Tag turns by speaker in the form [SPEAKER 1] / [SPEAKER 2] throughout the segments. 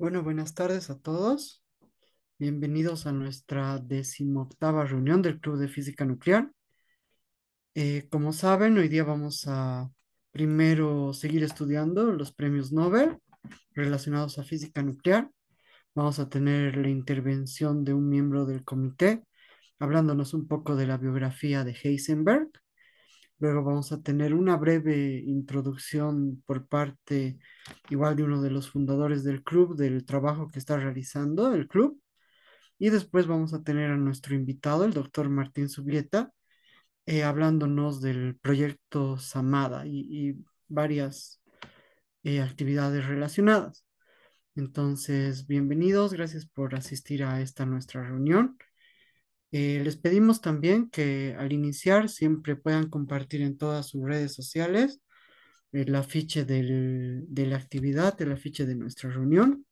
[SPEAKER 1] Bueno, buenas tardes a todos. Bienvenidos a nuestra decimoctava reunión del Club de Física Nuclear. Eh, como saben, hoy día vamos a primero seguir estudiando los premios Nobel relacionados a física nuclear. Vamos a tener la intervención de un miembro del comité hablándonos un poco de la biografía de Heisenberg. Luego vamos a tener una breve introducción por parte igual de uno de los fundadores del club, del trabajo que está realizando el club. Y después vamos a tener a nuestro invitado, el doctor Martín Subieta, eh, hablándonos del proyecto Samada y, varias eh, actividades relacionadas. Entonces, bienvenidos, gracias por asistir a esta nuestra reunión. Eh, les pedimos también que al iniciar siempre puedan compartir en todas sus redes sociales el eh, afiche de la actividad, el afiche de nuestra reunión.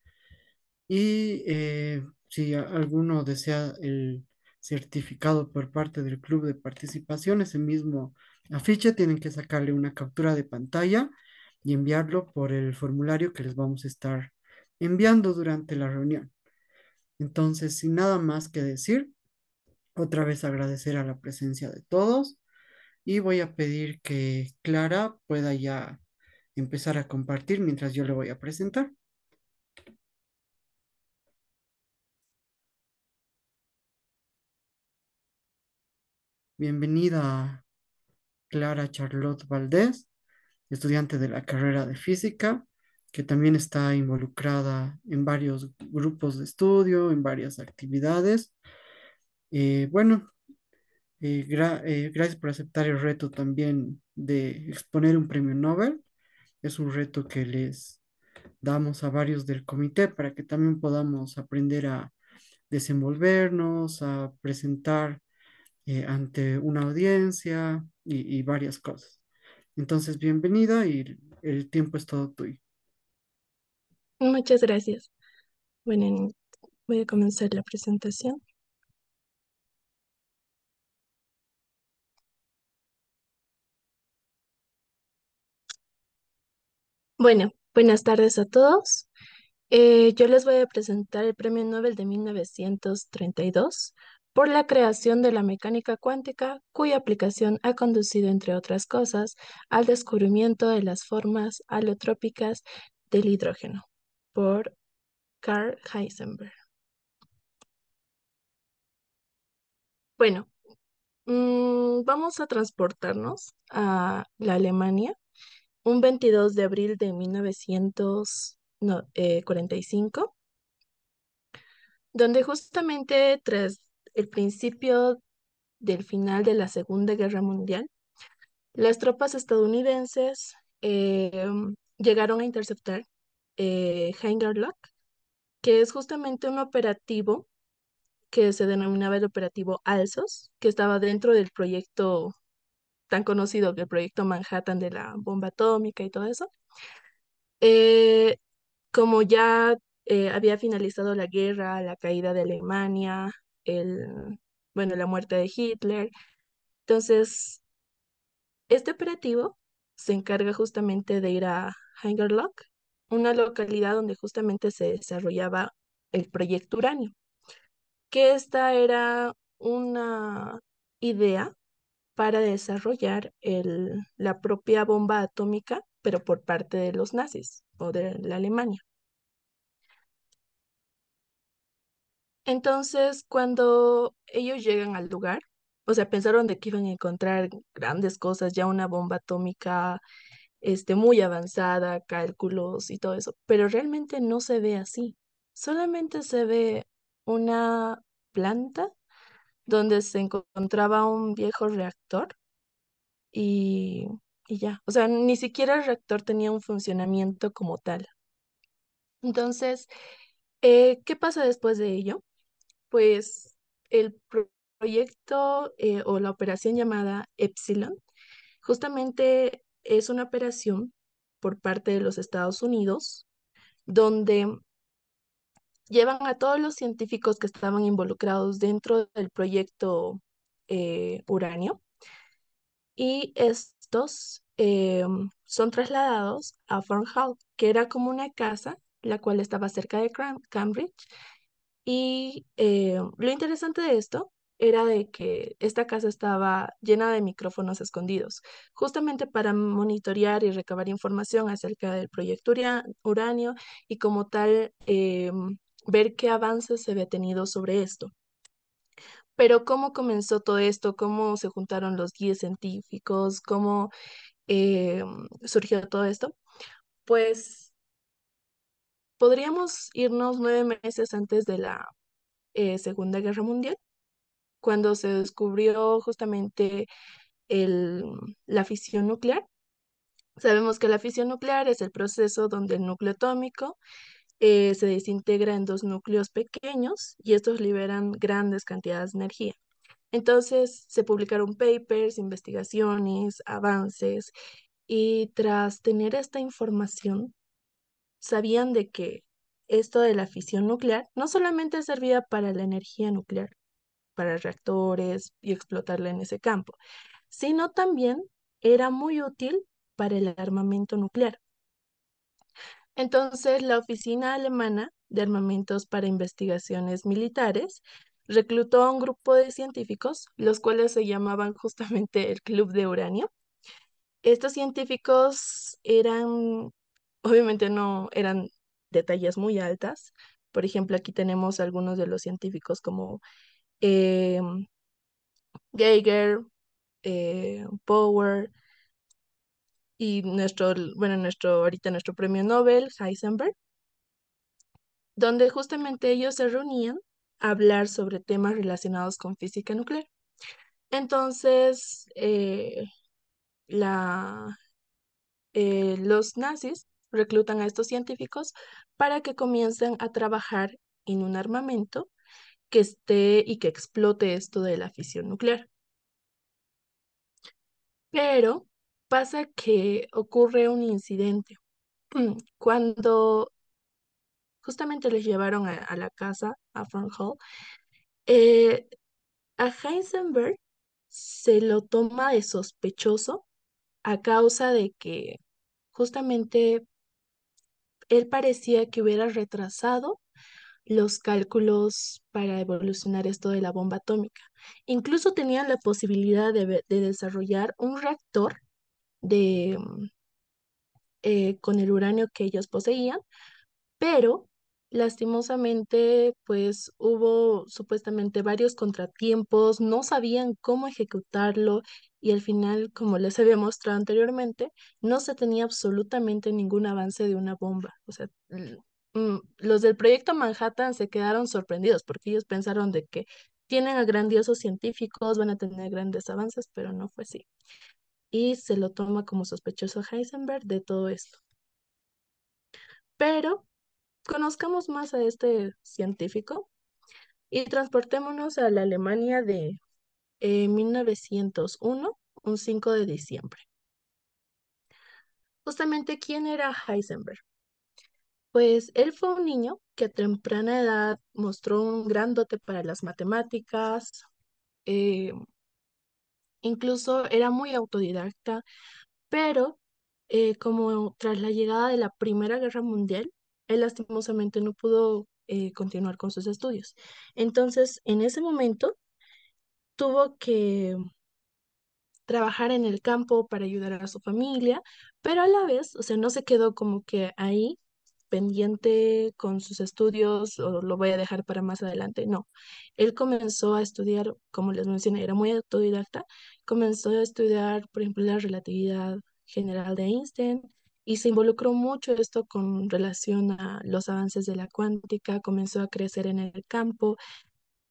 [SPEAKER 1] Y eh, si alguno desea el certificado por parte del club de participación, ese mismo afiche tienen que sacarle una captura de pantalla y enviarlo por el formulario que les vamos a estar enviando durante la reunión. Entonces, sin nada más que decir, otra vez agradecer a la presencia de todos y voy a pedir que Clara pueda ya empezar a compartir mientras yo le voy a presentar. Bienvenida Clara Charlotte Valdés, estudiante de la carrera de física, que también está involucrada en varios grupos de estudio, en varias actividades bueno, eh, gracias por aceptar el reto también de exponer un premio Nobel. Es un reto que les damos a varios del comité para que también podamos aprender a desenvolvernos, a presentar eh, ante una audiencia y, y varias cosas. Entonces, bienvenida y el tiempo es todo tuyo.
[SPEAKER 2] Muchas gracias. Bueno, voy a comenzar la presentación. Bueno, buenas tardes a todos. Eh, yo les voy a presentar el Premio Nobel de 1932 por la creación de la mecánica cuántica, cuya aplicación ha conducido, entre otras cosas, al descubrimiento de las formas alotrópicas del hidrógeno, por Carl Heisenberg. Bueno, mm, vamos a transportarnos a la Alemania un 22 de abril de 1945, eh, donde justamente tras el principio del final de la Segunda Guerra Mundial, las tropas estadounidenses eh, llegaron a interceptar eh, Lock, que es justamente un operativo que se denominaba el operativo Alsos, que estaba dentro del proyecto tan conocido que el proyecto Manhattan de la bomba atómica y todo eso, eh, como ya eh, había finalizado la guerra, la caída de Alemania, el, bueno, la muerte de Hitler, entonces este operativo se encarga justamente de ir a Hangerlock, una localidad donde justamente se desarrollaba el proyecto uranio, que esta era una idea para desarrollar la propia bomba atómica, pero por parte de los nazis o de la Alemania. Entonces, cuando ellos llegan al lugar, o sea, pensaron de que iban a encontrar grandes cosas, ya una bomba atómica este, muy avanzada, cálculos y todo eso, pero realmente no se ve así. Solamente se ve una planta donde se encontraba un viejo reactor y, ya. O sea, ni siquiera el reactor tenía un funcionamiento como tal. Entonces, eh, ¿qué pasa después de ello? Pues el proyecto eh, o la operación llamada Epsilon justamente es una operación por parte de los Estados Unidos donde llevan a todos los científicos que estaban involucrados dentro del proyecto eh, Uranio y estos eh, son trasladados a Fern Hall, que era como una casa, la cual estaba cerca de Cambridge. Y eh, lo interesante de esto era de que esta casa estaba llena de micrófonos escondidos, justamente para monitorear y recabar información acerca del proyecto uranio y como tal em, ver qué avances se había tenido sobre esto. Pero cómo comenzó todo esto, cómo se juntaron los guías científicos, cómo eh, surgió todo esto, pues podríamos irnos nueve meses antes de la eh, Segunda Guerra Mundial, cuando se descubrió justamente el, la fisión nuclear. Sabemos que la fisión nuclear es el proceso donde el núcleo atómico eh, se desintegra en dos núcleos pequeños y estos liberan grandes cantidades de energía. Entonces se publicaron papers, investigaciones, avances y tras tener esta información, sabían de que esto de la fisión nuclear no solamente servía para la energía nuclear, para reactores y explotarla en ese campo, sino también era muy útil para el armamento nuclear. Entonces, la Oficina Alemana de Armamentos para Investigaciones Militares reclutó a un grupo de científicos, los cuales se llamaban justamente el Club de Uranio. Estos científicos eran, obviamente no eran de tallas muy altas. Por ejemplo, aquí tenemos algunos de los científicos como em, Geiger, eh, Power, y nuestro, bueno, nuestro, ahorita nuestro premio Nobel, Heisenberg, donde justamente ellos se reunían a hablar sobre temas relacionados con física nuclear. Entonces, eh, la, eh, los nazis reclutan a estos científicos para que comiencen a trabajar en un armamento que esté y que explote esto de la fisión nuclear. Pero pasa que ocurre un incidente. Mm, cuando justamente les llevaron a, la casa, a Frank Hall, eh, a Heisenberg se lo toma de sospechoso a causa de que justamente él parecía que hubiera retrasado los cálculos para evolucionar esto de la bomba atómica. Incluso tenían la posibilidad de desarrollar un reactor de, mm, eh, con el uranio que ellos poseían, pero lastimosamente pues hubo supuestamente varios contratiempos, no sabían cómo ejecutarlo y al final, como les había mostrado anteriormente, no se tenía absolutamente ningún avance de una bomba. O sea, mm, los del proyecto Manhattan se quedaron sorprendidos porque ellos pensaron de que tienen a grandiosos científicos, van a tener grandes avances, pero no fue así y se lo toma como sospechoso Heisenberg de todo esto. Pero conozcamos más a este científico y transportémonos a la Alemania de 1901, eh, un 5 de diciembre. Justamente, ¿quién era Heisenberg? Pues él fue un niño que a temprana edad mostró un gran dote para las matemáticas, eh, Incluso era muy autodidacta, pero eh, como tras la llegada de la Primera Guerra Mundial, él lastimosamente no pudo eh, continuar con sus estudios. Entonces, en ese momento, tuvo que trabajar en el campo para ayudar a su familia, pero a la vez, o sea, no se quedó como que ahí pendiente con sus estudios o lo voy a dejar para más adelante. No, él comenzó a estudiar, como les mencioné, era muy autodidacta, comenzó a estudiar, por ejemplo, la relatividad general de Einstein y se involucró mucho esto con relación a los avances de la cuántica, comenzó a crecer en el campo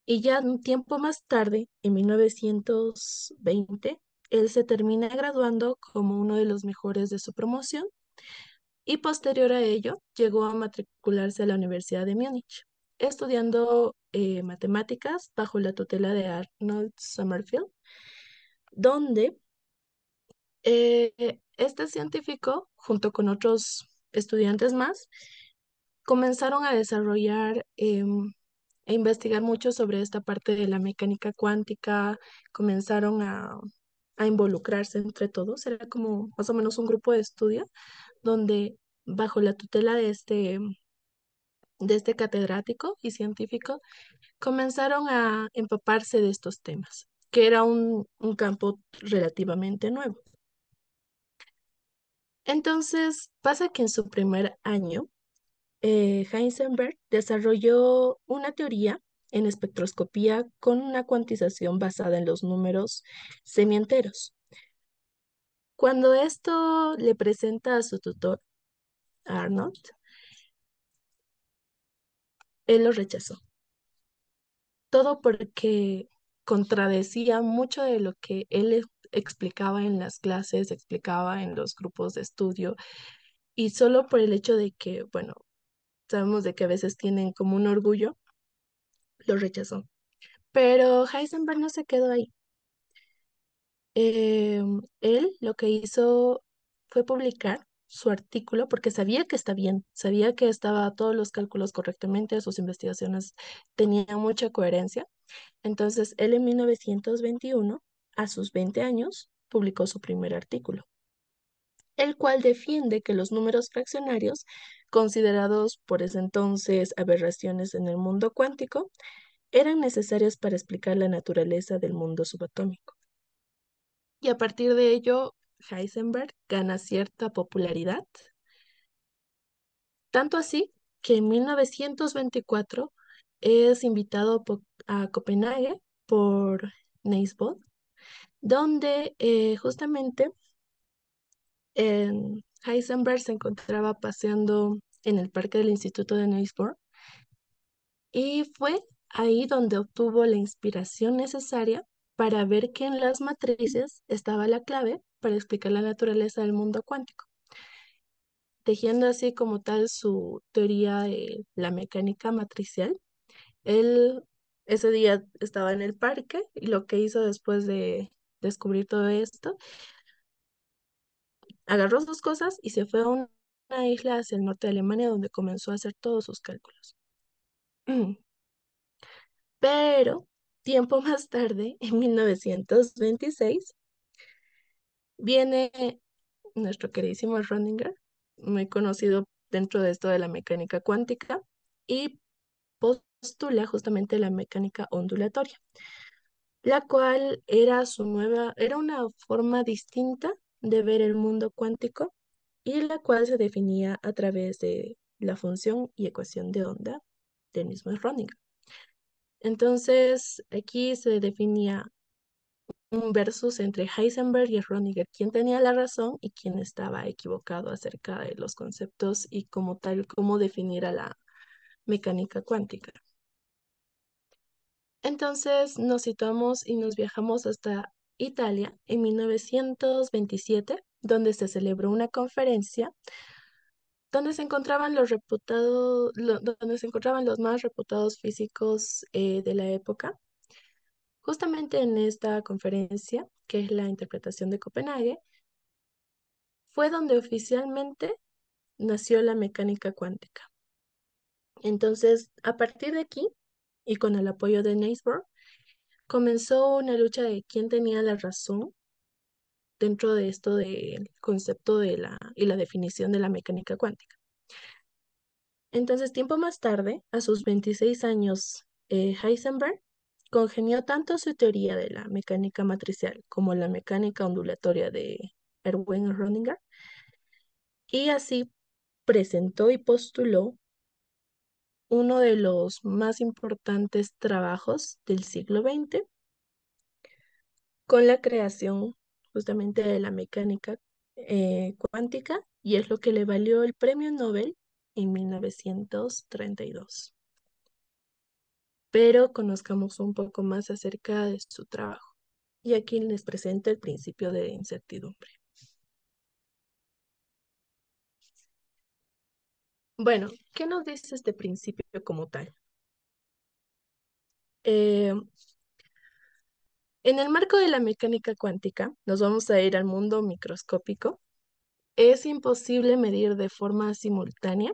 [SPEAKER 2] y ya un tiempo más tarde, en 1920, él se termina graduando como uno de los mejores de su promoción y posterior a ello llegó a matricularse a la Universidad de Múnich, estudiando eh, matemáticas bajo la tutela de Arnold Summerfield, donde eh, este científico, junto con otros estudiantes más, comenzaron a desarrollar em, e investigar mucho sobre esta parte de la mecánica cuántica, comenzaron a, a involucrarse entre todos, era como más o menos un grupo de estudio donde bajo la tutela de este, de este catedrático y científico, comenzaron a empaparse de estos temas, que era un, campo relativamente nuevo. Entonces, pasa que en su primer año, eh, Heisenberg desarrolló una teoría en espectroscopía con una cuantización basada en los números semienteros. Cuando esto le presenta a su tutor, Arnold, él lo rechazó. Todo porque contradecía mucho de lo que él explicaba en las clases, explicaba en los grupos de estudio, y solo por el hecho de que, bueno, sabemos de que a veces tienen como un orgullo, lo rechazó. Pero Heisenberg no se quedó ahí. Eh, él lo que hizo fue publicar su artículo porque sabía que está bien, sabía que estaba todos los cálculos correctamente, sus investigaciones tenían mucha coherencia. Entonces, él en 1921, a sus 20 años, publicó su primer artículo, el cual defiende que los números fraccionarios, considerados por ese entonces aberraciones en el mundo cuántico, eran necesarios para explicar la naturaleza del mundo subatómico y a partir de ello Heisenberg gana cierta popularidad. Tanto así que en 1924 es invitado a Copenhague por Neisbod, donde eh, justamente Heisenberg se encontraba paseando en el parque del Instituto de Neisbod y fue ahí donde obtuvo la inspiración necesaria para ver que en las matrices estaba la clave para explicar la naturaleza del mundo cuántico, tejiendo así como tal su teoría de la mecánica matricial. Él ese día estaba en el parque y lo que hizo después de descubrir todo esto, agarró sus cosas y se fue a una isla hacia el norte de Alemania donde comenzó a hacer todos sus cálculos. Pero Tiempo más tarde, en 1926, viene nuestro queridísimo Schrödinger, muy conocido dentro de esto de la mecánica cuántica, y postula justamente la mecánica ondulatoria, la cual era su nueva, era una forma distinta de ver el mundo cuántico y la cual se definía a través de la función y ecuación de onda del mismo Schrödinger. Entonces, aquí se definía un versus entre Heisenberg y Roniger, quién tenía la razón y quién estaba equivocado acerca de los conceptos y tal, cómo definir a la mecánica cuántica. Entonces nos situamos y nos viajamos hasta Italia en 1927, donde se celebró una conferencia donde se encontraban los reputados, se encontraban los más reputados físicos eh, de la época. Justamente en esta conferencia, que es la interpretación de Copenhague, fue donde oficialmente nació la mecánica cuántica. Entonces, a partir de aquí, y con el apoyo de Bohr, comenzó una lucha de quién tenía la razón dentro de esto del concepto de la, y la definición de la mecánica cuántica. Entonces, tiempo más tarde, a sus 26 años, eh, Heisenberg congenió tanto su teoría de la mecánica matricial como la mecánica ondulatoria de Erwin Rödinger y así presentó y postuló uno de los más importantes trabajos del siglo XX con la creación justamente de la mecánica eh, cuántica y es lo que le valió el premio Nobel en 1932. Pero conozcamos un poco más acerca de su trabajo. Y aquí les presento el principio de incertidumbre. Bueno, ¿qué nos dice este principio como tal? Eh, en el marco de la mecánica cuántica, nos vamos a ir al mundo microscópico. Es imposible medir de forma simultánea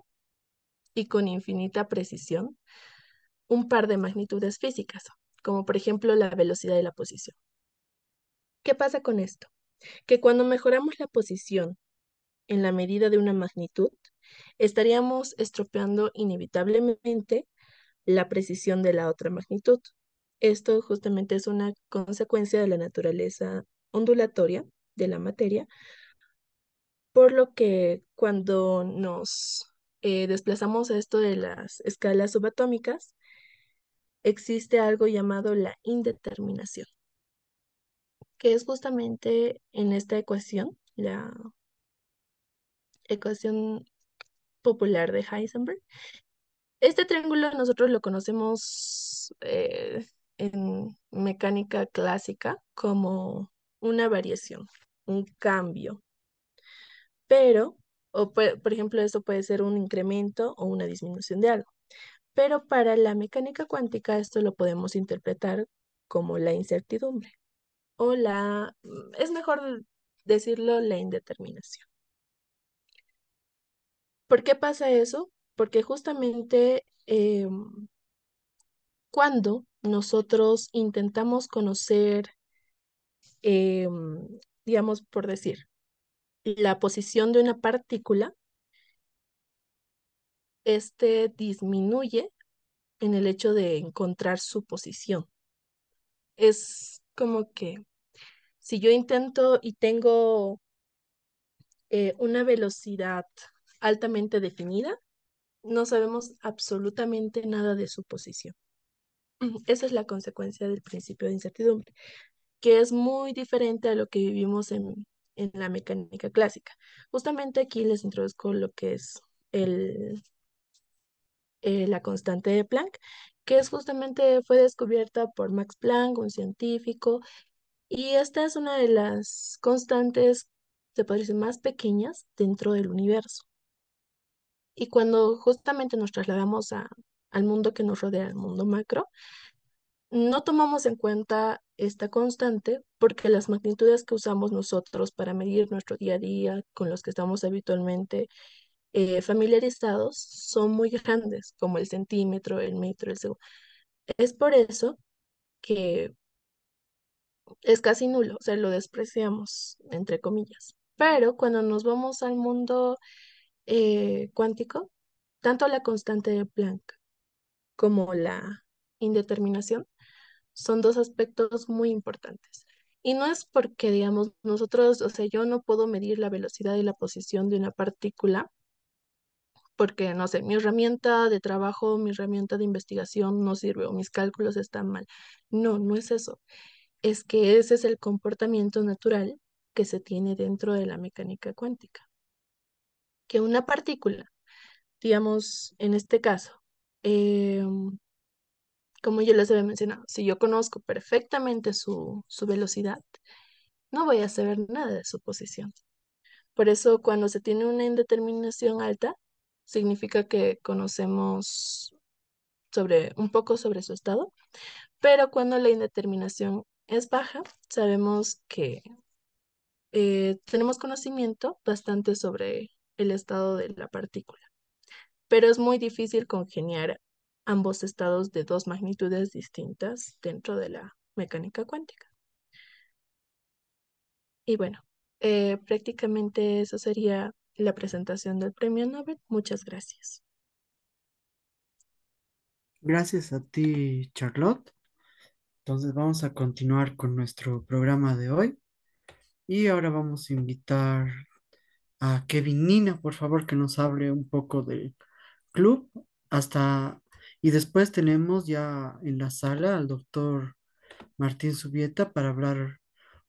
[SPEAKER 2] y con infinita precisión un par de magnitudes físicas, como por ejemplo la velocidad y la posición. ¿Qué pasa con esto? Que cuando mejoramos la posición en la medida de una magnitud, estaríamos estropeando inevitablemente la precisión de la otra magnitud. Esto justamente es una consecuencia de la naturaleza ondulatoria de la materia, por lo que cuando nos eh, desplazamos a esto de las escalas subatómicas, existe algo llamado la indeterminación, que es justamente en esta ecuación, la ecuación popular de Heisenberg. Este triángulo nosotros lo conocemos eh, en mecánica clásica como una variación, un cambio. Pero, o por, ejemplo, esto puede ser un incremento o una disminución de algo. Pero para la mecánica cuántica esto lo podemos interpretar como la incertidumbre o la, mm, es mejor decirlo, la indeterminación. ¿Por qué pasa eso? Porque justamente em, cuando nosotros intentamos conocer, em, digamos, por decir, la posición de una partícula, este disminuye en el hecho de encontrar su posición. Es como que si yo intento y tengo eh, una velocidad altamente definida, no sabemos absolutamente nada de su posición. Esa es la consecuencia del principio de incertidumbre, que es muy diferente a lo que vivimos en, la mecánica clásica. Justamente aquí les introduzco lo que es el, eh, la constante de Planck, que es justamente fue descubierta por Max Planck, un científico, y esta es una de las constantes, se podría más pequeñas dentro del universo. Y cuando justamente nos trasladamos a, al mundo que nos rodea, al mundo macro, no tomamos en cuenta esta constante porque las magnitudes que usamos nosotros para medir nuestro día a día, con los que estamos habitualmente eh, familiarizados, son muy grandes, como el centímetro, el metro, el segundo. Es por eso que es casi nulo, o sea, lo despreciamos, entre comillas. Pero cuando nos vamos al mundo eh, cuántico, tanto la constante de Planck como la indeterminación son dos aspectos muy importantes. Y no es porque, digamos, nosotros, o sea, yo no puedo medir la velocidad y la posición de una partícula, porque, no sé, mi herramienta de trabajo, mi herramienta de investigación no sirve o mis cálculos están mal. No, no es eso. Es que ese es el comportamiento natural que se tiene dentro de la mecánica cuántica. Que una partícula, digamos, en este caso, Em, como yo les había mencionado, si yo conozco perfectamente su, su velocidad, no voy a saber nada de su posición. Por eso cuando se tiene una indeterminación alta, significa que conocemos sobre un poco sobre su estado, pero cuando la indeterminación es baja, sabemos que eh, tenemos conocimiento bastante sobre el estado de la partícula pero es muy difícil congeniar ambos estados de dos magnitudes distintas dentro de la mecánica cuántica. Y bueno, eh, prácticamente eso sería la presentación del premio Nobel. Muchas gracias.
[SPEAKER 1] Gracias a ti, Charlotte. Entonces vamos a continuar con nuestro programa de hoy. Y ahora vamos a invitar a Kevin Nina, por favor, que nos hable un poco del club hasta y después tenemos ya en la sala al doctor Martín Subieta para hablar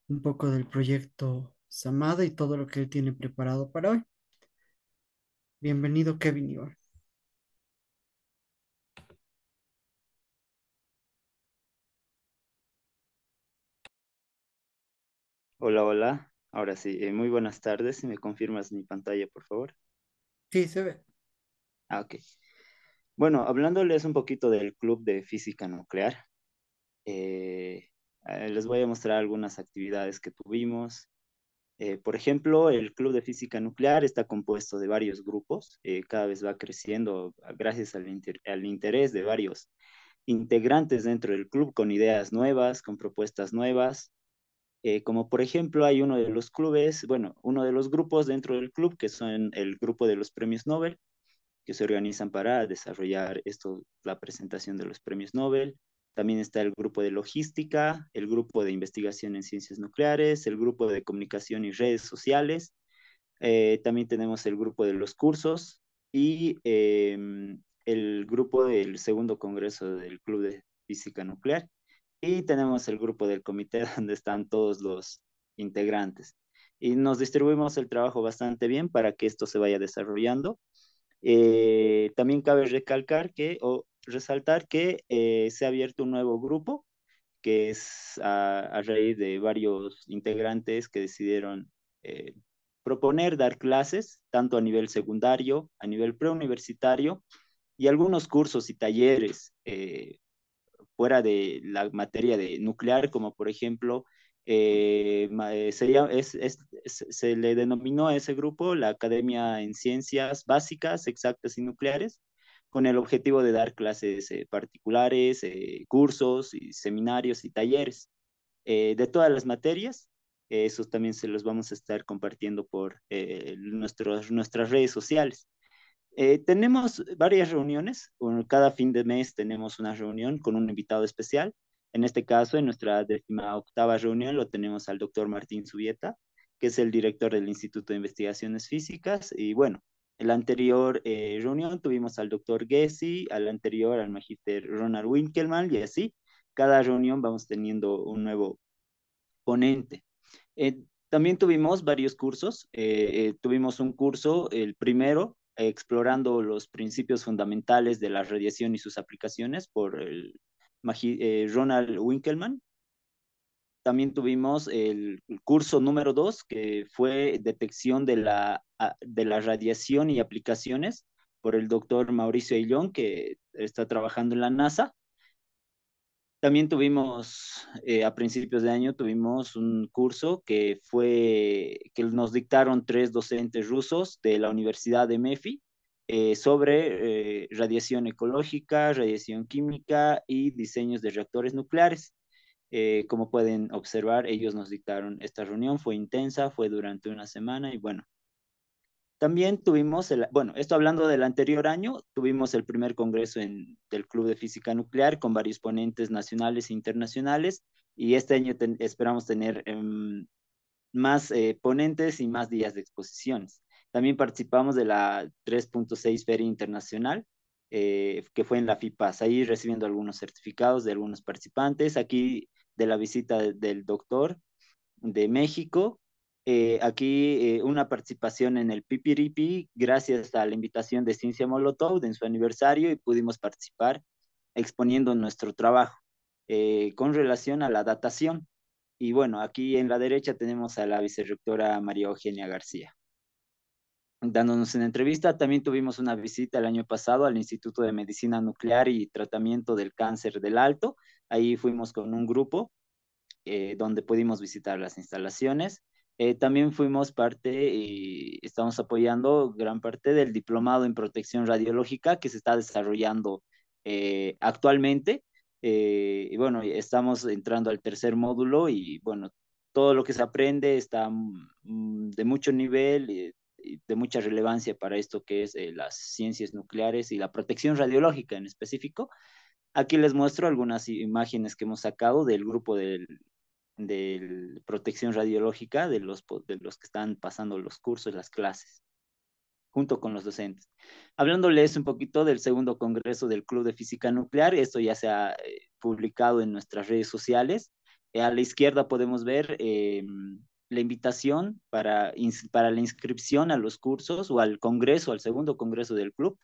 [SPEAKER 1] un poco del proyecto Samada y todo lo que él tiene preparado para hoy. Bienvenido, Kevin
[SPEAKER 3] Hola, hola. Ahora sí, eh, muy buenas tardes. Si me confirmas mi pantalla, por favor. Sí, se ve. Ah, ok. Bueno, hablándoles un poquito del Club de Física Nuclear, eh, eh, les voy a mostrar algunas actividades que tuvimos. Eh, por ejemplo, el Club de Física Nuclear está compuesto de varios grupos, cada vez va creciendo gracias al, interés de varios integrantes dentro del club con ideas nuevas, con propuestas nuevas. como por ejemplo hay uno de los clubes, bueno, uno de los grupos dentro del club que son el grupo de los premios Nobel, que se organizan para desarrollar esto, la presentación de los premios Nobel. También está el grupo de logística, el grupo de investigación en ciencias nucleares, el grupo de comunicación y redes sociales. Eh, también tenemos el grupo de los cursos y em, el grupo del segundo congreso del Club de Física Nuclear. Y tenemos el grupo del comité donde están todos los integrantes. Y nos distribuimos el trabajo bastante bien para que esto se vaya desarrollando eh, también cabe recalcar que, o resaltar que eh, se ha abierto un nuevo grupo, que es a, raíz de varios integrantes que decidieron eh, proponer dar clases, tanto a nivel secundario, a nivel preuniversitario, y algunos cursos y talleres fuera de la materia de nuclear, como por ejemplo eh, eh, se le denominó a ese grupo la Academia en Ciencias Básicas, Exactas y Nucleares, con el objetivo de dar clases eh, particulares, cursos, y seminarios y talleres de todas las materias. esos también se los vamos a estar compartiendo por nuestras redes sociales. tenemos varias reuniones, cada fin de mes tenemos una reunión con un invitado especial en este caso, en nuestra décima octava reunión lo tenemos al doctor Martín Subieta, que es el director del Instituto de Investigaciones Físicas. Y bueno, en la anterior eh, reunión tuvimos al doctor Gessi, al anterior al magíster Ronald Winkelmann y así. Cada reunión vamos teniendo un nuevo ponente. Eh, también tuvimos varios cursos. Eh, tuvimos un curso, el primero, explorando los principios fundamentales de la radiación y sus aplicaciones por el eh, Ronald Winkelmann. También tuvimos el curso número dos que fue detección de la, ah, de la radiación y aplicaciones por el doctor Mauricio Aillón, que está trabajando en la NASA. También tuvimos, eh, a principios de año, tuvimos un curso que fue, que nos dictaron tres docentes rusos de la Universidad de MEFI, eh, sobre eh, radiación ecológica, radiación química y diseños de reactores nucleares. Eh, como pueden observar, ellos nos dictaron esta reunión, fue intensa, fue durante una semana y bueno. También tuvimos, el, bueno, esto hablando del anterior año, tuvimos el primer congreso del Club de Física Nuclear con varios ponentes nacionales e internacionales y este año esperamos tener em, más ponentes y más días de exposiciones. También participamos de la 3.6 Feria Internacional, eh, que fue en la FIPAS, ahí recibiendo algunos certificados de algunos participantes, aquí de la visita del doctor de México, eh, aquí eh, una participación en el Pipiripi, gracias a la invitación de Ciencia Molotov en su aniversario y pudimos participar exponiendo nuestro trabajo con relación a la datación. Y bueno, aquí en la derecha tenemos a la vicerrectora María Eugenia García dándonos en entrevista. También tuvimos una visita el año pasado al Instituto de Medicina Nuclear y Tratamiento del Cáncer del Alto. Ahí fuimos con un grupo eh, donde pudimos visitar las instalaciones. Eh, también fuimos parte y estamos apoyando gran parte del diplomado en protección radiológica que se está desarrollando eh, actualmente. y bueno, estamos entrando al tercer módulo y bueno, todo lo que se aprende está mm, de mucho nivel, de mucha relevancia para esto que es eh, las ciencias nucleares y la protección radiológica en específico. Aquí les muestro algunas imágenes que hemos sacado del grupo de protección radiológica de los, los que están pasando los cursos, las clases, junto con los docentes. Hablándoles un poquito del segundo congreso del Club de Física Nuclear, esto ya se ha eh, publicado en nuestras redes sociales. Eh, a la izquierda podemos ver em, la invitación para, la inscripción a los cursos o al congreso, al segundo congreso del club.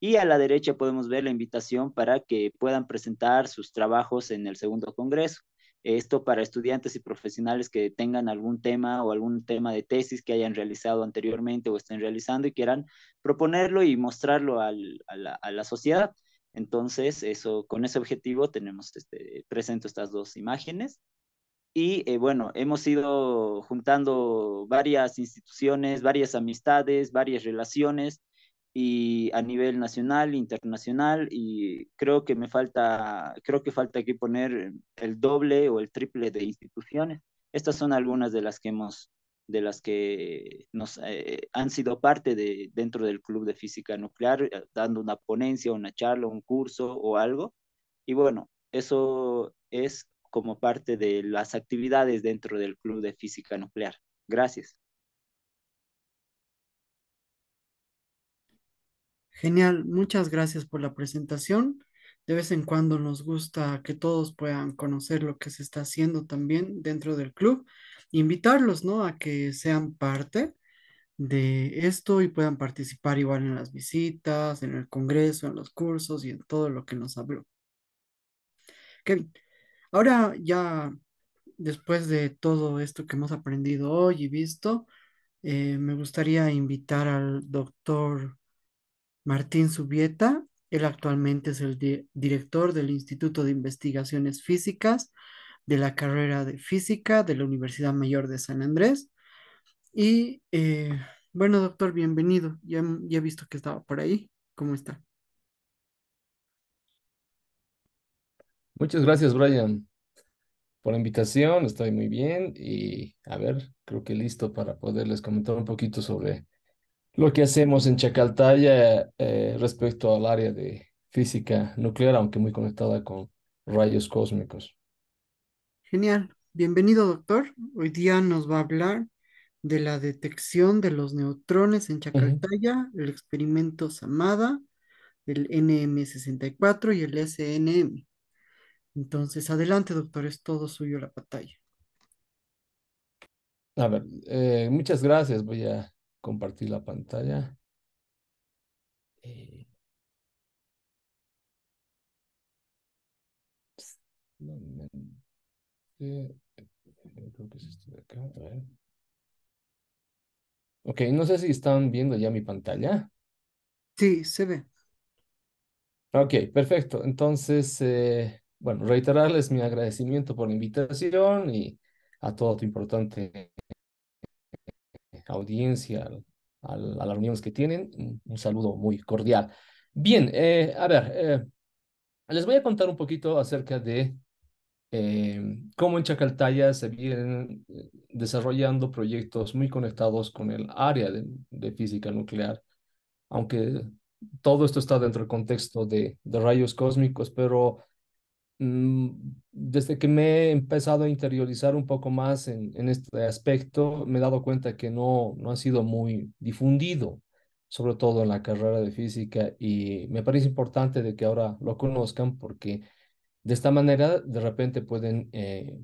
[SPEAKER 3] Y a la derecha podemos ver la invitación para que puedan presentar sus trabajos en el segundo congreso. Esto para estudiantes y profesionales que tengan algún tema o algún tema de tesis que hayan realizado anteriormente o estén realizando y quieran proponerlo y mostrarlo a, la, sociedad. Entonces, eso, con ese objetivo tenemos este, presento estas dos imágenes y eh, bueno, hemos ido juntando varias instituciones, varias amistades, varias relaciones y a nivel nacional, internacional y creo que me falta, creo que falta aquí poner el doble o el triple de instituciones. Estas son algunas de las que hemos, de las que nos eh, han sido parte de dentro del Club de Física Nuclear, dando una ponencia, una charla, un curso o algo. Y bueno, eso es como parte de las actividades dentro del Club de Física Nuclear. Gracias.
[SPEAKER 1] Genial, muchas gracias por la presentación. De vez en cuando nos gusta que todos puedan conocer lo que se está haciendo también dentro del club, invitarlos, ¿no? A que sean parte de esto y puedan participar igual en las visitas, en el congreso, en los cursos y en todo lo que nos habló. Kevin. Ahora ya, después de todo esto que hemos aprendido hoy y visto, eh, me gustaría invitar al doctor Martín Subieta. Él actualmente es el director del Instituto de Investigaciones Físicas de la carrera de Física de la Universidad Mayor de San Andrés. Y eh, bueno, doctor, bienvenido. Ya, ya he visto que estaba por ahí. ¿Cómo está?
[SPEAKER 4] Muchas gracias, Brian, por la invitación. Estoy muy bien y a ver, creo que listo para poderles comentar un poquito sobre lo que hacemos en Chacaltaya eh, respecto al área de física nuclear, aunque muy conectada con rayos cósmicos.
[SPEAKER 1] Genial. Bienvenido, doctor. Hoy día nos va a hablar de la detección de los neutrones en Chacaltaya, el experimento Samada, el NM64 y el SNM. Entonces, adelante, doctor, es todo suyo la pantalla.
[SPEAKER 4] A ver, eh, muchas gracias. Voy a compartir la pantalla. Eh,
[SPEAKER 5] eh, creo que es esto de acá.
[SPEAKER 4] Ok, no sé si están viendo ya mi pantalla. Sí, se ve. Ok, perfecto. Entonces, bueno, reiterarles mi agradecimiento por la invitación y a toda tu importante audiencia, a, las reuniones que tienen. Un saludo muy cordial. Bien, eh, a ver, eh, les voy a contar un poquito acerca de eh, cómo en Chacaltaya se vienen desarrollando proyectos muy conectados con el área de, física nuclear, aunque todo esto está dentro del contexto de, de rayos cósmicos, pero Mm, desde que me he empezado a interiorizar un poco más en, este aspecto, me he dado cuenta que no, no ha sido muy difundido, sobre todo en la carrera de física, y me parece importante de que ahora lo conozcan porque de esta manera de repente pueden eh,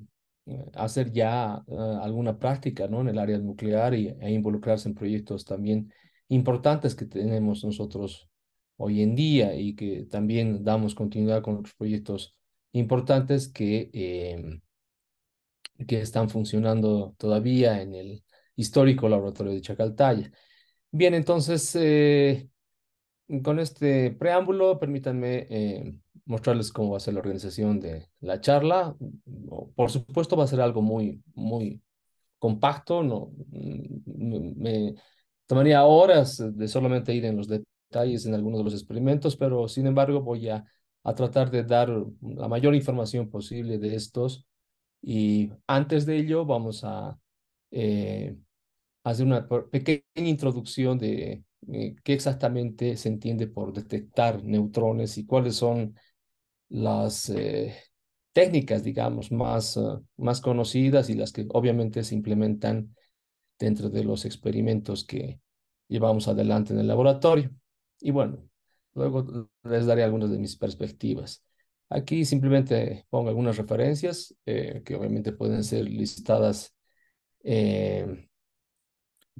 [SPEAKER 4] eh, hacer ya eh, alguna práctica ¿no? en el área nuclear y, e involucrarse en proyectos también importantes que tenemos nosotros hoy en día y que también damos continuidad con los proyectos importantes que, em, que están funcionando todavía en el histórico laboratorio de Chacaltaya. Bien, entonces, eh, con este preámbulo, permítanme em, mostrarles cómo va a ser la organización de la charla. Por supuesto, va a ser algo muy, muy compacto. No, mm, me tomaría horas de solamente ir en los detalles en algunos de los experimentos, pero sin embargo voy a a tratar de dar la mayor información posible de estos. Y antes de ello vamos a eh, hacer una pequeña introducción de eh, qué exactamente se entiende por detectar neutrones y cuáles son las eh, técnicas, digamos, más, más conocidas y las que obviamente se implementan dentro de los experimentos que llevamos adelante en el laboratorio. Y bueno, Luego les daré algunas de mis perspectivas. Aquí simplemente pongo algunas referencias eh, que obviamente pueden ser listadas eh,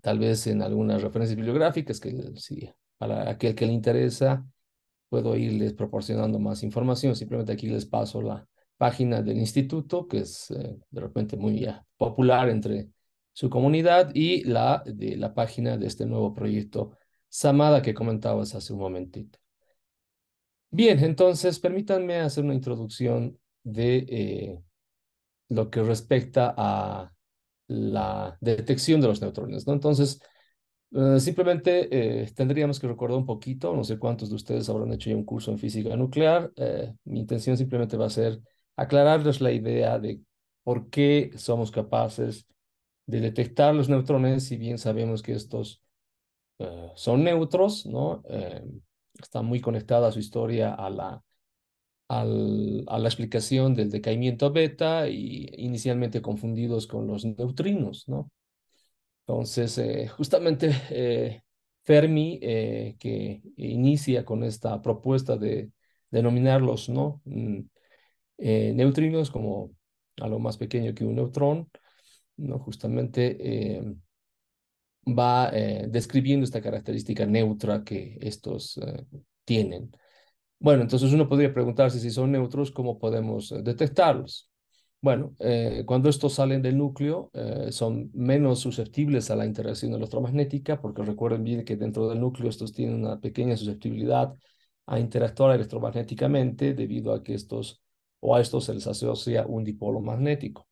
[SPEAKER 4] tal vez en algunas referencias bibliográficas que si para aquel que le interesa puedo irles proporcionando más información. Simplemente aquí les paso la página del instituto que es eh, de repente muy popular entre su comunidad y la de la página de este nuevo proyecto Samada que comentabas hace un momentito. Bien, entonces permítanme hacer una introducción de eh, lo que respecta a la detección de los neutrones, ¿no? Entonces, eh, simplemente eh, tendríamos que recordar un poquito, no sé cuántos de ustedes habrán hecho ya un curso en física nuclear, mi intención simplemente va a ser aclararles la idea de por qué somos capaces de detectar los neutrones, si bien sabemos que estos son neutros, ¿no? está muy conectada su historia a la, a la explicación del decaimiento beta y inicialmente confundidos con los neutrinos, ¿no? Entonces, eh, justamente eh, Fermi, eh, que inicia con esta propuesta de denominarlos ¿no? Mm, neutrinos como algo más pequeño que un neutrón, ¿no? justamente va eh, describiendo esta característica neutra que estos eh, tienen. Bueno, entonces uno podría preguntarse si son neutros, ¿cómo podemos eh, detectarlos? Bueno, cuando estos salen del núcleo, son menos susceptibles a la interacción electromagnética, porque recuerden bien que dentro del núcleo estos tienen una pequeña susceptibilidad a interactuar electromagnéticamente debido a que estos o a estos se les asocia un dipolo magnético.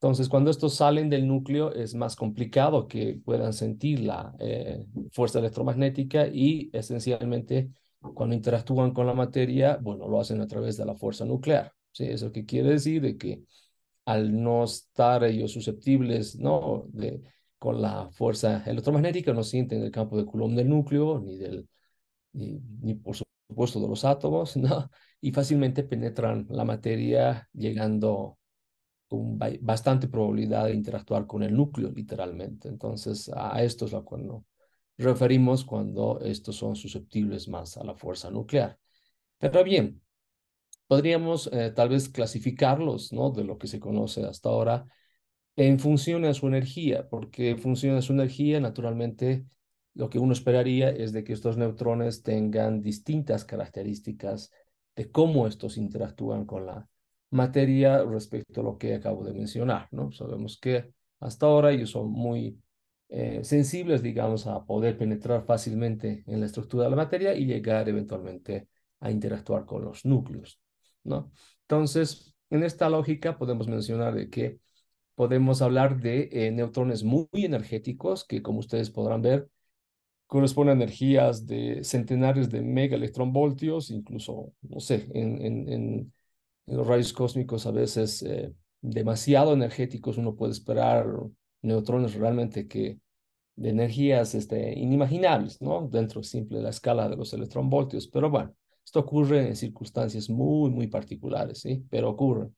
[SPEAKER 4] Entonces, cuando estos salen del núcleo, es más complicado que puedan sentir la eh, fuerza electromagnética y esencialmente cuando interactúan con la materia, bueno, lo hacen a través de la fuerza nuclear. ¿sí? Eso que quiere decir de que al no estar ellos susceptibles ¿no? de, con la fuerza electromagnética, no sienten el campo de Coulomb del núcleo, ni, del, ni, ni por supuesto de los átomos, ¿no? y fácilmente penetran la materia llegando bastante probabilidad de interactuar con el núcleo literalmente. Entonces, a esto es lo que nos referimos cuando estos son susceptibles más a la fuerza nuclear. Pero bien, podríamos eh, tal vez clasificarlos ¿no? de lo que se conoce hasta ahora en función de su energía, porque en función de su energía, naturalmente, lo que uno esperaría es de que estos neutrones tengan distintas características de cómo estos interactúan con la materia respecto a lo que acabo de mencionar, ¿no? Sabemos que hasta ahora ellos son muy eh, sensibles, digamos, a poder penetrar fácilmente en la estructura de la materia y llegar eventualmente a interactuar con los núcleos, ¿no? Entonces, en esta lógica podemos mencionar de que podemos hablar de eh, neutrones muy energéticos que, como ustedes podrán ver, corresponden a energías de centenares de mega incluso, no sé, en, en los rayos cósmicos a veces eh, demasiado energéticos, uno puede esperar neutrones realmente que de energías este, inimaginables, ¿no? Dentro simple de la escala de los electronvoltios, pero bueno, esto ocurre en circunstancias muy, muy particulares, ¿sí? Pero ocurre.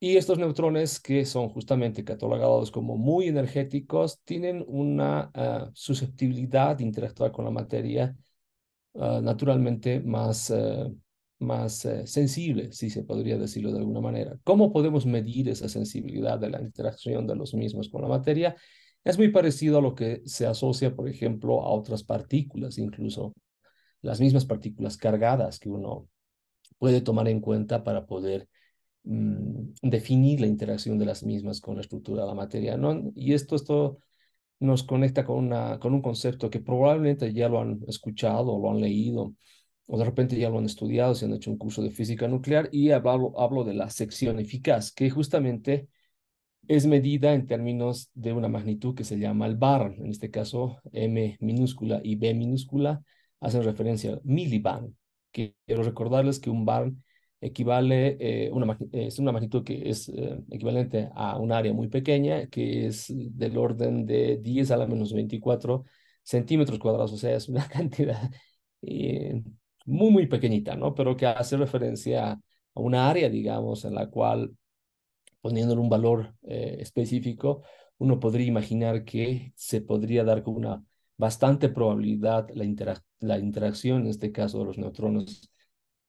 [SPEAKER 4] Y estos neutrones, que son justamente catalogados como muy energéticos, tienen una ah, susceptibilidad de interactuar con la materia ah, naturalmente más eh, más eh, sensible, si se podría decirlo de alguna manera. ¿Cómo podemos medir esa sensibilidad de la interacción de los mismos con la materia? Es muy parecido a lo que se asocia, por ejemplo, a otras partículas, incluso las mismas partículas cargadas que uno puede tomar en cuenta para poder mm, definir la interacción de las mismas con la estructura de la materia. Y esto, esto nos conecta con, una, con un concepto que probablemente ya lo han escuchado o lo han leído, o de repente ya lo han estudiado, se han hecho un curso de física nuclear, y hablo, de la sección eficaz, que justamente es medida en términos de una magnitud que se llama el bar, en este caso M minúscula y B minúscula hacen referencia al que Quiero recordarles que un bar equivale, eh, una, es una magnitud que es eh, equivalente a un área muy pequeña, que es del orden de 10 a la menos 24 centímetros cuadrados, o sea, es una cantidad eh, muy, muy pequeñita, ¿no? Pero que hace referencia a una área, digamos, en la cual, poniéndole un valor eh, específico, uno podría imaginar que se podría dar con una bastante probabilidad la, interacción, en este caso, de los neutrones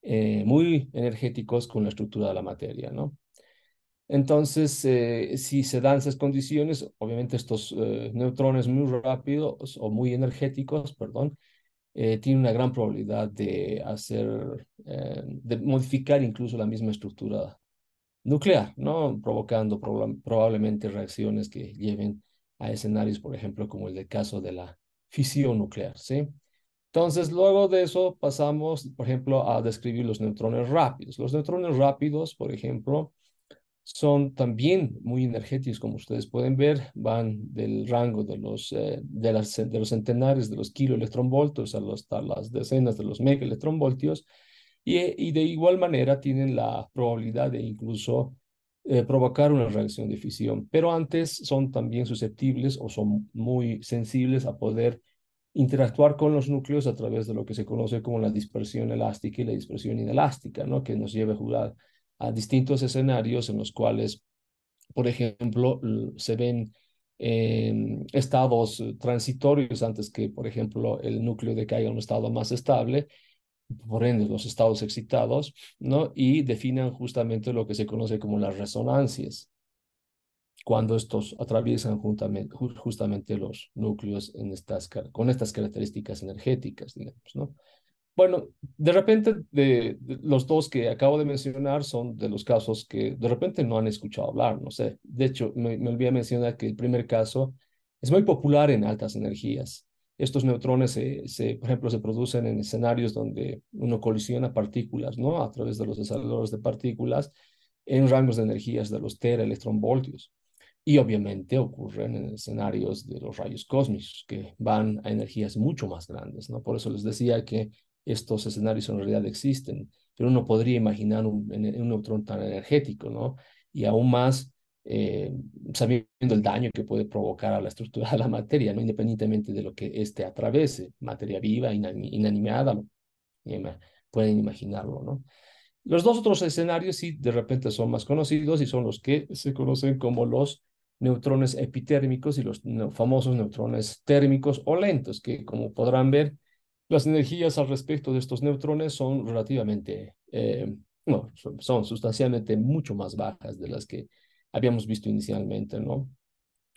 [SPEAKER 4] eh, muy energéticos con la estructura de la materia, ¿no? Entonces, eh, si se dan esas condiciones, obviamente estos neutrones muy rápidos o muy energéticos, perdón, eh, tiene una gran probabilidad de hacer, eh, de modificar incluso la misma estructura nuclear, ¿no? Provocando probablemente reacciones que lleven a escenarios, por ejemplo, como el del caso de la fisión nuclear, ¿sí? Entonces, luego de eso pasamos, por ejemplo, a describir los neutrones rápidos. Los neutrones rápidos, por ejemplo, son también muy energéticos, como ustedes pueden ver, van del rango de los, eh, de de los centenares de los kiloelectronvoltios a hasta las decenas de los megaelectronvoltios, y, eh, y de igual manera tienen la probabilidad de incluso eh, provocar una reacción de fisión, pero antes son también susceptibles o son muy sensibles a poder interactuar con los núcleos a través de lo que se conoce como la dispersión elástica y la dispersión inelástica, ¿no? que nos lleva a jugar a distintos escenarios en los cuales, por ejemplo, se ven em, estados eh, transitorios antes que, por ejemplo, el núcleo decaiga a un estado más estable, por ende, los estados excitados, ¿no? Y definan justamente lo que se conoce como las resonancias, cuando estos atraviesan justamente los núcleos con estas características energéticas, digamos, ¿no? Bueno, de repente los dos que acabo de mencionar son de los casos que de repente no han escuchado hablar, no sé. De hecho, me, me olvidé mencionar que el primer caso es muy popular en altas energías. Estos neutrones, se, por ejemplo, se producen en escenarios donde uno colisiona partículas, ¿no? A través de los aceleradores de partículas en rangos de energías de los teraelectronvoltios. Y obviamente ocurren en escenarios de los rayos cósmicos que van a energías mucho más grandes, ¿no? Por eso les decía que estos escenarios en realidad existen, pero uno podría imaginar un, neutrón tan energético, ¿no? Y aún más eh, sabiendo el daño que puede provocar a la estructura de la materia, ¿no? Independientemente de lo que éste atravese, materia viva, inanimada, pueden imaginarlo, ¿no? Los dos otros escenarios sí de repente son más conocidos y son los que se conocen como los neutrones epitérmicos y los famosos neutrones térmicos o lentos, que como podrán ver, las energías al respecto de estos neutrones son relativamente, eh, no, son, sustancialmente mucho más bajas de las que habíamos visto inicialmente, ¿no?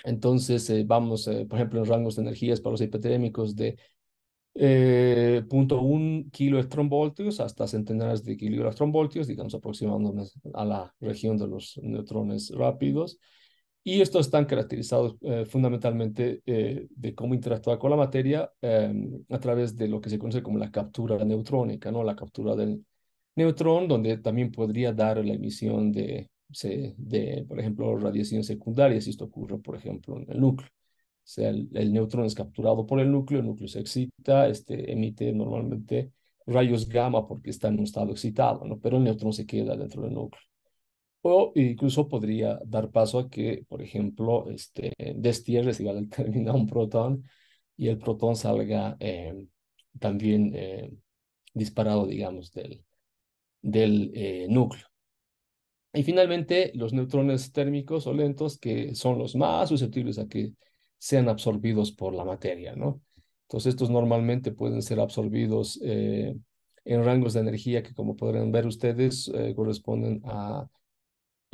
[SPEAKER 4] Entonces, eh, vamos, eh, por ejemplo, en rangos de energías para los hipotérmicos de 0.1 kiloelectronvoltios hasta centenares de kiloelectronvoltios, digamos aproximándonos a la región de los neutrones rápidos. Y estos están caracterizados eh, fundamentalmente eh, de cómo interactuar con la materia em, a través de lo que se conoce como la captura neutrónica, ¿no? la captura del neutrón, donde también podría dar la emisión de, por ejemplo, radiación secundaria, si esto ocurre, por ejemplo, en el núcleo. O sea, el, el, neutrón es capturado por el núcleo, el núcleo se excita, este, emite normalmente rayos gamma porque está en un estado excitado, ¿no? pero el neutrón se queda dentro del núcleo. O incluso podría dar paso a que, por ejemplo, este, destierres igual a terminar un protón y el protón salga eh, también eh, disparado, digamos, del, del eh, núcleo. Y finalmente, los neutrones térmicos o lentos, que son los más susceptibles a que sean absorbidos por la materia, ¿no? Entonces, estos normalmente pueden ser absorbidos en rangos de energía que, como podrán ver ustedes, corresponden a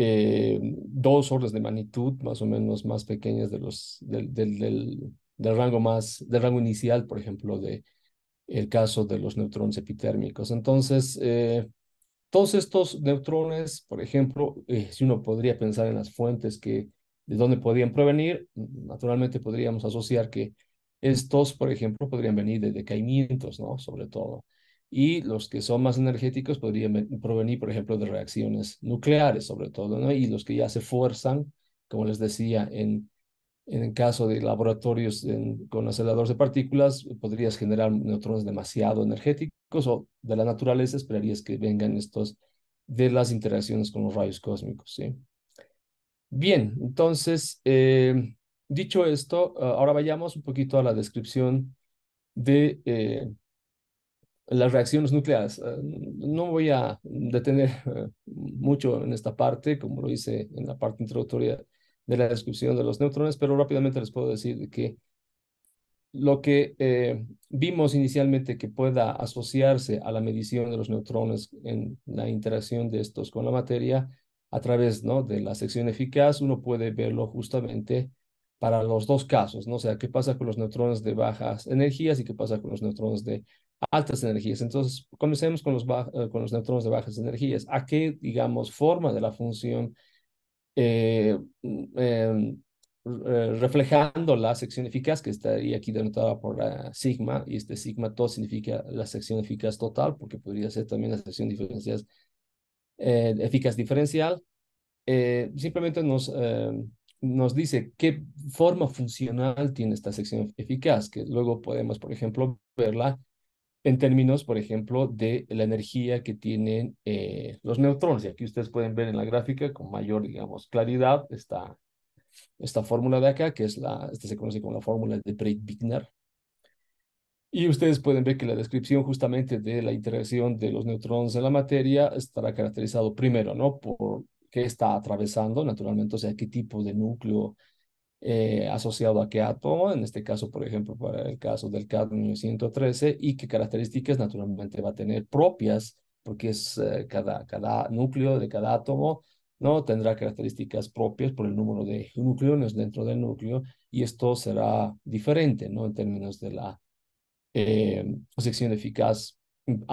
[SPEAKER 4] eh, dos órdenes de magnitud más o menos más pequeñas de los, del, del, rango más, del rango inicial, por ejemplo, de el caso de los neutrones epitérmicos. Entonces, eh, todos estos neutrones, por ejemplo, eh, si uno podría pensar en las fuentes que de dónde podrían provenir, naturalmente podríamos asociar que estos, por ejemplo, podrían venir de decaimientos, ¿no? Sobre todo y los que son más energéticos podrían provenir, por ejemplo, de reacciones nucleares, sobre todo, ¿no? Y los que ya se fuerzan, como les decía, en, en el caso de laboratorios con aceleradores de partículas, podrías generar neutrones demasiado energéticos o de la naturaleza esperarías que vengan estos de las interacciones con los rayos cósmicos, ¿sí? Bien, entonces, eh, dicho esto, ah, ahora vayamos un poquito a la descripción de... Eh, las reacciones nucleares. Eh, no voy a detener eh, mucho en esta parte, como lo hice en la parte introductoria de la descripción de los neutrones, pero rápidamente les puedo decir que lo que eh, vimos inicialmente que pueda asociarse a la medición de los neutrones en la interacción de estos con la materia a través ¿no? de la sección eficaz, uno puede verlo justamente para los dos casos, ¿no? O sea, qué pasa con los neutrones de bajas energías y qué pasa con los neutrones de altas energías. Entonces, comencemos con los, eh, con los neutrones de bajas energías. ¿A qué, digamos, forma de la función eh, mm, em, eh, reflejando la sección eficaz que estaría aquí denotada por la sigma? Y este sigma todo significa la sección eficaz total, porque podría ser también la sección diferencial, eficaz diferencial. simplemente nos em, nos dice qué forma funcional tiene esta sección eficaz, que luego podemos, por ejemplo, verla en términos, por ejemplo, de la energía que tienen eh, los neutrones. Y aquí ustedes pueden ver en la gráfica con mayor, digamos, claridad esta, esta fórmula de acá, que es la, esta se conoce como la fórmula de Breit-Wigner. Y ustedes pueden ver que la descripción justamente de la interacción de los neutrones en la materia estará caracterizado primero, ¿no? Por qué está atravesando, naturalmente, o sea, qué tipo de núcleo eh, asociado a qué átomo, en este caso, por ejemplo, para el caso del cadmio 113, y qué características naturalmente va a tener propias, porque es eh, cada, cada núcleo de cada átomo, ¿no? Tendrá características propias por el número de nucleones dentro del núcleo, y esto será diferente, ¿no? En términos de la eh, sección eficaz mm,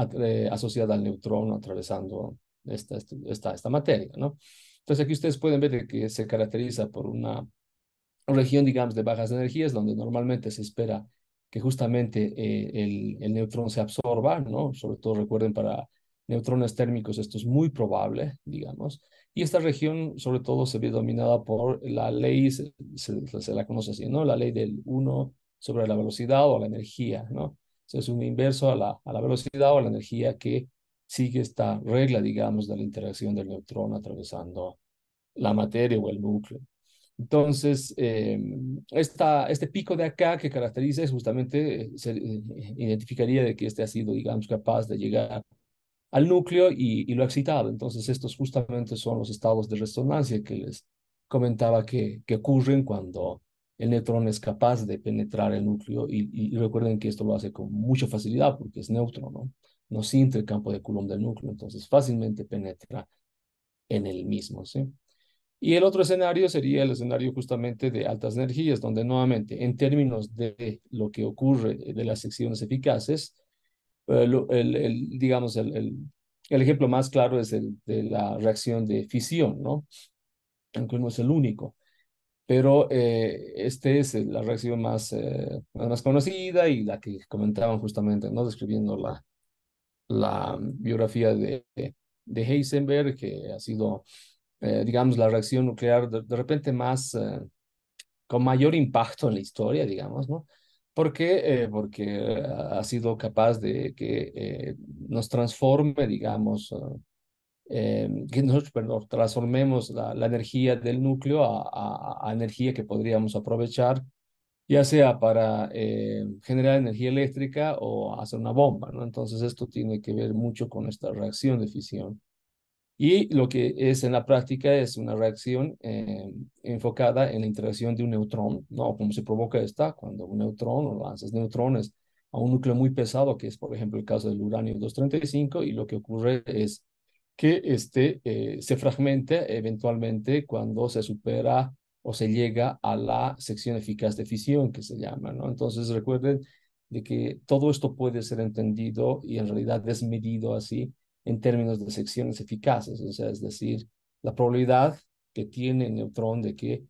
[SPEAKER 4] asociada al neutrón atravesando esta, esta, esta materia, ¿no? Entonces aquí ustedes pueden ver que se caracteriza por una región, digamos, de bajas energías, donde normalmente se espera que justamente eh, el, neutrón se absorba, ¿no? Sobre todo recuerden para neutrones térmicos esto es muy probable, digamos, y esta región sobre todo se ve dominada por la ley, se, la conoce así, ¿no? La ley del 1 sobre la velocidad o la energía, ¿no? O es un inverso a la, a la velocidad o a la energía que sigue esta regla, digamos, de la interacción del neutrón atravesando la materia o el núcleo. Entonces, eh, esta, este pico de acá que caracteriza es justamente, eh, se eh, identificaría de que este ha sido, digamos, capaz de llegar al núcleo y, lo ha excitado. Entonces, estos justamente son los estados de resonancia que les comentaba que, que ocurren cuando el neutrón es capaz de penetrar el núcleo y, recuerden que esto lo hace con mucha facilidad porque es neutro, ¿no? No siente el campo de Coulomb del núcleo, entonces fácilmente penetra en el mismo, ¿sí? Y el otro escenario sería el escenario justamente de altas energías, donde nuevamente, en términos de lo que ocurre eh, de las secciones eficaces, eh, el, el, digamos, el, el, ejemplo más claro es el de la reacción de fisión, ¿no? Aunque no es el único. Pero eh, esta es la reacción más, eh, más conocida y la que comentaban justamente, ¿no? Describiendo la, la biografía de, de Heisenberg, que ha sido eh, digamos, la reacción nuclear de, repente más, eh, con mayor impacto en la historia, digamos, ¿no? ¿Por qué? porque eh, ha sido capaz de que nos transforme, digamos, em, que nos perdón, transformemos la, energía del núcleo a, a, energía que podríamos aprovechar, ya sea para em, generar energía eléctrica o hacer una bomba, ¿no? Entonces esto tiene que ver mucho con esta reacción de fisión. Y lo que es en la práctica es una reacción eh, enfocada en la interacción de un neutrón, ¿no? Como se provoca esta cuando un neutrón o lanzas neutrones a un núcleo muy pesado, que es por ejemplo el caso del uranio 235, y lo que ocurre es que este eh, se fragmenta eventualmente cuando se supera o se llega a la sección eficaz de fisión, que se llama, ¿no? Entonces recuerden de que todo esto puede ser entendido y en realidad es medido así en términos de secciones eficaces, o sea, es decir, la probabilidad que tiene el neutrón de que,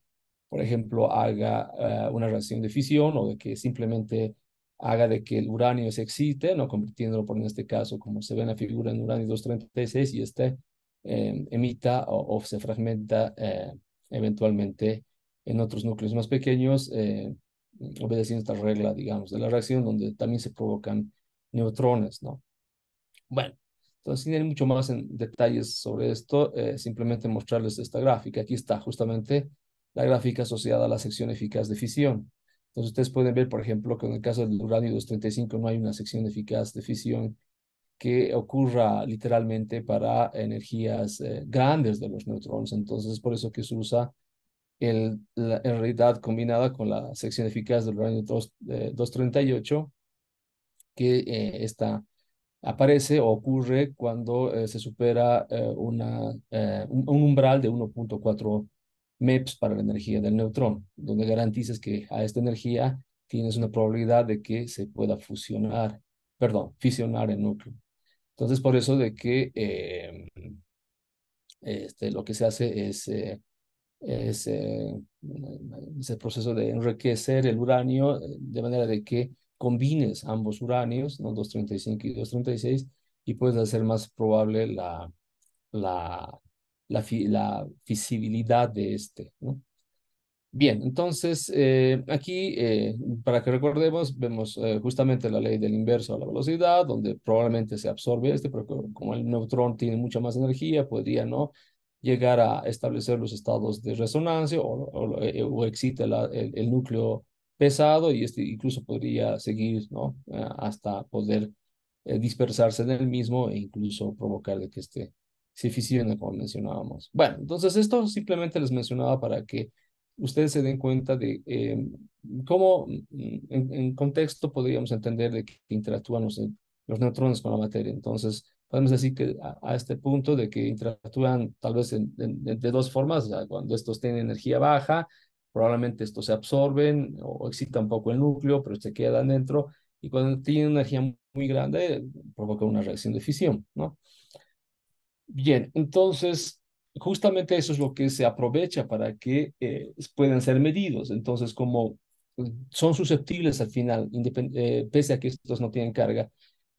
[SPEAKER 4] por ejemplo, haga eh, una reacción de fisión o de que simplemente haga de que el uranio se excite, no convirtiéndolo por en este caso, como se ve en la figura en uranio 236, y este em, emita o, se fragmenta eh, eventualmente en otros núcleos más pequeños, eh, obedeciendo esta regla, digamos, de la reacción, donde también se provocan neutrones, ¿no? Bueno, entonces, sin ir mucho más en detalles sobre esto, eh, simplemente mostrarles esta gráfica. Aquí está justamente la gráfica asociada a la sección eficaz de fisión. Entonces, ustedes pueden ver, por ejemplo, que en el caso del uranio 235 no hay una sección eficaz de fisión que ocurra literalmente para energías eh, grandes de los neutrones. Entonces, es por eso que se usa el, la, en realidad combinada con la sección eficaz del uranio 238, eh, que está aparece o ocurre cuando eh, se supera eh, eh, un, umbral de 1.4 MEPS para la energía del neutrón, donde garantizas que a esta energía tienes una probabilidad de que se pueda fusionar, perdón, fisionar el núcleo. Entonces, por eso de que este, lo que se hace es el ese proceso de enriquecer el uranio de manera de que combines ambos uranios, 235 y 236, y puedes hacer más probable la, la, la, de este, ¿no? Bien, entonces eh, aquí, eh, para que recordemos, vemos eh, justamente la ley del inverso a la velocidad, donde probablemente se absorbe este, pero como el neutrón tiene mucha más energía, podría ¿no? llegar a establecer los estados de resonancia o, o, excita el, el, núcleo pesado y este incluso podría seguir, ¿no? Ah, hasta poder eh, dispersarse en el mismo e incluso provocar de que este se fisione, como mencionábamos. Bueno, entonces esto simplemente les mencionaba para que ustedes se den cuenta de eh, cómo mm, mm, en, contexto podríamos entender de que interactúan los, neutrones con la materia. Entonces, podemos decir que a, este punto de que interactúan tal vez de dos formas, cuando estos tienen energía baja probablemente estos se absorben o excitan poco el núcleo, pero se quedan dentro y cuando tienen energía muy grande provoca una reacción de fisión, ¿no? Bien, entonces justamente eso es lo que se aprovecha para que eh, puedan ser medidos. Entonces, como eh, son susceptibles al final, eh, pese a que estos no tienen carga,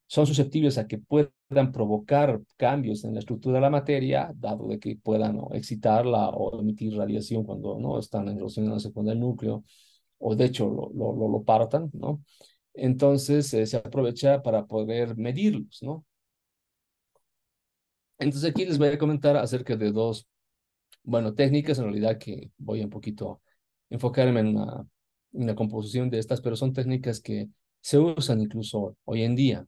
[SPEAKER 4] son susceptibles a que puedan provocar cambios en la estructura de la materia, dado de que puedan excitarla o emitir radiación cuando no están relación con el núcleo, o de hecho lo, lo, partan, ¿no? Entonces eh, se aprovecha para poder medirlos, ¿no? Entonces aquí les voy a comentar acerca de dos, bueno, técnicas en realidad que voy un poquito a enfocarme en una en la composición de estas, pero son técnicas que se usan incluso hoy en día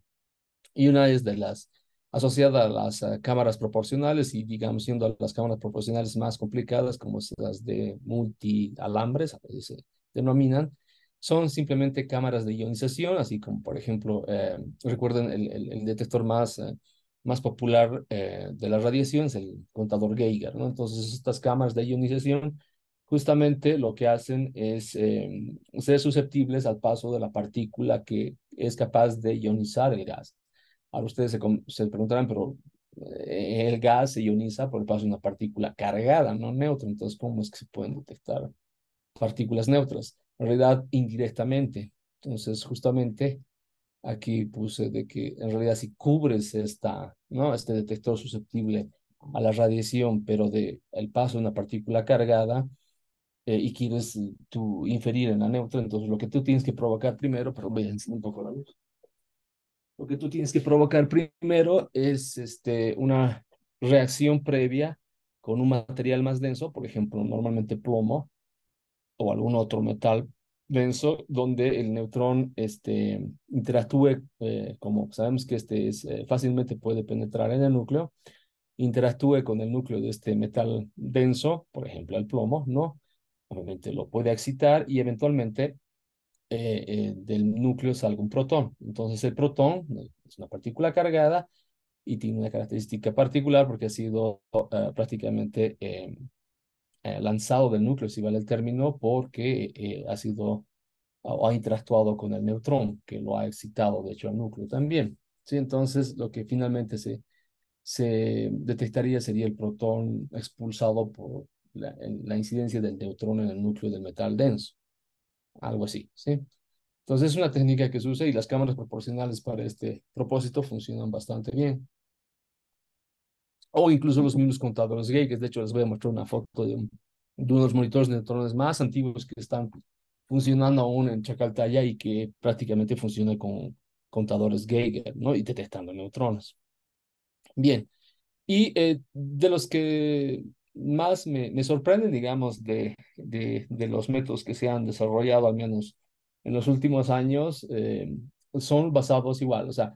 [SPEAKER 4] y una es de las asociada a las eh, cámaras proporcionales y digamos siendo las cámaras proporcionales más complicadas como las de multialambres, se denominan, son simplemente cámaras de ionización, así como por ejemplo, eh, recuerden el, detector más, eh, más popular de la radiación es el contador Geiger, ¿no? Entonces estas cámaras de ionización justamente lo que hacen es ser susceptibles al paso de la partícula que es capaz de ionizar el gas. Ahora ustedes se, preguntarán, pero eh, el gas se ioniza por el paso de una partícula cargada, no neutra. Entonces, ¿cómo es que se pueden detectar partículas neutras? En realidad, indirectamente. Entonces, justamente aquí puse de que en realidad si cubres esta, ¿no? este detector susceptible a la radiación, pero de el paso de una partícula cargada, eh, y quieres eh, tú inferir en la neutra, entonces lo que tú tienes que provocar primero, pero vean un poco la luz lo que tú tienes que provocar primero es este, una reacción previa con un material más denso, por ejemplo, normalmente plomo o algún otro metal denso, donde el neutrón este, interactúe, eh, como sabemos que este eh, fácilmente puede penetrar en el núcleo, interactúe con el núcleo de este metal denso, por ejemplo, el plomo, ¿no? Obviamente lo puede excitar y eventualmente eh, eh, del núcleo salga un protón. Entonces el protón eh, es una partícula cargada y tiene una característica particular porque ha sido prácticamente lanzado del núcleo, si vale el término, porque ha sido o ha interactuado con el neutrón, que lo ha excitado, de hecho, al núcleo también. ¿sí? Entonces, lo que finalmente se, se detectaría sería el protón expulsado por la, la incidencia del neutrón en el núcleo del metal denso algo así, ¿sí? Entonces es una técnica que se usa y las cámaras proporcionales para este propósito funcionan bastante bien. O incluso los mismos contadores Geiger, de hecho les voy a mostrar una foto de, de unos monitores de neutrones más antiguos que están funcionando aún en Chacaltaya y que prácticamente funciona con contadores Geiger, ¿no? Y detectando neutrones. Bien, y eh, de los que más me, me sorprenden, digamos, de, de, de, los métodos que se han desarrollado, al menos en los últimos años, eh, son basados igual, o sea,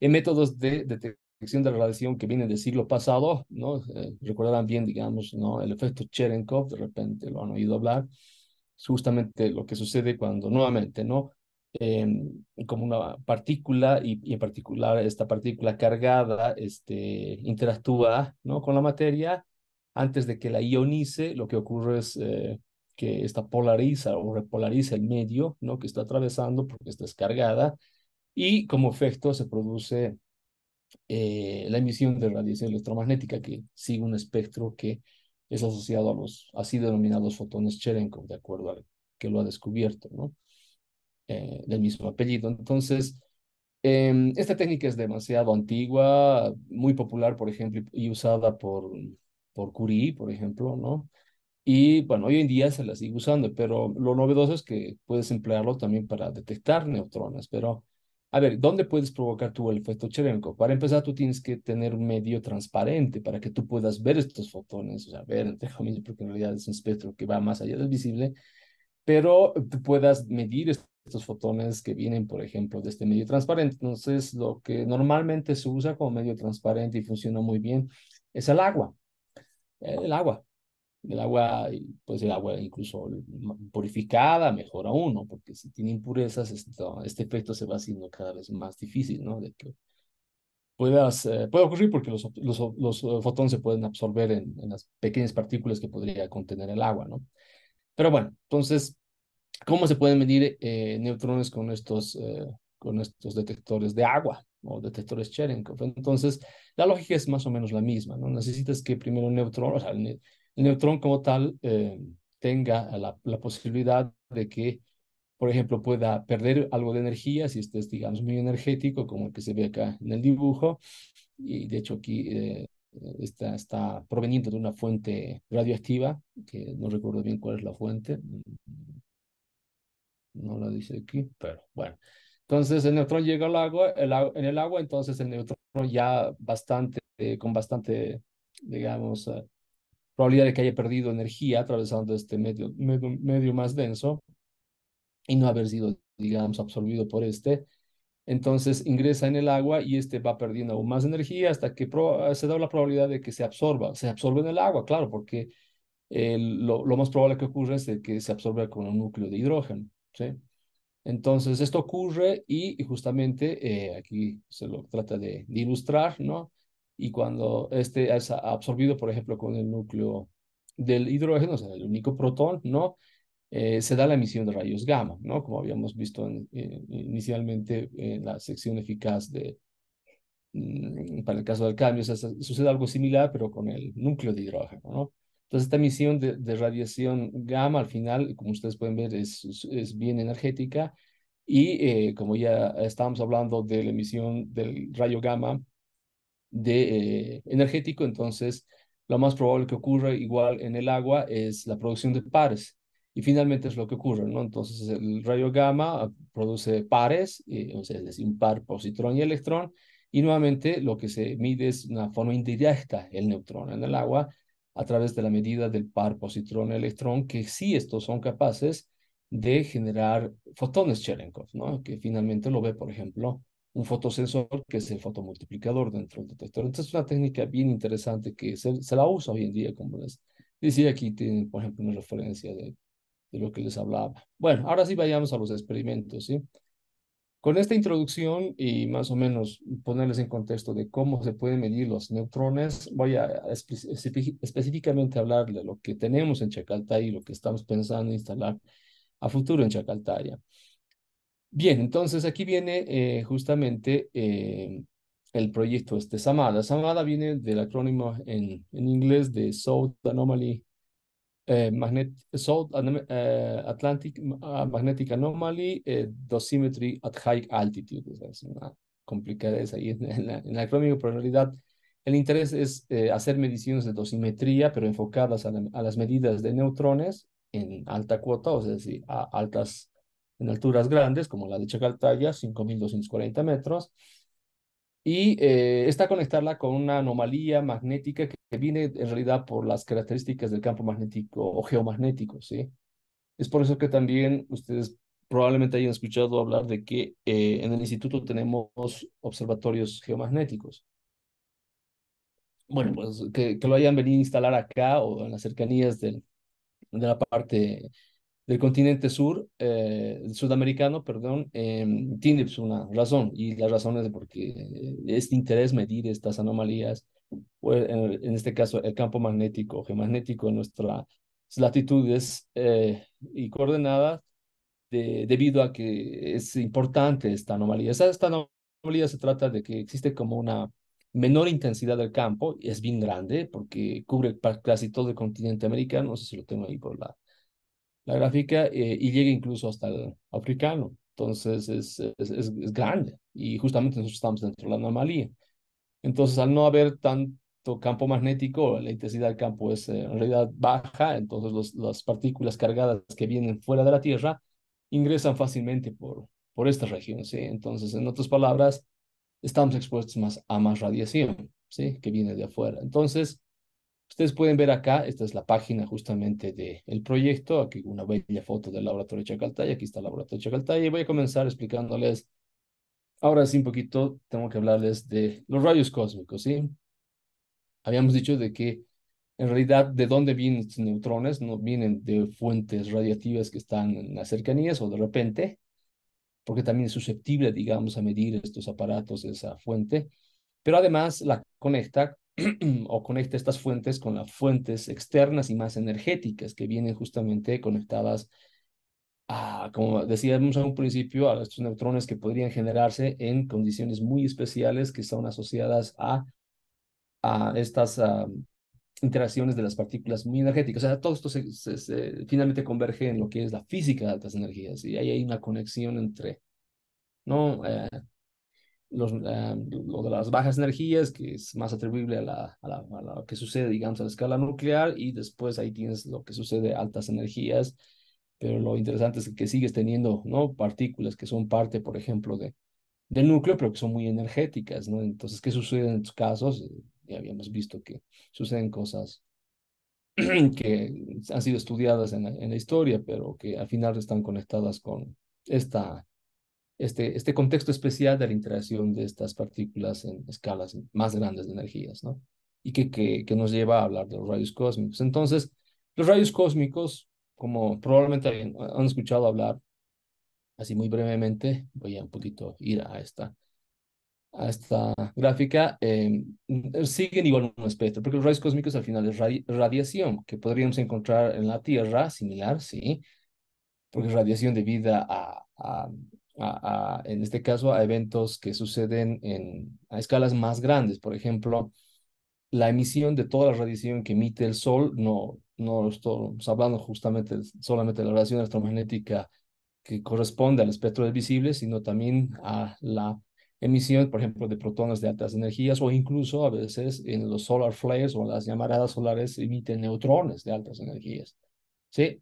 [SPEAKER 4] en métodos de detección de radiación que vienen del siglo pasado, ¿no? Eh, recordarán bien, digamos, ¿no? El efecto Cherenkov, de repente lo han oído hablar, justamente lo que sucede cuando nuevamente, ¿no? Em, como una partícula y, y, en particular esta partícula cargada este, interactúa ¿no? con la materia antes de que la ionice, lo que ocurre es eh, que esta polariza o repolariza el medio ¿no? que está atravesando porque está descargada y como efecto se produce eh, la emisión de radiación electromagnética que sigue un espectro que es asociado a los así denominados fotones Cherenkov, de acuerdo al que lo ha descubierto, ¿no? Eh, del mismo apellido. Entonces, em, esta técnica es demasiado antigua, muy popular, por ejemplo, y usada por por Curie, por ejemplo, ¿no? Y bueno, hoy en día se las sigue usando, pero lo novedoso es que puedes emplearlo también para detectar neutrones. Pero, a ver, ¿dónde puedes provocar tú el efecto Cherenkov? Para empezar, tú tienes que tener un medio transparente para que tú puedas ver estos fotones, o sea, ver, entre comillas, porque en realidad es un espectro que va más allá del visible, pero tú puedas medir estos fotones que vienen, por ejemplo, de este medio transparente. Entonces, lo que normalmente se usa como medio transparente y funciona muy bien es el agua. Eh, el agua. El agua, pues el agua incluso purificada, mejor aún, ¿no? Porque si tiene impurezas, este efecto se va haciendo cada vez más difícil, ¿no? De que puedas, eh, puede ocurrir porque los, eh, fotones se pueden absorber en, las pequeñas partículas que podría contener el agua, ¿no? Pero bueno, entonces, ¿cómo se pueden medir neutrones con estos, con estos detectores de agua? o detectores Cherenkov. Entonces, la lógica es más o menos la misma, ¿no? Necesitas que primero el neutrón, o sea, el, neutrón como tal eh, tenga la, posibilidad de que, por ejemplo, pueda perder algo de energía si es, digamos, muy energético, como el que se ve acá en el dibujo, y de hecho aquí... Eh, está, está proveniente de una fuente radioactiva, que no recuerdo bien cuál es la fuente, mm, mm, no la dice aquí, pero bueno, entonces el neutrón llega al agua, en el agua, entonces el neutrón ya bastante, eh, con bastante, digamos, eh, probabilidad de que haya perdido energía atravesando este medio, medio, más denso y no haber sido, digamos, absorbido por este. Entonces ingresa en el agua y este va perdiendo aún más energía hasta que se da la probabilidad de que se absorba. Se absorbe en el agua, claro, porque lo, más probable que ocurra es que se absorba con un núcleo de hidrógeno, ¿sí? Entonces, esto ocurre y, justamente eh, aquí se lo trata de, ilustrar, ¿no? Y cuando este es absorbido, por ejemplo, con el núcleo del hidrógeno, o sea, el único protón, ¿no? Eh, se da la emisión de rayos gamma, ¿no? Como habíamos visto eh, inicialmente en la sección eficaz de, mm, para el caso del cambio, sucede algo similar, pero con el núcleo de hidrógeno, ¿no? Entonces, esta emisión de, radiación gamma, al final, como ustedes pueden ver, es, bien energética. Y eh, como ya estábamos hablando de la emisión del rayo gamma de, eh, energético, entonces lo más probable que ocurra igual en el agua es la producción de pares. Y finalmente es lo que ocurre, ¿no? Entonces el rayo gamma produce pares, es eh, o sea, par par positrón y electrón, y nuevamente lo que se mide es una forma indirecta, el neutrón en el agua, a través de la medida del par positrón-electrón, que sí estos son capaces de generar fotones Cherenkov, ¿no? que finalmente lo ve, por ejemplo, un fotosensor que es el fotomultiplicador dentro del detector. Entonces es una técnica bien interesante que se, la usa hoy en día, como les decía, aquí tienen, por ejemplo, una referencia de, de lo que les hablaba. Bueno, ahora sí vayamos a los experimentos, ¿sí? Con esta introducción y más o menos ponerles en contexto de cómo se pueden medir los neutrones, voy a específicamente hablar de lo que tenemos en Chacaltaya y lo que estamos pensando instalar a futuro en Chacaltaya. Bien, entonces aquí viene eh, justamente eh, el proyecto este SAMADA. SAMADA viene del acrónimo en, en inglés de South Anomaly eh, eh, Atlantic ah, Magnetic Anomaly, eh, Dosimetry at High Altitude. es una complicada ahí en, la, en, pero en realidad el interés es eh, hacer mediciones de dosimetría, pero enfocadas a, las medidas de neutrones en alta cuota, o sea, decir, a altas, en alturas grandes, como la de Chacaltaya, 5.240 metros, y eh, está conectarla con una anomalía magnética que, viene en realidad por las características del campo magnético o geomagnético, ¿sí? Es por eso que también ustedes probablemente hayan escuchado hablar de que eh, en el instituto tenemos observatorios geomagnéticos. Bueno, pues que, lo hayan venido a instalar acá o en las cercanías de la parte del continente sur, eh, sudamericano, perdón, em, tiene pues, una razón, y la razón es porque de interés medir estas anomalías, eh, en, en este caso el campo magnético geomagnético en nuestras latitudes eh, y coordenadas, debido a que es importante esta anomalía. esta anomalía se trata de que existe como una menor intensidad del campo, es bien grande porque cubre casi todo el continente americano, no sé si lo tengo ahí por la la gráfica eh, y llega incluso hasta el africano. Entonces es, es, grande y justamente nosotros estamos dentro de la anomalía. Entonces al no haber tanto campo magnético, la intensidad del campo es eh, en realidad baja, entonces las partículas cargadas que vienen fuera de la Tierra ingresan fácilmente por, por esta región. ¿sí? Entonces, en otras palabras, estamos expuestos más a más radiación ¿sí? que viene de afuera. Entonces, Ustedes pueden ver acá, esta es la página justamente del el proyecto, aquí una bella foto del laboratorio Chacaltaya, aquí está el laboratorio Chacaltaya, y voy a comenzar explicándoles, ahora sí un poquito, tengo que hablarles de los rayos cósmicos, ¿sí? Habíamos dicho de que en realidad de dónde vienen estos neutrones, no vienen de fuentes radiativas que están en las cercanías o de repente, porque también es susceptible, digamos, a medir estos aparatos, esa fuente, pero además la conecta o conecta estas fuentes con las fuentes externas y más energéticas que vienen justamente conectadas a, como decíamos en un principio, a estos neutrones que podrían generarse en condiciones muy especiales que son asociadas a, a estas ah, interacciones de las partículas muy energéticas. O sea, todo esto finalmente converge en lo que es la física de altas energías y ahí hay una conexión entre, ¿no? Eh, los, eh, lo de las bajas energías, que es más atribuible a, la, a, la, lo que sucede, digamos, a la escala nuclear, y después ahí tienes lo que sucede altas energías, pero lo interesante es que sigues teniendo, ¿no? Partículas que son parte, por ejemplo, de, del núcleo, pero que son muy energéticas, ¿no? Entonces, ¿qué sucede en estos casos? Eh, ya habíamos visto que suceden cosas que han sido estudiadas en la, en la historia, pero que al final están conectadas con esta este, este contexto especial de la interacción de estas partículas en escalas más grandes de energías, ¿no? Y que, que, que nos lleva a hablar de los rayos cósmicos. Entonces, los rayos cósmicos, como probablemente han escuchado hablar, así muy brevemente, voy a un poquito ir a esta, a esta gráfica, eh, siguen igual un espectro, porque los rayos cósmicos al final es radiación, que podríamos encontrar en la Tierra, similar, sí, porque es radiación debida a en este caso, a eventos que suceden en, a escalas más grandes. Por ejemplo, la emisión de toda la radiación que emite el Sol, no, no estamos hablando justamente solamente de la radiación electromagnética que corresponde al espectro del visible, sino también a la emisión, por ejemplo, de protones de altas energías o incluso a veces en los solar flares o las llamaradas solares emiten neutrones de altas energías. ¿Sí?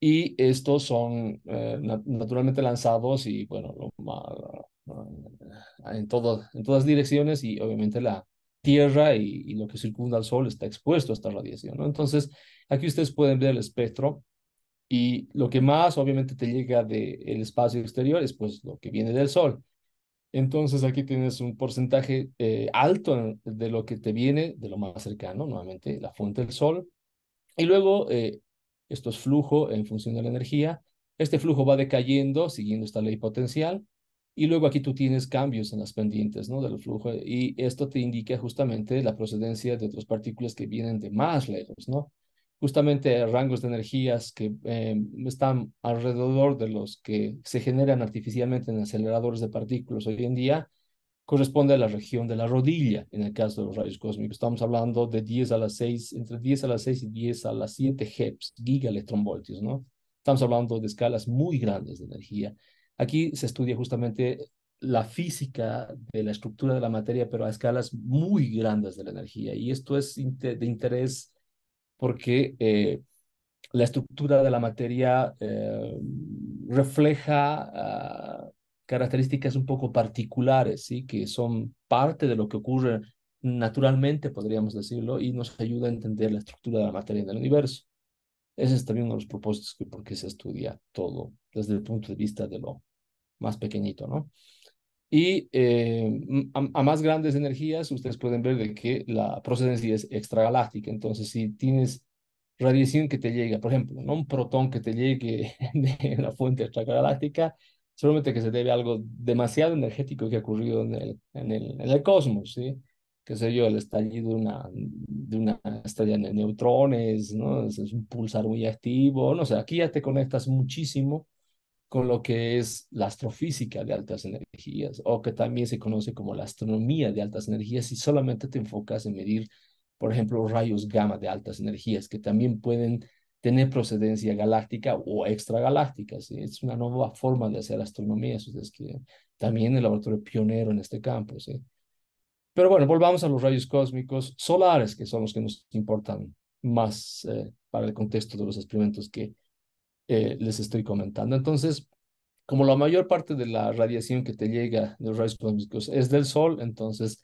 [SPEAKER 4] y estos son eh, naturalmente lanzados y bueno, ah, en, todas en todas direcciones y obviamente la Tierra y, lo que circunda al Sol está expuesto a esta radiación. Entonces, aquí ustedes pueden ver el espectro y lo que más obviamente te llega del espacio exterior es pues lo que viene del Sol. Entonces aquí tienes un porcentaje eh, alto de lo que te viene de lo más cercano, nuevamente la fuente del Sol, y luego eh, esto es flujo en función de la energía. Este flujo va decayendo siguiendo esta ley potencial. Y luego aquí tú tienes cambios en las pendientes ¿no? del flujo y esto te indica justamente la procedencia de otras partículas que vienen de más lejos, Justamente rangos de energías que em, están alrededor de los que se generan artificialmente en aceleradores de partículas hoy en día corresponde a la región de la rodilla, en el caso de los rayos cósmicos. Estamos hablando de 10 a las 6, entre 10 a las 6 y 10 a las 7 HEPS, gigaelectronvoltios, ¿no? Estamos hablando de escalas muy grandes de energía. Aquí se estudia justamente la física de la estructura de la materia, pero a escalas muy grandes de la energía. Y esto es de interés porque eh, la estructura de la materia eh, refleja... Ah, características un poco particulares, ¿sí? que son parte de lo que ocurre naturalmente, podríamos decirlo, y nos ayuda a entender la estructura de la materia en el universo. Ese es también uno de los propósitos por qué se estudia todo desde el punto de vista de lo más pequeñito, ¿no? Y eh, a, más grandes energías, ustedes pueden ver de que la procedencia es extragaláctica. Entonces, si tienes radiación que te llega, por ejemplo, ¿no? un protón que te llegue de la fuente extragaláctica, Solamente que se debe a algo demasiado energético que ha ocurrido en el, en el, en el cosmos, ¿sí? Que sé yo, el estallido de una, de una estrella de neutrones, ¿no? Es, un pulsar muy activo, no sé, aquí ya te conectas muchísimo con lo que es la astrofísica de altas energías, o que también se conoce como la astronomía de altas energías, y solamente te enfocas en medir, por ejemplo, rayos gamma de altas energías, que también pueden tener procedencia galáctica o extragaláctica. ¿sí? Es una nueva forma de hacer astronomía, ustedes que También el laboratorio pionero en este campo. ¿sí? Pero bueno, volvamos a los rayos cósmicos solares, que son los que nos importan más eh, para el contexto de los experimentos que eh, les estoy comentando. Entonces, como la mayor parte de la radiación que te llega de los rayos cósmicos es del Sol, entonces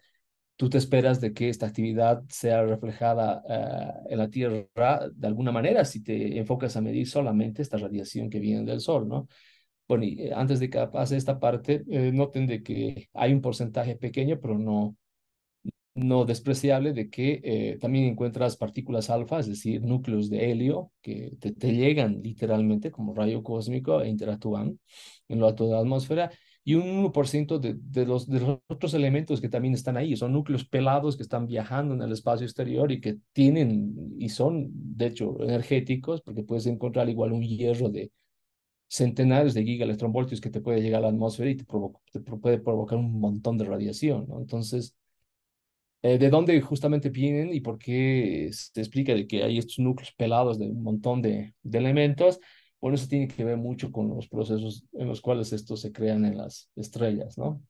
[SPEAKER 4] tú te esperas de que esta actividad sea reflejada ah, en la Tierra de alguna manera si te enfocas a medir solamente esta radiación que viene del Sol, ¿no? Bueno, y eh, antes de que pase esta parte, eh, noten de que hay un porcentaje pequeño, pero no, no despreciable, de que eh, también encuentras partículas alfa, es decir, núcleos de helio, que te, te llegan literalmente como rayo cósmico e interactúan en lo alto de la atmósfera, y un 1% de, de, los, de los otros elementos que también están ahí. Son núcleos pelados que están viajando en el espacio exterior y que tienen y son, de hecho, energéticos, porque puedes encontrar igual un hierro de centenares de gigaelectronvoltios que te puede llegar a la atmósfera y te, provoca, puede provocar un montón de radiación. Entonces, eh, de dónde justamente vienen y por qué se explica de que hay estos núcleos pelados de un montón de, de, elementos bueno, eso tiene que ver mucho con los procesos en los cuales estos se crean en las estrellas, ¿no?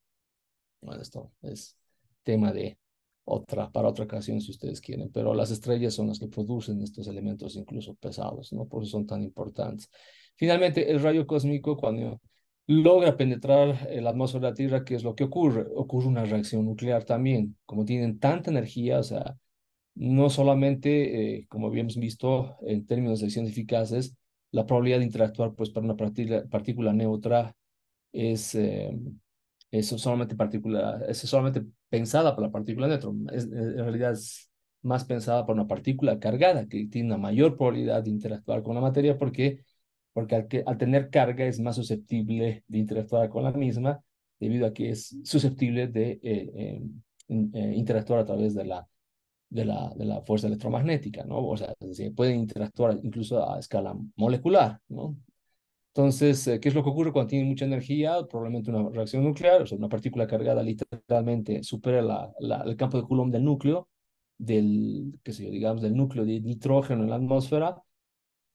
[SPEAKER 4] Bueno, esto es tema de otra, para otra ocasión si ustedes quieren, pero las estrellas son las que producen estos elementos incluso pesados, ¿no? Por eso son tan importantes. Finalmente, el rayo cósmico cuando logra penetrar eh, la atmósfera de la Tierra, ¿qué es lo que ocurre? Ocurre una reacción nuclear también, como tienen tanta energía, o sea, no solamente, eh, como habíamos visto en términos de acciones eficaces, la probabilidad de interactuar pues para una partícula, neutra es, eh, solamente es solamente pensada para la partícula neutra, es, eh, en realidad es más pensada por una partícula cargada que tiene una mayor probabilidad de interactuar con la materia porque, porque al, tener carga es más susceptible de interactuar con la misma debido a que es susceptible de eh, interactuar a través de la de la, de la fuerza electromagnética, ¿no? O sea, se pueden interactuar incluso a escala molecular, ¿no? Entonces, eh, ¿qué es lo que ocurre cuando tiene mucha energía? Probablemente una reacción nuclear, o sea, una partícula cargada literalmente supera la, el campo de Coulomb del núcleo, del, qué sé yo, digamos, del núcleo de nitrógeno en la atmósfera,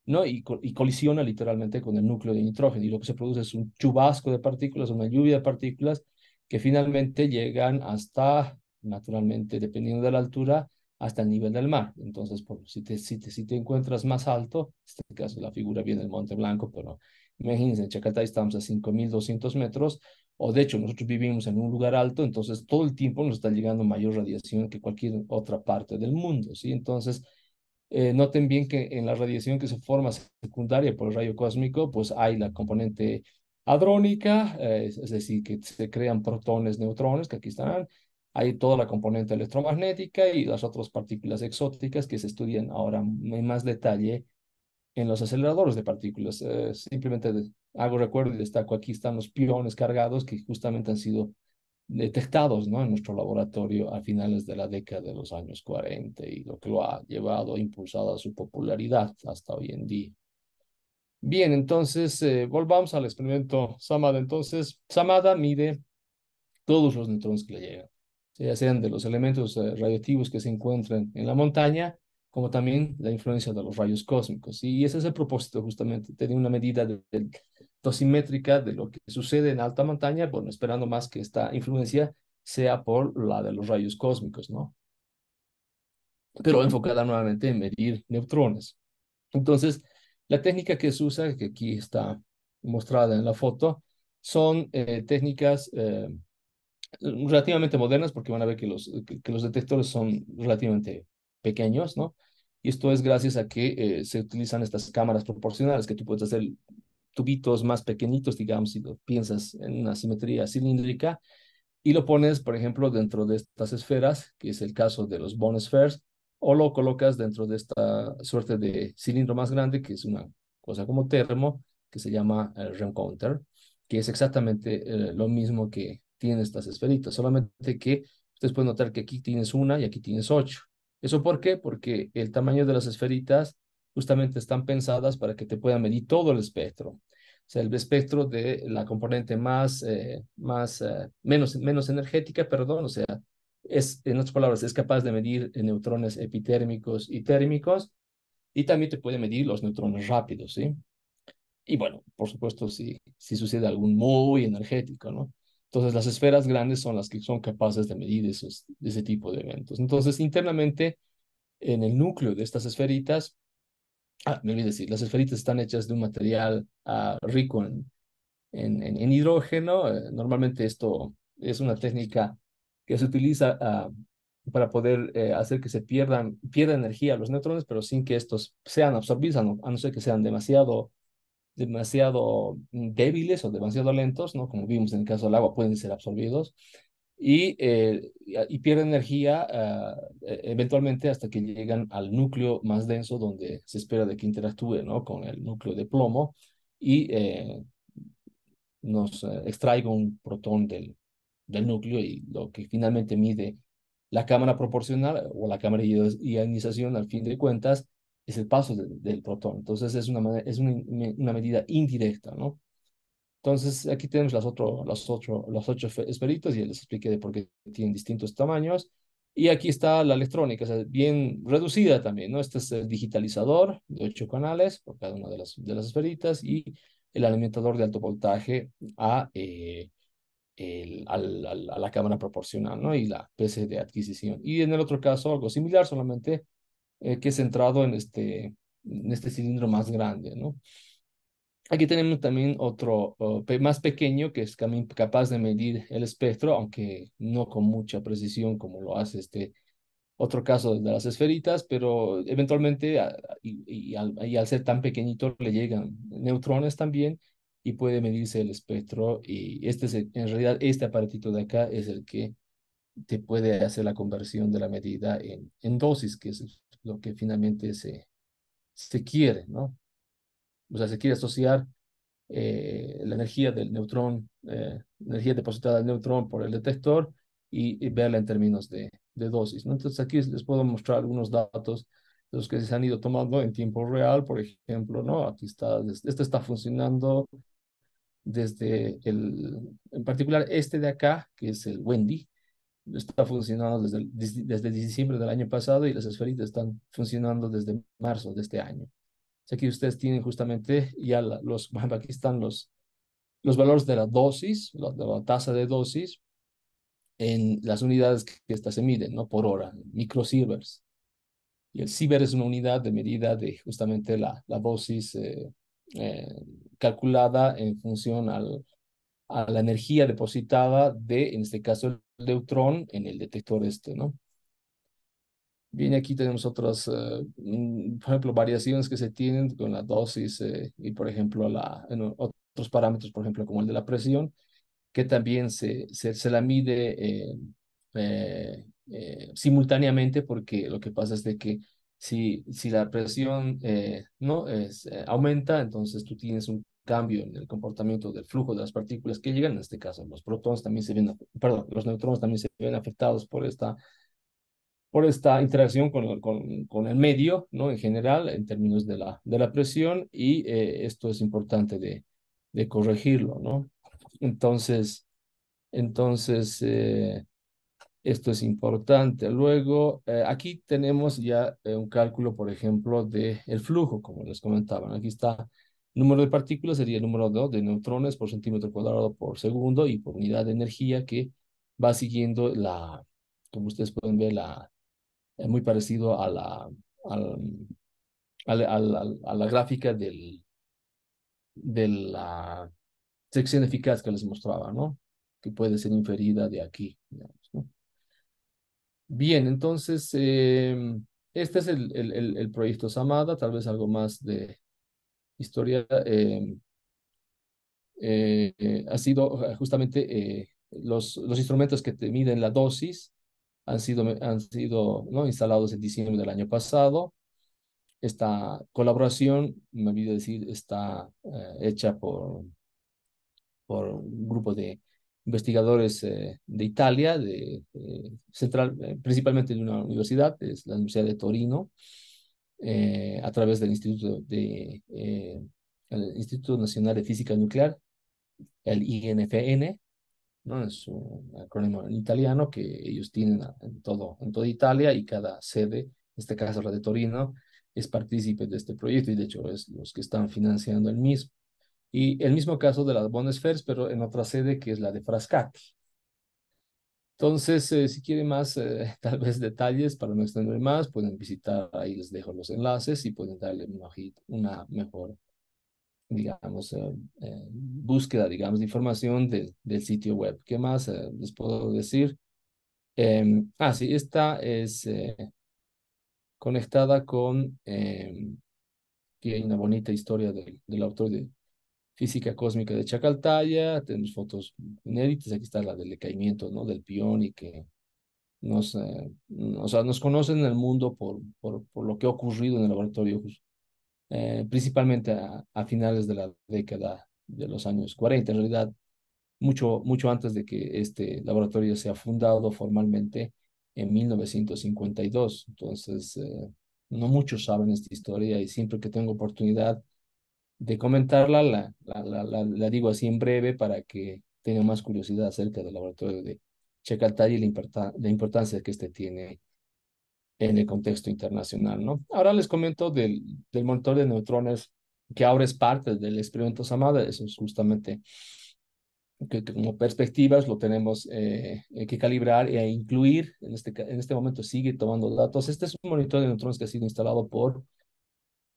[SPEAKER 4] ¿no? Y, y, colisiona literalmente con el núcleo de nitrógeno. Y lo que se produce es un chubasco de partículas, una lluvia de partículas que finalmente llegan hasta, naturalmente, dependiendo de la altura, hasta el nivel del mar. Entonces, por, si, te, si, te, encuentras más alto, en este caso la figura viene del Monte Blanco, pero imagínense, en Chacatay estamos a 5.200 metros, o de hecho nosotros vivimos en un lugar alto, entonces todo el tiempo nos está llegando mayor radiación que cualquier otra parte del mundo, ¿sí? Entonces, eh, noten bien que en la radiación que se forma secundaria por el rayo cósmico, pues hay la componente hadrónica, eh, es decir, que se crean protones, neutrones, que aquí están, hay toda la componente electromagnética y las otras partículas exóticas que se estudian ahora en más detalle en los aceleradores de partículas. Eh, simplemente hago recuerdo y destaco, aquí están los piones cargados que justamente han sido detectados ¿no? en nuestro laboratorio a finales de la década de los años 40 y lo que lo ha llevado, impulsado a su popularidad hasta hoy en día. Bien, entonces eh, volvamos al experimento Samada. Entonces, Samada mide todos los neutrones que le llegan ya sean de los elementos eh, radioactivos que se encuentran en la montaña, como también la influencia de los rayos cósmicos. Y ese es el propósito, justamente, tener una medida dosimétrica de lo que sucede en alta montaña, bueno, esperando más que esta influencia sea por la de los rayos cósmicos, ¿no? Pero enfocada nuevamente en medir neutrones. Entonces, la técnica que se usa, que aquí está mostrada en la foto, son eh, técnicas eh, Mm, relativamente modernas, porque van a ver que los, que, los detectores son relativamente pequeños, ¿no? Y esto es gracias a que eh, se utilizan estas cámaras proporcionales, que tú puedes hacer tubitos más pequeñitos, digamos, si lo piensas en una simetría cilíndrica, y lo pones, por ejemplo, dentro de estas esferas, que es el caso de los spheres, o lo colocas dentro de esta suerte de cilindro más grande, que es una cosa como termo, que se llama el eh, que es exactamente eh, lo mismo que tiene estas esferitas, solamente que ustedes pueden notar que aquí tienes una y aquí tienes ocho. ¿Eso por qué? Porque el tamaño de las esferitas justamente están pensadas para que te puedan medir todo el espectro. O sea, el espectro de la componente más, eh, más eh, menos, menos energética, perdón, o sea, es, en otras palabras, es capaz de medir neutrones epitérmicos y térmicos, y también te puede medir los neutrones rápidos, ¿sí? Y bueno, por supuesto, si, si sucede algún muy energético, ¿no? Entonces, las esferas grandes son las que son capaces de medir esos, ese tipo de eventos. Entonces, internamente, en el núcleo de estas esferitas, ah, me olvidé decir, las esferitas están hechas de un material ah, rico en, en, hidrógeno. Eh, normalmente esto es una técnica que se utiliza ah, para poder eh, hacer que se pierdan, pierda energía a los neutrones, pero sin que estos sean absorbidos, no, a no ser que sean demasiado demasiado débiles o demasiado lentos, ¿no? Como vimos en el caso del agua, pueden ser absorbidos y, eh, pierden energía ah, e-, eventualmente hasta que llegan al núcleo más denso donde se espera de que interactúe, ¿no? Con el núcleo de plomo y eh, nos eh, extraiga un protón del, del núcleo y lo que finalmente mide la cámara proporcional o la cámara de ionización al fin de cuentas es el paso del protón. Entonces es una, es una, medida indirecta, ¿no? Entonces aquí tenemos las, otro, las, ocho las ocho esferitos y les expliqué de por qué tienen distintos tamaños. Y aquí está la electrónica, o sea, bien reducida también, ¿no? Este es el digitalizador de ocho canales por cada una de las, de las esferitas y el alimentador de alto voltaje a, eh, el, al, a la cámara proporcional, ¿no? Y la PC de adquisición. Y en el otro caso, algo similar, solamente eh, que es centrado en este, en este cilindro más grande, ¿no? Aquí tenemos también otro más pequeño que es también capaz de medir el espectro, aunque no con mucha precisión como lo hace este otro caso de las esferitas, pero eventualmente y, y, al, ser tan pequeñito le llegan neutrones también y puede medirse el espectro y este en realidad este aparatito de acá es el que te puede hacer la conversión de la medida en, en dosis, que es lo que finalmente se, se quiere, ¿no? O sea, se quiere asociar eh, la energía del neutrón, eh, energía depositada del neutrón por el detector y, verla en términos de, de dosis, ¿no? Entonces aquí les puedo mostrar algunos datos de los que se han ido tomando en tiempo real, por ejemplo, ¿no? Aquí está, este está funcionando desde el, en particular este de acá, que es el Wendy, está funcionando desde, desde diciembre del año pasado y las esferitas están funcionando desde marzo de este año. Aquí ustedes tienen justamente ya los, aquí están los, los valores de la dosis, de la tasa de dosis en las unidades que estas se miden, ¿no? Por hora, micro microsieverts. Y el ciber es una unidad de medida de justamente la, la dosis eh, eh, calculada en función al, a la energía depositada de, en este caso, el neutrón en el detector este, ¿no? Bien, aquí tenemos otras, eh, por ejemplo, variaciones que se tienen con la dosis eh, y, por ejemplo, la, en otros parámetros, por ejemplo, como el de la presión, que también se, se, se la mide eh, simultáneamente porque lo que pasa es de que si, si la presión no es, aumenta, entonces tú tienes un cambio en el comportamiento del flujo de las partículas que llegan, en este caso los protones también se ven, perdón, los neutrones también se ven afectados por esta, por esta interacción con, el medio, ¿no? En general, en términos de la, de la presión, y eh, esto es importante de, corregirlo, ¿no? Entonces, entonces, eh, esto es importante. Luego, eh, aquí tenemos ya un cálculo, por ejemplo, de el flujo, como les comentaban. Aquí está número de partículas sería el número de neutrones por centímetro cuadrado por segundo y por unidad de energía que va siguiendo la, como ustedes pueden ver, la, es eh, muy parecido a la, a a la, gráfica del, de la sección eficaz que les mostraba, ¿no? Que puede ser inferida de aquí, Bien, entonces, eh, este es el, el, el, proyecto Samada, tal vez algo más de, historia em, eh, eh, ha sido eh, justamente los, los instrumentos que te miden la dosis han sido, han sido ¿no? instalados en diciembre del año pasado. Esta colaboración, me olvido decir, está hecha por, por un grupo de investigadores de Italia, de, central, principalmente de una universidad, es la Universidad de Torino, eh, a través del Instituto, de, eh, el Instituto Nacional de Física Nuclear, el INFN, ¿no? es un acrónimo en italiano que ellos tienen en, todo, en toda Italia y cada sede, en este caso la de Torino, es partícipe de este proyecto y de hecho es los que están financiando el mismo. Y el mismo caso de las Bonnes pero en otra sede que es la de Frascati, entonces, eh, si quieren más, eh, tal vez detalles, para no extender más, pueden visitar, ahí les dejo los enlaces y pueden darle una, mejor, digamos, eh, búsqueda, digamos, de información del sitio web. ¿Qué más les puedo decir? Em, ah, sí, esta es conectada con em, que hay una bonita historia del autor de Física Cósmica de Chacaltaya, tenemos fotos inéditas, aquí está la del decaimiento, ¿no? Del pion y que nos, mm, o sea, nos conocen en el mundo por, por, por lo que ha ocurrido en el laboratorio, pues, eh, principalmente a, finales de la década de los años 40, en realidad mucho, mucho antes de que este laboratorio sea fundado formalmente en 1952. Entonces, eh, no muchos saben esta historia y siempre que tengo oportunidad de comentarla, la, la, la, la, digo así en breve para que tenga más curiosidad acerca del laboratorio de Chacaltay y la, la importancia que este tiene en el contexto internacional. ¿no? Ahora les comento del, del monitor de neutrones que ahora es parte del experimento Samada, eso es justamente que, como perspectivas lo tenemos eh, eh, que calibrar e incluir, en este, en este momento sigue tomando datos. Este es un monitor de neutrones que ha sido instalado por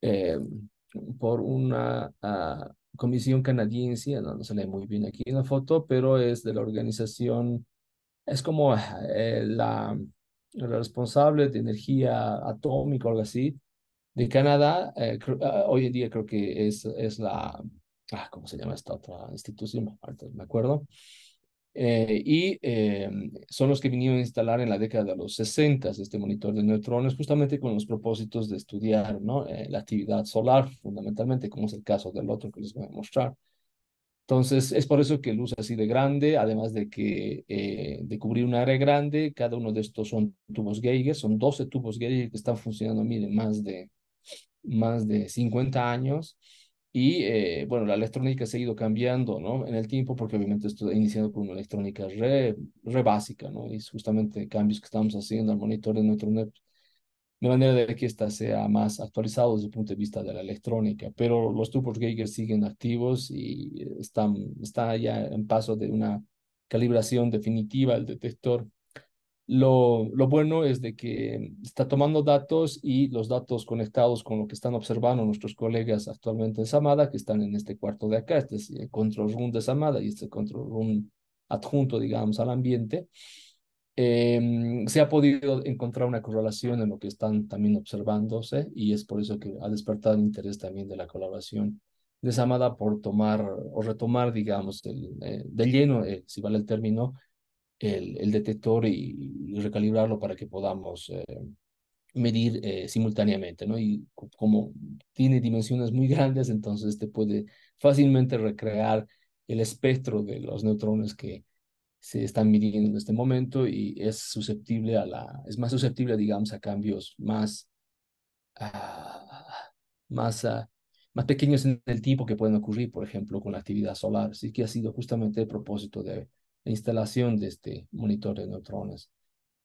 [SPEAKER 4] eh, por una ah, comisión canadiense, no, no se lee muy bien aquí en la foto, pero es de la organización, es como ah, eh, la, responsable de energía atómica o algo así de Canadá. Eh, ah, hoy en día creo que es, es la, ¿cómo se llama esta otra institución? Me acuerdo. Eh, y em, son los que vinieron a instalar en la década de los 60 este monitor de neutrones, justamente con los propósitos de estudiar ¿no? Eh, la actividad solar, fundamentalmente, como es el caso del otro que les voy a mostrar. Entonces, es por eso que luce así de grande, además de que eh, de cubrir un área grande, cada uno de estos son tubos Geiger, son 12 tubos Geiger que están funcionando, miren, más de, más de 50 años y eh, bueno, la electrónica se ha ido cambiando ¿no? en el tiempo porque obviamente estoy iniciando con una electrónica re, re básica, ¿no? Y es justamente cambios que estamos haciendo al monitor de nuestro net de manera de que ésta sea más actualizado desde el punto de vista de la electrónica. Pero los tubos Geiger siguen activos y eh, están, está ya en paso de una calibración definitiva del detector lo, bueno es de que está tomando datos y los datos conectados con lo que están observando nuestros colegas actualmente en Samada, que están en este cuarto de acá, este es el control room de Samada y este control room adjunto, digamos, al ambiente, em, se ha podido encontrar una correlación en lo que están también observándose y es por eso que ha despertado el interés también de la colaboración de Samada por tomar o retomar, digamos, el, eh, lleno, eh, si vale el término, el, detector y, recalibrarlo para que podamos eh, medir eh, simultáneamente, ¿no? Y como tiene dimensiones muy grandes, entonces te puede fácilmente recrear el espectro de los neutrones que se están midiendo en este momento y es susceptible a la, es más susceptible, digamos, a cambios más, ah, más, ah, más pequeños en el tipo que pueden ocurrir, por ejemplo, con la actividad solar. Así que ha sido justamente el propósito de la instalación de este monitor de neutrones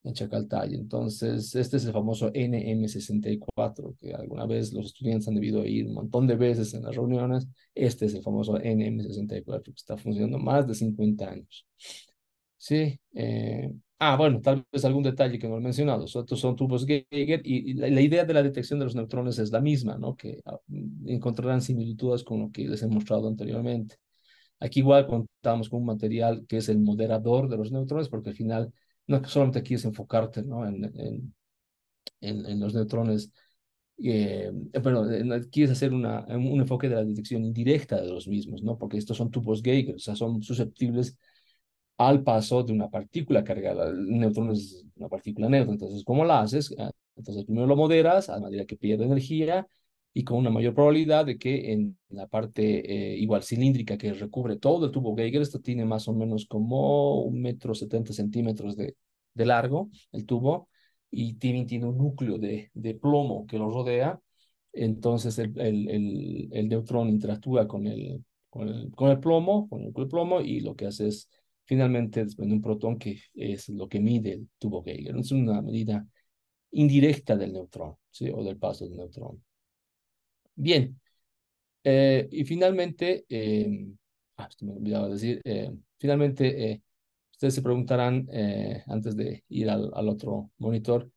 [SPEAKER 4] en Chacaltaya. Entonces, este es el famoso NM64, que alguna vez los estudiantes han debido ir un montón de veces en las reuniones. Este es el famoso NM64, que está funcionando más de 50 años. Sí. Eh, ah, bueno, tal vez algún detalle que no he mencionado. Estos son tubos Geiger y, la, idea de la detección de los neutrones es la misma, ¿no? Que ah, encontrarán similitudes con lo que les he mostrado anteriormente. Aquí igual contamos con un material que es el moderador de los neutrones, porque al final no solamente quieres enfocarte ¿no? en, en, los neutrones, eh, bueno, quieres hacer una, un enfoque de la detección indirecta de los mismos, ¿no? porque estos son tubos Geiger, o sea, son susceptibles al paso de una partícula cargada. El neutrón es una partícula neutra, entonces, ¿cómo la haces? Ah, entonces, primero lo moderas a manera que pierde energía y con una mayor probabilidad de que en la parte eh, igual cilíndrica que recubre todo el tubo Geiger, esto tiene más o menos como un metro setenta centímetros de, de largo el tubo y tiene, un núcleo de, de plomo que lo rodea, entonces el, el, el, neutrón interactúa con el, con el, con el plomo, con el núcleo de plomo y lo que hace es finalmente desprende un protón que es lo que mide el tubo Geiger, es una medida indirecta del neutrón ¿sí? o del paso del neutrón. Bien. Eh, y finalmente, eh, ah, esto me olvidaba decir, eh, finalmente, ustedes se preguntarán antes de ir al, al otro monitor,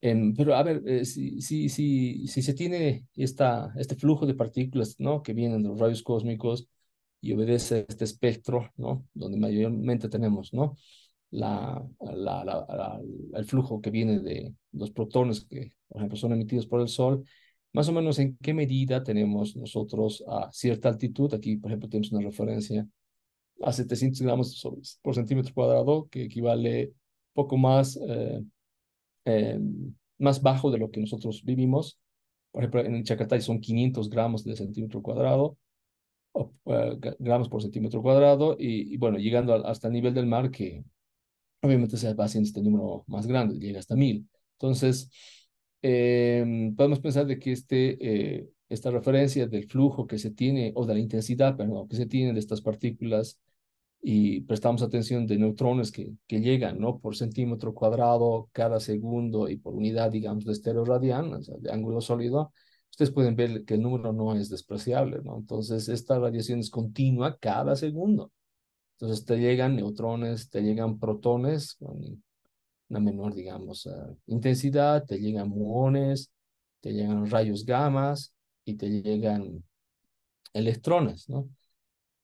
[SPEAKER 4] em, pero a ver, si, si, si, si se tiene esta, este flujo de partículas ¿no? que vienen de los rayos cósmicos y obedece este espectro, ¿no? donde mayormente tenemos ¿no? la, la, el flujo que viene de los protones que, por ejemplo, son emitidos por el Sol más o menos en qué medida tenemos nosotros a cierta altitud. Aquí, por ejemplo, tenemos una referencia a 700 gramos por centímetro cuadrado, que equivale poco más, eh, eh, más bajo de lo que nosotros vivimos. Por ejemplo, en Chacatay son 500 gramos de centímetro cuadrado, eh, gramos por centímetro cuadrado, y, bueno, llegando hasta el nivel del mar, que obviamente se va haciendo este número más grande, llega hasta 1000. Entonces, Em, podemos pensar de que este, eh, esta referencia del flujo que se tiene, o de la intensidad, perdón, que se tiene de estas partículas, y prestamos atención de neutrones que, que llegan, ¿no? Por centímetro cuadrado cada segundo y por unidad, digamos, de estéreo radial, o sea, de ángulo sólido, ustedes pueden ver que el número no es despreciable, ¿no? Entonces, esta radiación es continua cada segundo. Entonces, te llegan neutrones, te llegan protones una menor, digamos, ah, intensidad, te llegan muones, te llegan rayos gamas y te llegan electrones, ¿no?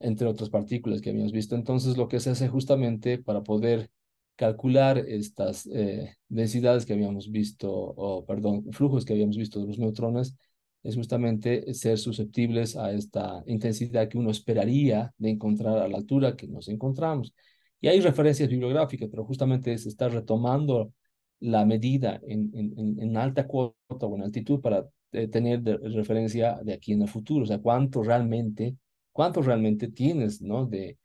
[SPEAKER 4] Entre otras partículas que habíamos visto. Entonces, lo que se hace justamente para poder calcular estas eh, densidades que habíamos visto, o perdón, flujos que habíamos visto de los neutrones, es justamente ser susceptibles a esta intensidad que uno esperaría de encontrar a la altura que nos encontramos. Y hay referencias bibliográficas, pero justamente se está retomando la medida en, en, alta cuota o en altitud para eh, tener referencia de aquí en el futuro, o sea, cuánto realmente, cuánto realmente tienes, ¿no? De,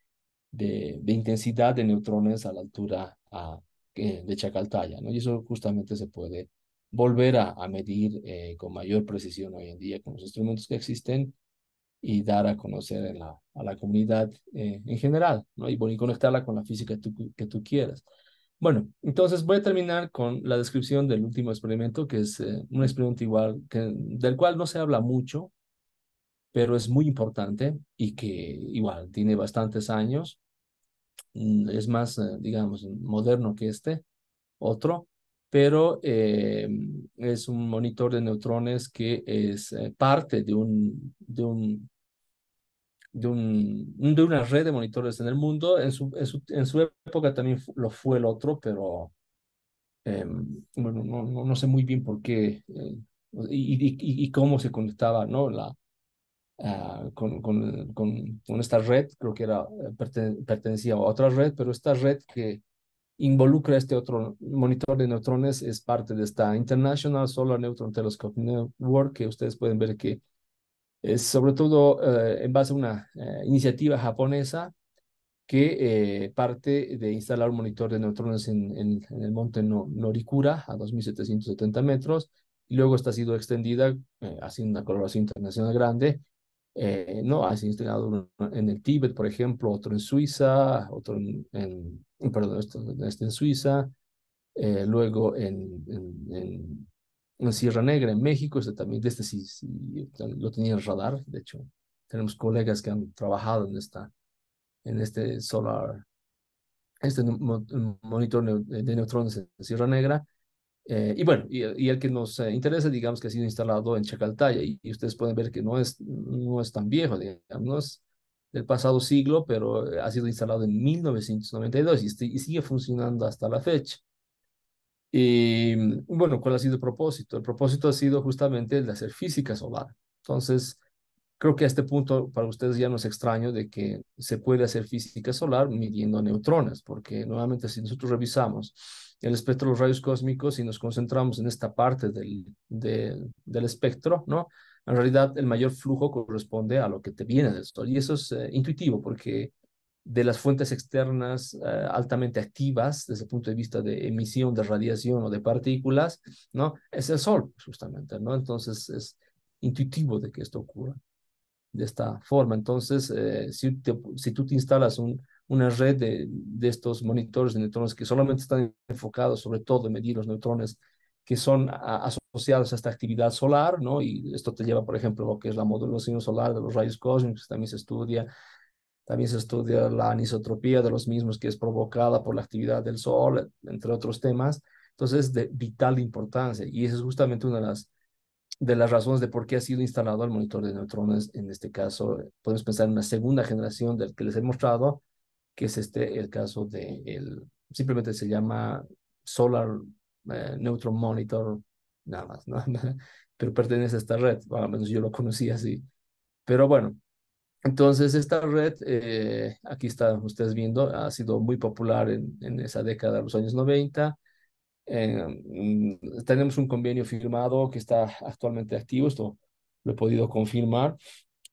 [SPEAKER 4] de, intensidad de neutrones a la altura a, eh, de Chacaltaya, ¿no? Y eso justamente se puede volver a, a medir eh, con mayor precisión hoy en día con los instrumentos que existen y dar a conocer la, a la comunidad eh, en general, ¿no? Y, conectarla con la física que tú, quieras. Bueno, entonces voy a terminar con la descripción del último experimento, que es eh, un experimento igual, que, del cual no se habla mucho, pero es muy importante y que igual tiene bastantes años, mm, es más, eh, digamos, moderno que este, otro, pero es un monitor de neutrones que es parte de un, de un de, un, de una red de monitores en el mundo. En su, en su, época también lo fue el otro, pero em, bueno, no, sé muy bien por qué eh, y, y, cómo se conectaba ¿no? La, ah, con, con, esta red. Creo que era, eh, pertenecía a otra red, pero esta red que involucra este otro monitor de neutrones es parte de esta International Solar Neutron Telescope Network que ustedes pueden ver que sobre todo eh, en base a una eh, iniciativa japonesa que eh, parte de instalar un monitor de neutrones en, en, el monte Norikura a 2.770 metros y luego esta ha sido extendida, haciendo una colaboración internacional grande, no, ha sido instalado en el Tíbet, por ejemplo, otro en Suiza, otro en, en perdón, este, en Suiza, luego en, en, en Sierra Negra, en México, este también, este sí, lo tenía en radar, de hecho, tenemos colegas que han trabajado en esta, en este solar, este monitor de neutrones en Sierra Negra, eh, y bueno, y, el que nos eh, interesa, digamos que ha sido instalado en Chacaltaya, y, ustedes pueden ver que no es, no es tan viejo, digamos, no es del pasado siglo, pero eh, ha sido instalado en 1992 este, y sigue funcionando hasta la fecha. Y bueno, ¿cuál ha sido el propósito? El propósito ha sido justamente el de hacer física solar. Entonces, creo que a este punto para ustedes ya no es extraño de que se puede hacer física solar midiendo neutrones, porque nuevamente si nosotros revisamos el espectro de los rayos cósmicos y nos concentramos en esta parte del, del espectro, ¿no? En realidad el mayor flujo corresponde a lo que te viene del Sol y eso es eh, intuitivo porque de las fuentes externas eh, altamente activas desde el punto de vista de emisión de radiación o de partículas, ¿no? Es el Sol, justamente, ¿no? Entonces es intuitivo de que esto ocurra de esta forma. Entonces, eh, si, tú te instalas un, una red de, estos monitores de neutrones que solamente están enfocados sobre todo en medir los neutrones que son asociados a esta actividad solar, ¿no? Y esto te lleva, por ejemplo, lo que es la modulación solar de los rayos cósmicos, también se estudia también se estudia la anisotropía de los mismos que es provocada por la actividad del sol, entre otros temas. Entonces, de vital importancia y esa es justamente una de las, de las razones de por qué ha sido instalado el monitor de neutrones. En este caso, podemos pensar en una segunda generación del que les he mostrado, que es este el caso de, el, simplemente se llama Solar eh, Neutron Monitor, nada más, pero pertenece a esta red, o al menos yo lo conocí así. Pero bueno, entonces, esta red, eh, aquí está ustedes viendo, ha sido muy popular en, esa década de los años 90. Eh, mm, tenemos un convenio firmado que está actualmente activo, esto lo he podido confirmar,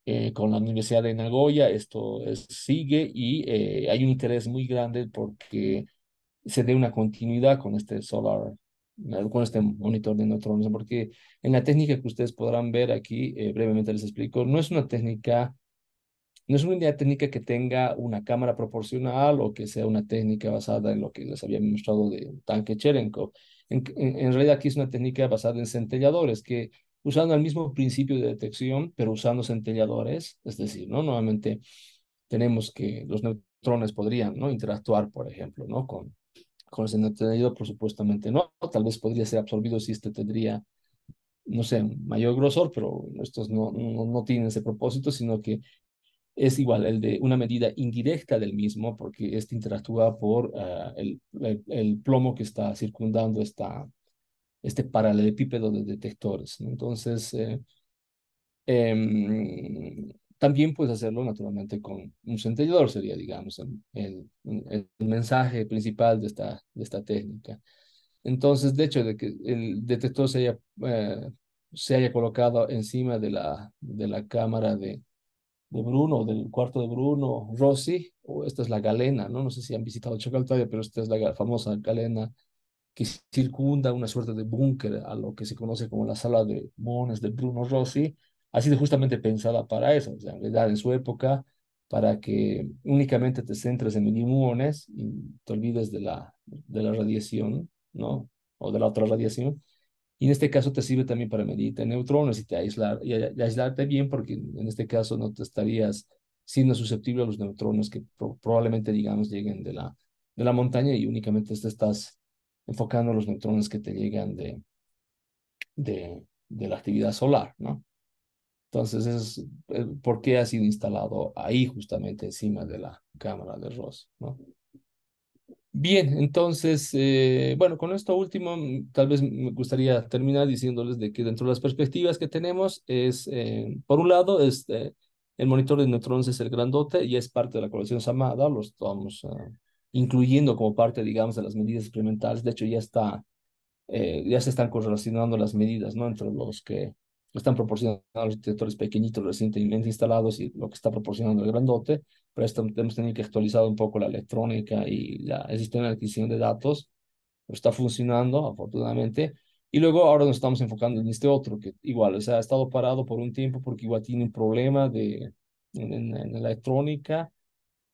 [SPEAKER 4] eh, con la Universidad de Nagoya, esto sigue y hay un interés muy grande porque se dé una continuidad con este solar con este monitor de neutrones, porque en la técnica que ustedes podrán ver aquí, brevemente les explico, no es una técnica no es una técnica que tenga una cámara proporcional o que sea una técnica basada en lo que les había mostrado de tanque Cherenkov. En, realidad aquí es una técnica basada en centelladores que usando el mismo principio de detección, pero usando centelladores, es decir, ¿no? Nuevamente tenemos que los neutrones podrían, ¿no? Interactuar, por ejemplo, ¿no? Con, con el centellador, por supuestamente no. Tal vez podría ser absorbido si este tendría, no sé, mayor grosor, pero estos no, no, no tienen ese propósito, sino que es igual el de una medida indirecta del mismo, porque este interactúa por ah, el, plomo que está circundando esta, este paralelepípedo de detectores. Entonces, eh, em, también puedes hacerlo naturalmente con un centellador, sería, digamos, el, mensaje principal de esta, de esta técnica. Entonces, de hecho, de que el detector se haya, eh, se haya colocado encima de la, de la cámara de de Bruno, del cuarto de Bruno, Rossi, o esta es la galena, ¿no? No sé si han visitado Chacaltaya, pero esta es la famosa galena que circunda una suerte de búnker a lo que se conoce como la sala de mones de Bruno Rossi, ha sido justamente pensada para eso, o sea, en realidad en su época, para que únicamente te centres en minimuones y te olvides de la, de la radiación, ¿no? O de la otra radiación, y en este caso te sirve también para medir neutrones y te aislar, y, aislarte bien porque en este caso no te estarías siendo susceptible a los neutrones que probablemente, digamos, lleguen de la, de la montaña y únicamente te estás enfocando los neutrones que te llegan de, de, la actividad solar, ¿no? Entonces, es eh, por qué ha sido instalado ahí justamente encima de la cámara de Ross, ¿no? Bien, entonces, eh, bueno, con esto último, mm, tal vez me gustaría terminar diciéndoles de que dentro de las perspectivas que tenemos es, eh, por un lado, este, el monitor de neutrones es el grandote y es parte de la colección Samada, lo estamos ah, incluyendo como parte, digamos, de las medidas experimentales. De hecho, ya está, eh, ya se están correlacionando las medidas, ¿no? Entre los que están proporcionando los detectores pequeñitos recientemente instalados y lo que está proporcionando el grandote pero hemos tenido que actualizar un poco la electrónica y la, el sistema de adquisición de datos, pero está funcionando afortunadamente. Y luego ahora nos estamos enfocando en este otro, que igual, o sea, ha estado parado por un tiempo porque igual tiene un problema de, en, la electrónica.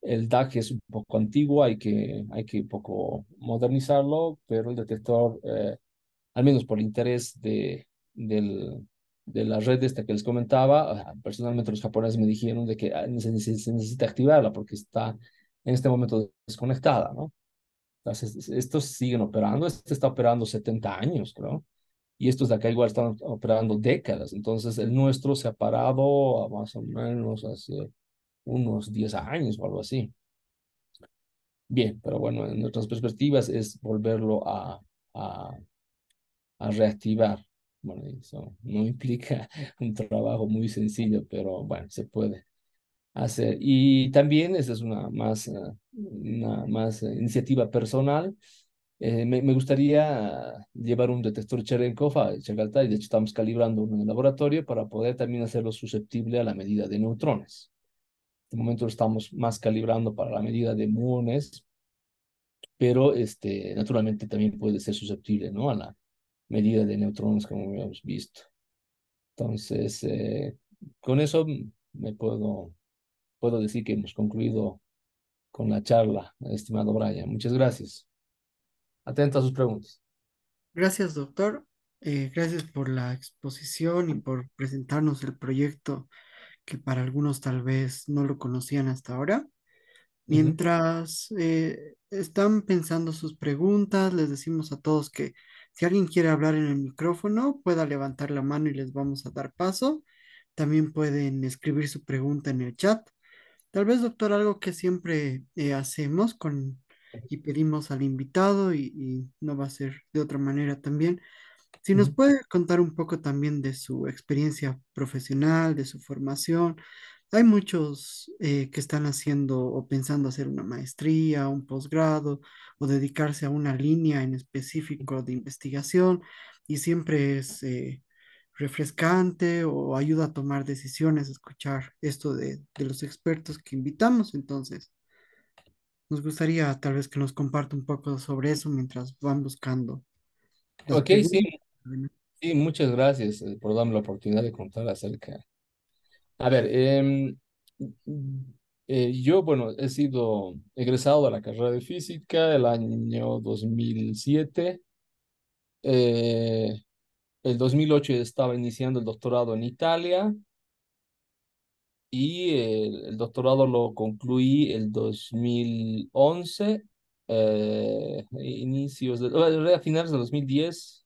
[SPEAKER 4] El DAC es un poco antiguo, hay que, hay que poco modernizarlo, pero el detector, eh, al menos por el interés de, del, de la red esta que les comentaba, personalmente los japoneses me dijeron de que ah, se, necesita activarla porque está en este momento desconectada, ¿no? Entonces, estos siguen operando, este está operando 70 años, creo, y estos de acá igual están operando décadas, entonces el nuestro se ha parado más o menos hace unos 10 años o algo así. Bien, pero bueno, en nuestras perspectivas es volverlo a, a, a reactivar. Bueno, eso no implica un trabajo muy sencillo, pero bueno, se puede hacer. Y también, esa es una más, eh, una más eh, iniciativa personal, eh, me, gustaría llevar un detector Cherenkov a Chagaltá y de hecho estamos calibrando uno en el laboratorio para poder también hacerlo susceptible a la medida de neutrones. De momento lo estamos más calibrando para la medida de muones, pero este, naturalmente también puede ser susceptible ¿no? a, la, medida de neutrones como hemos visto. Entonces, eh, con eso me puedo, puedo decir que hemos concluido con la charla, estimado Brian. Muchas gracias. Atento a sus preguntas. Gracias, doctor. Eh, gracias
[SPEAKER 1] por la exposición y por presentarnos el proyecto que para algunos tal vez no lo conocían hasta ahora. Mientras eh, están pensando sus preguntas, les decimos a todos que si alguien quiere hablar en el micrófono, pueda levantar la mano y les vamos a dar paso. También pueden escribir su pregunta en el chat. Tal vez, doctor, algo que siempre eh, hacemos con y pedimos al invitado y, no va a ser de otra manera también. Si nos puede contar un poco también de su experiencia profesional, de su formación, hay muchos eh, que están haciendo o pensando hacer una maestría, un posgrado o dedicarse a una línea en específico de investigación y siempre es eh, refrescante o ayuda a tomar decisiones, escuchar esto de, los expertos que invitamos. Entonces, nos gustaría tal vez que nos comparta un poco sobre eso mientras van buscando. Ok, sí.
[SPEAKER 4] Sí, muchas gracias eh, por darme la oportunidad de contar acerca a ver, em, eh, yo, bueno, he sido egresado de la carrera de física el año 2007. Eh, el 2008 estaba iniciando el doctorado en Italia y el, doctorado lo concluí el 2011, eh, inicios, de, a finales del 2010,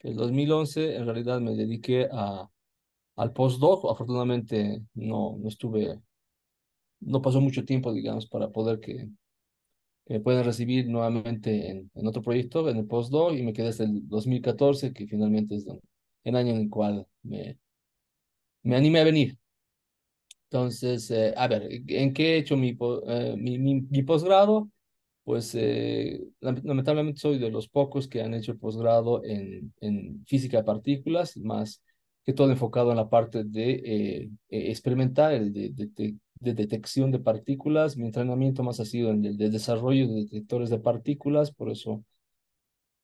[SPEAKER 4] el 2011 en realidad me dediqué a al postdoc. Afortunadamente no, no estuve, no pasó mucho tiempo, digamos, para poder que, me puedan recibir nuevamente en, en, otro proyecto, en el postdoc, y me quedé hasta el 2014, que finalmente es el año en el cual me, me animé a venir. Entonces, eh, a ver, ¿en qué he hecho mi, eh, mi, mi, posgrado? Pues eh, lamentablemente soy de los pocos que han hecho el posgrado en, en física de partículas, más todo enfocado en la parte de eh, eh, experimentar, el de, de, detección de partículas. Mi entrenamiento más ha sido en el de desarrollo de detectores de partículas, por eso,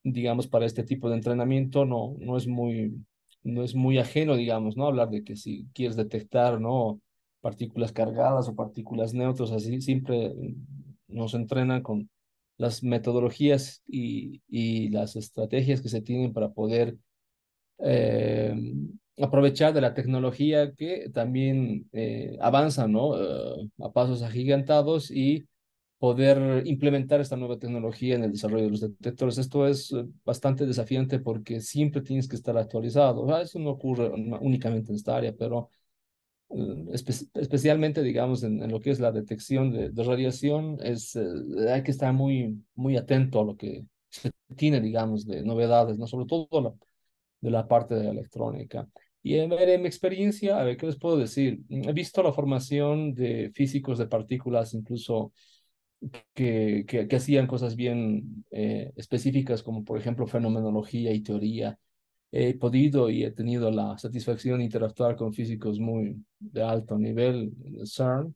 [SPEAKER 4] digamos, para este tipo de entrenamiento no, no, es, muy, no es muy ajeno, digamos, ¿no? Hablar de que si quieres detectar, ¿no? Partículas cargadas o partículas neutras, así siempre mm, nos entrenan con las metodologías y, y las estrategias que se tienen para poder eh, aprovechar de la tecnología que también eh, avanza ¿no? Eh, a pasos agigantados y poder implementar esta nueva tecnología en el desarrollo de los detectores. Esto es eh, bastante desafiante porque siempre tienes que estar actualizado. O ah, eso no ocurre únicamente en esta área, pero especialmente, digamos, en, lo que es la detección de, radiación, es, hay que estar muy, muy atento a lo que se tiene, digamos, de novedades, ¿no? sobre todo de la parte de electrónica. Y ver, en mi experiencia, a ver, ¿qué les puedo decir? Mm, he visto la formación de físicos de partículas, incluso que, que, hacían cosas bien eh, específicas, como por ejemplo fenomenología y teoría. He podido y he tenido la satisfacción de interactuar con físicos muy de alto nivel, CERN.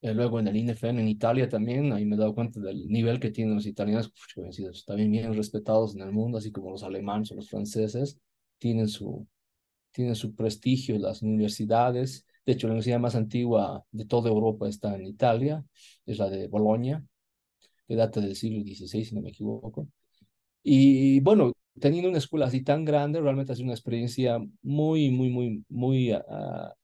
[SPEAKER 4] Eh, luego en el INEFEN en Italia también, ahí me he dado cuenta del nivel que tienen los italianos, pues, pues, también bien respetados en el mundo, así como los alemanes o los franceses tienen su, tienen su prestigio, las universidades. De hecho, la universidad más antigua de toda Europa está en Italia, es la de Bolonia, que data del siglo XVI, si no me equivoco. Y bueno, teniendo una escuela así tan grande, realmente ha sido una experiencia muy, muy, muy, muy ah, ah,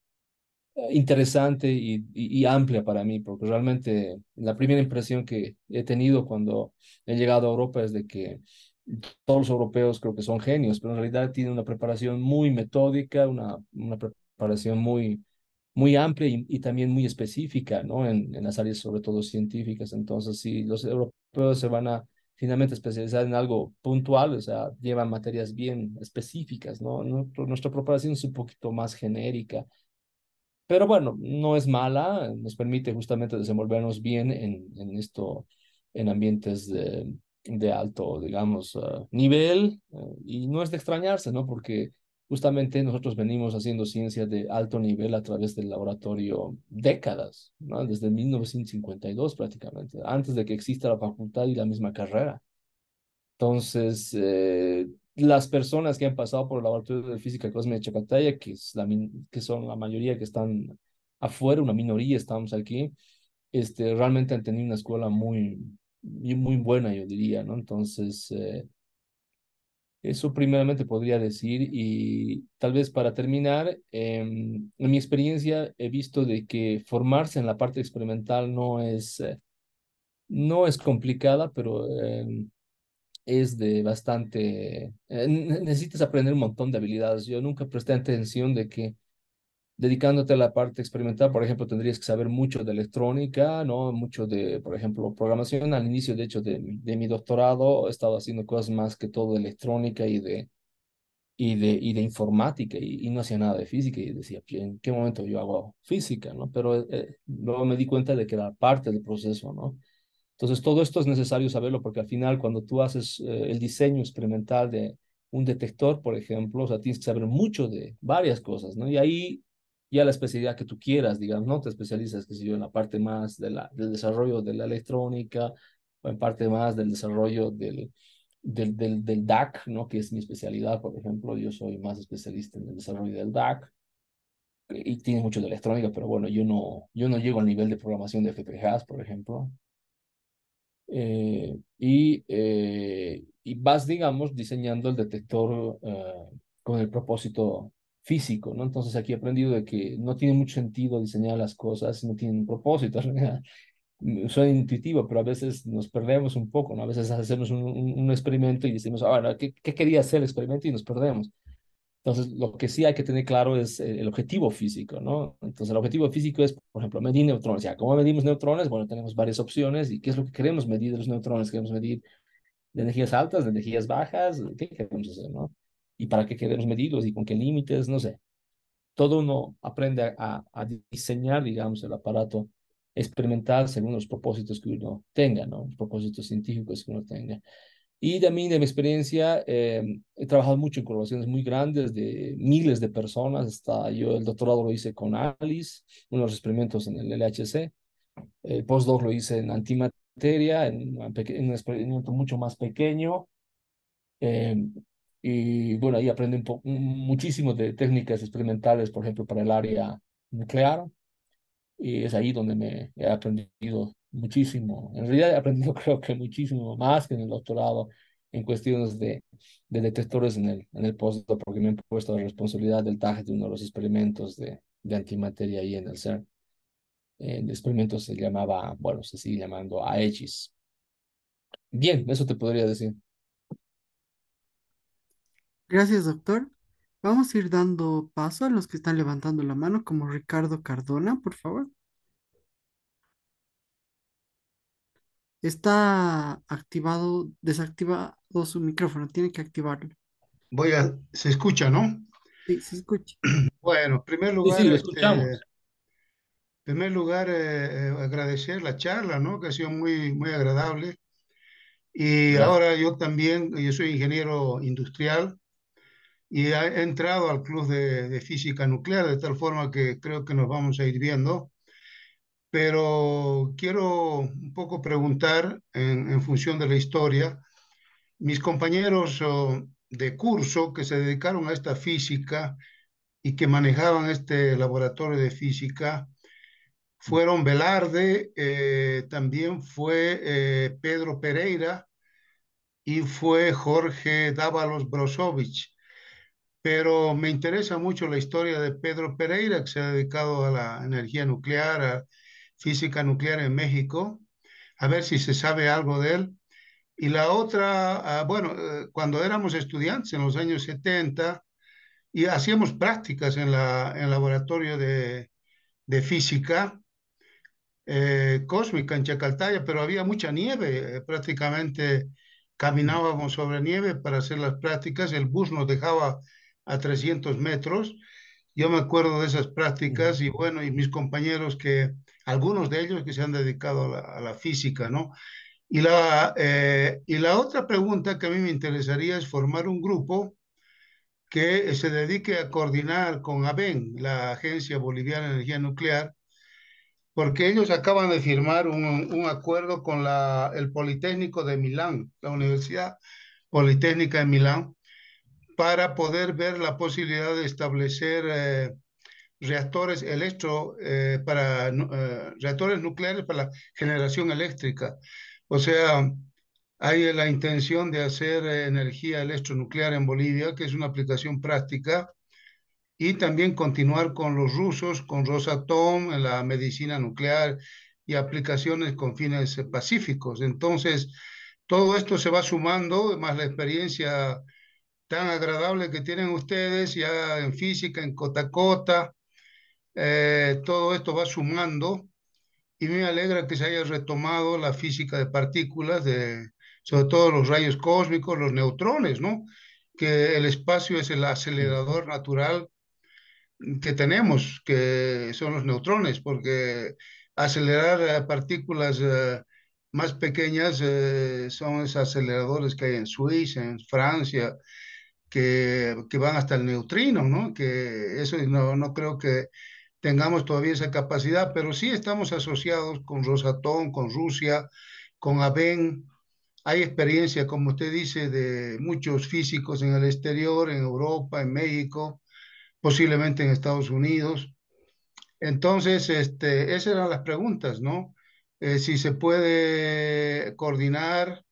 [SPEAKER 4] interesante y, amplia para mí, porque realmente la primera impresión que he tenido cuando he llegado a Europa es de que todos los europeos creo que son genios, pero en realidad tienen una preparación muy metódica, una, una preparación muy, muy amplia y, también muy específica, ¿no? En, en, las áreas sobre todo científicas. Entonces, si los europeos se van a finalmente especializar en algo puntual, o sea, llevan materias bien específicas, ¿no? nuestra preparación es un poquito más genérica. Pero bueno, no es mala, nos permite justamente desenvolvernos bien en, en esto, en ambientes de, de alto, digamos, ah, nivel eh, y no es de extrañarse, ¿no? Porque justamente nosotros venimos haciendo ciencia de alto nivel a través del laboratorio décadas, ¿no? Desde 1952 prácticamente, antes de que exista la facultad y la misma carrera. Entonces, eh, las personas que han pasado por el laboratorio de física cósmica de Chacataya, que, que son la mayoría que están afuera, una minoría estamos aquí, este, realmente han tenido una escuela muy, muy buena, yo diría, ¿no? Entonces, eh, eso primeramente podría decir y tal vez para terminar, em, en mi experiencia he visto de que formarse en la parte experimental no es, eh, no es complicada, pero em, es de bastante... Eh, necesitas aprender un montón de habilidades. Yo nunca presté atención de que dedicándote a la parte experimental, por ejemplo, tendrías que saber mucho de electrónica, ¿no? Mucho de, por ejemplo, programación. Al inicio, de hecho, de, mi doctorado, he estado haciendo cosas más que todo de electrónica y de, y de, y de informática y, no hacía nada de física y decía, pues, ¿en qué momento yo hago física? ¿no? Pero eh, eh, luego me di cuenta de que era parte del proceso, ¿no? Entonces todo esto es necesario saberlo porque al final cuando tú haces eh, el diseño experimental de un detector, por ejemplo, o sea, tienes que saber mucho de varias cosas, ¿no? Y ahí y a la especialidad que tú quieras, digamos, ¿no? Te especializas, que si yo, en la parte más de la, del desarrollo de la electrónica o en parte más del desarrollo del, del, del, del DAC, ¿no? Que es mi especialidad, por ejemplo, yo soy más especialista en el desarrollo del DAC y tiene mucho de electrónica, pero bueno, yo no, yo no llego al nivel de programación de FPGAs, por ejemplo. Eh, y, eh, y vas, digamos, diseñando el detector eh, con el propósito físico, ¿no? Entonces aquí he aprendido de que no tiene mucho sentido diseñar las cosas, no tienen un propósito, mm, suena intuitivo, pero a veces nos perdemos un poco, ¿no? A veces hacemos un, experimento y decimos, ahora, ¿qué, quería hacer el experimento? Y nos perdemos. Entonces, lo que sí hay que tener claro es eh, el objetivo físico, ¿no? Entonces, el objetivo físico es, por ejemplo, medir neutrones. Ya, ¿cómo medimos neutrones? Bueno, tenemos varias opciones. ¿Y qué es lo que queremos medir de los neutrones? ¿Queremos medir de energías altas, de energías bajas? ¿Qué queremos hacer, no? y para qué queremos medirlos y con qué límites, no sé. Todo uno aprende a, diseñar, digamos, el aparato experimental según los propósitos que uno tenga, ¿no? Los propósitos científicos que uno tenga. Y también de mi experiencia, em, he trabajado mucho en colaboraciones muy grandes de miles de personas. Hasta yo el doctorado lo hice con Alice, unos los experimentos en el LHC. El postdoc lo hice en antimateria, en, un experimento mucho más pequeño. Eh, y bueno, ahí aprendí muchísimo de técnicas experimentales, por ejemplo, para el área nuclear. Y es ahí donde me he aprendido muchísimo. En realidad he aprendido creo que muchísimo más que en el doctorado en cuestiones de, de detectores en el, en el porque me han puesto la responsabilidad del taje de uno de los experimentos de, de antimateria ahí en el CERN. El experimento se llamaba, bueno, se sigue llamando AEGIS. Bien, eso te podría decir. Gracias, doctor.
[SPEAKER 1] Vamos a ir dando paso a los que están levantando la mano, como Ricardo Cardona, por favor. Está activado, desactivado su micrófono, tiene que activarlo.
[SPEAKER 5] Voy a, se escucha, ¿no?
[SPEAKER 1] Sí, se escucha.
[SPEAKER 5] Bueno, este, primer lugar, sí, eh, lo escuchamos. primer lugar, agradecer la charla, ¿no? Que ha sido muy, muy agradable. Y ahora yo también, yo soy ingeniero industrial y ha entrado al club de, de, física nuclear, de tal forma que creo que nos vamos a ir viendo. Pero quiero un poco preguntar en, función de la historia, mis compañeros de curso que se dedicaron a esta física y que manejaban este laboratorio de física, fueron Velarde, eh, también fue eh, Pedro Pereira y fue Jorge Dávalos Brosovich pero me interesa mucho la historia de Pedro Pereira, que se ha dedicado a la energía nuclear, a física nuclear en México, a ver si se sabe algo de él. Y la otra, ah, bueno, eh, cuando éramos estudiantes en los años 70 y hacíamos prácticas en, la, en el laboratorio de, de física eh, cósmica en Chacaltaya, pero había mucha nieve, eh, prácticamente caminábamos sobre nieve para hacer las prácticas, el bus nos dejaba a 300 metros. Yo me acuerdo de esas prácticas y bueno, y mis compañeros que, algunos de ellos que se han dedicado a la, física, ¿no? Y la, eh, y la otra pregunta que a mí me interesaría es formar un grupo que se dedique a coordinar con ABEN, la Agencia Boliviana de Energía Nuclear, porque ellos acaban de firmar un, un acuerdo con la, el Politécnico de Milán, la Universidad Politécnica de Milán, para poder ver la posibilidad de establecer eh, reactores electro eh, para eh, reactores nucleares para la generación eléctrica. O sea, hay la intención de hacer energía electronuclear en Bolivia, que es una aplicación práctica, y también continuar con los rusos, con Rosatom, la medicina nuclear y aplicaciones con fines pacíficos. Entonces, todo esto se va sumando, más la experiencia tan agradable que tienen ustedes, ya en física, en cotacota, cota, eh, todo esto va sumando y me alegra que se haya retomado la física de partículas, de, sobre todo los rayos cósmicos, los neutrones, ¿no? Que el espacio es el acelerador natural que tenemos, que son los neutrones, porque acelerar eh, partículas eh, más pequeñas son esos aceleradores que hay en Suiza, en Francia, que, van hasta el neutrino, ¿no? Que eso no, no creo que tengamos todavía esa capacidad, pero sí estamos asociados con Rosatón, con Rusia, con ABEN. Hay experiencia, como usted dice, de muchos físicos en el exterior, en Europa, en México, posiblemente en Estados Unidos. Entonces, este, esas eran las preguntas, ¿no? Eh, si se puede coordinar,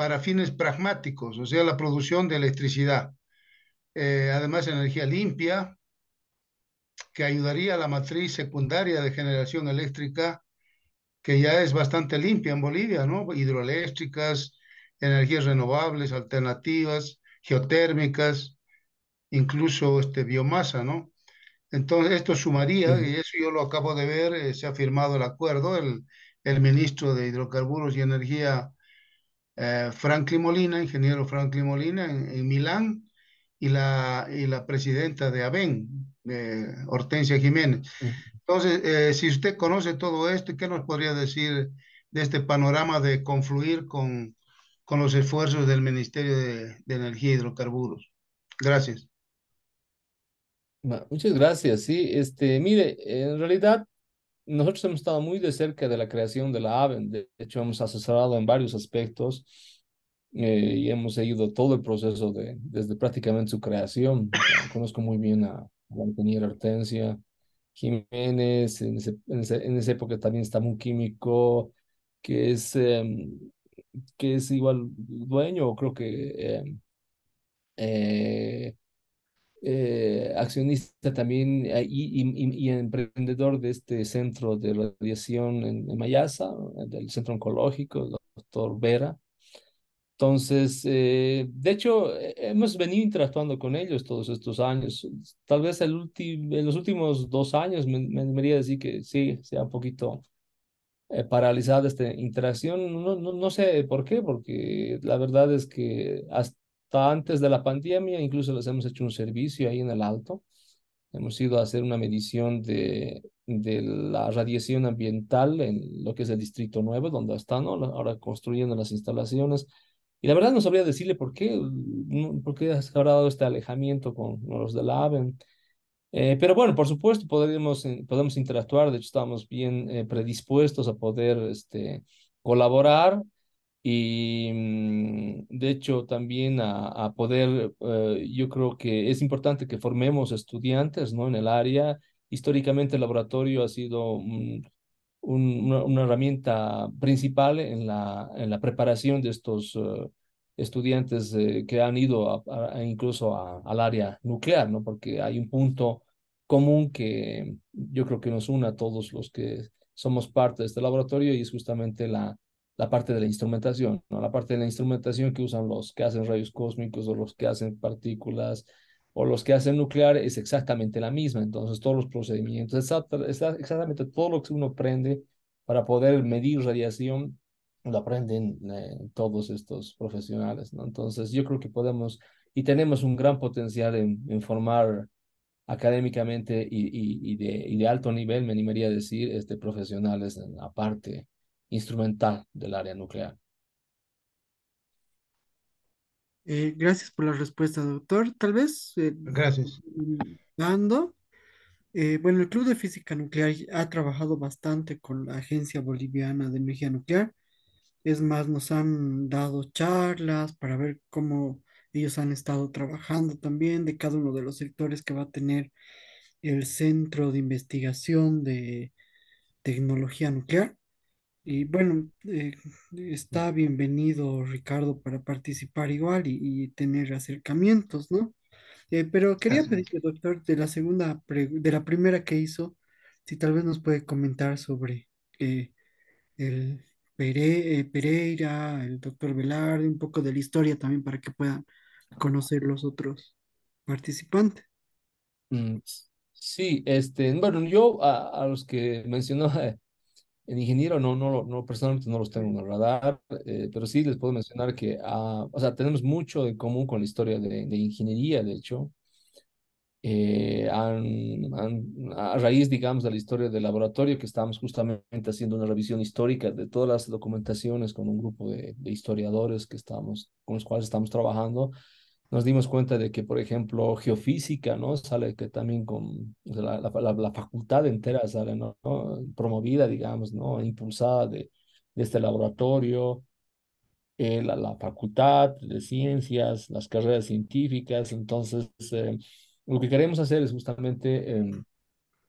[SPEAKER 5] para fines pragmáticos, o sea, la producción de electricidad. Eh, además, energía limpia, que ayudaría a la matriz secundaria de generación eléctrica, que ya es bastante limpia en Bolivia, ¿no? Hidroeléctricas, energías renovables, alternativas, geotérmicas, incluso este, biomasa, ¿no? Entonces, esto sumaría, y eso yo lo acabo de ver, eh, se ha firmado el acuerdo, el ministro de Hidrocarburos y Energía eh, Franklin Molina, ingeniero Franklin Molina en, Milán, y la, y la presidenta de ABEN, Hortensia Jiménez. Entonces, eh, si usted conoce todo esto, ¿qué nos podría decir de este panorama de confluir con, con los esfuerzos del Ministerio de, Energía y Hidrocarburos?
[SPEAKER 4] Gracias. Muchas gracias, sí. Este, mire, en realidad nosotros hemos estado muy de cerca de la creación de la AVEN, de hecho hemos asesorado en varios aspectos eh, y hemos seguido todo el proceso de, desde prácticamente su creación. Conozco muy bien a, la ingeniera Hortensia Jiménez, en, en, esa época también está un químico que es, em, que es igual dueño, creo que... Em, eh, eh, accionista también eh, y, y, emprendedor de este centro de radiación en, en Mayasa, eh, del centro oncológico, el doctor Vera. Entonces, de hecho, hemos venido interactuando con ellos todos estos años. Tal vez el último en los últimos dos años me, diría decir que sí, sea un poquito paralizada esta interacción. no, no, sé por qué, porque la verdad es que hasta hasta antes de la pandemia, incluso les hemos hecho un servicio ahí en el alto. Hemos ido a hacer una medición de, de la radiación ambiental en lo que es el Distrito Nuevo, donde están ¿no? ahora construyendo las instalaciones. Y la verdad no sabría decirle por qué, por qué habrá dado este alejamiento con los de la AVEN. Eh, pero bueno, por supuesto, podemos, eh, podemos interactuar, de hecho estamos bien eh, predispuestos a poder este, colaborar y mm, de hecho también a, poder, eh, yo creo que es importante que formemos estudiantes ¿no? en el área. Históricamente el laboratorio ha sido mm, una, herramienta principal en la, en la preparación de estos eh, estudiantes eh, que han ido incluso al área nuclear, ¿no? porque hay un punto común que yo creo que nos une a todos los que somos parte de este laboratorio y es justamente la la parte de la instrumentación, ¿no? la parte de la instrumentación que usan los que hacen rayos cósmicos o los que hacen partículas o los que hacen nuclear es exactamente la misma. Entonces, todos los procedimientos, exactamente todo lo que uno aprende para poder medir radiación, lo aprenden eh, todos estos profesionales. ¿no? Entonces, yo creo que podemos y tenemos un gran potencial en, formar académicamente y, de, alto nivel, me animaría a decir, este, profesionales en, aparte instrumental del área nuclear.
[SPEAKER 1] Eh, gracias por la respuesta, doctor. Tal vez. Eh, gracias. Dando. Eh, bueno, el Club de Física Nuclear ha trabajado bastante con la Agencia Boliviana de Energía Nuclear. Es más, nos han dado charlas para ver cómo ellos han estado trabajando también de cada uno de los sectores que va a tener el Centro de Investigación de Tecnología Nuclear. Y bueno, eh, está bienvenido Ricardo para participar igual y, tener acercamientos, ¿no? Eh, pero quería pedirle, doctor, de la segunda, de la primera que hizo, si tal vez nos puede comentar sobre eh, el Pereira, el doctor Velarde, un poco de la historia también para que puedan conocer los otros participantes.
[SPEAKER 4] Mm, sí, este, bueno, yo a, los que mencionó En ingeniero no, no, no, personalmente no los tengo en el radar, eh, pero sí les puedo mencionar que, ah, o sea, tenemos mucho en común con la historia de, ingeniería, de hecho. Eh, a raíz, digamos, de la historia del laboratorio, que estamos justamente haciendo una revisión histórica de todas las documentaciones con un grupo de, de historiadores que estamos, con los cuales estamos trabajando, nos dimos cuenta de que, por ejemplo, geofísica, ¿no? Sale que también con la, facultad entera sale, ¿no? Promovida, digamos, ¿no? Impulsada de, este laboratorio, eh, la, facultad de ciencias, las carreras científicas. Entonces, eh, lo que queremos hacer es justamente em,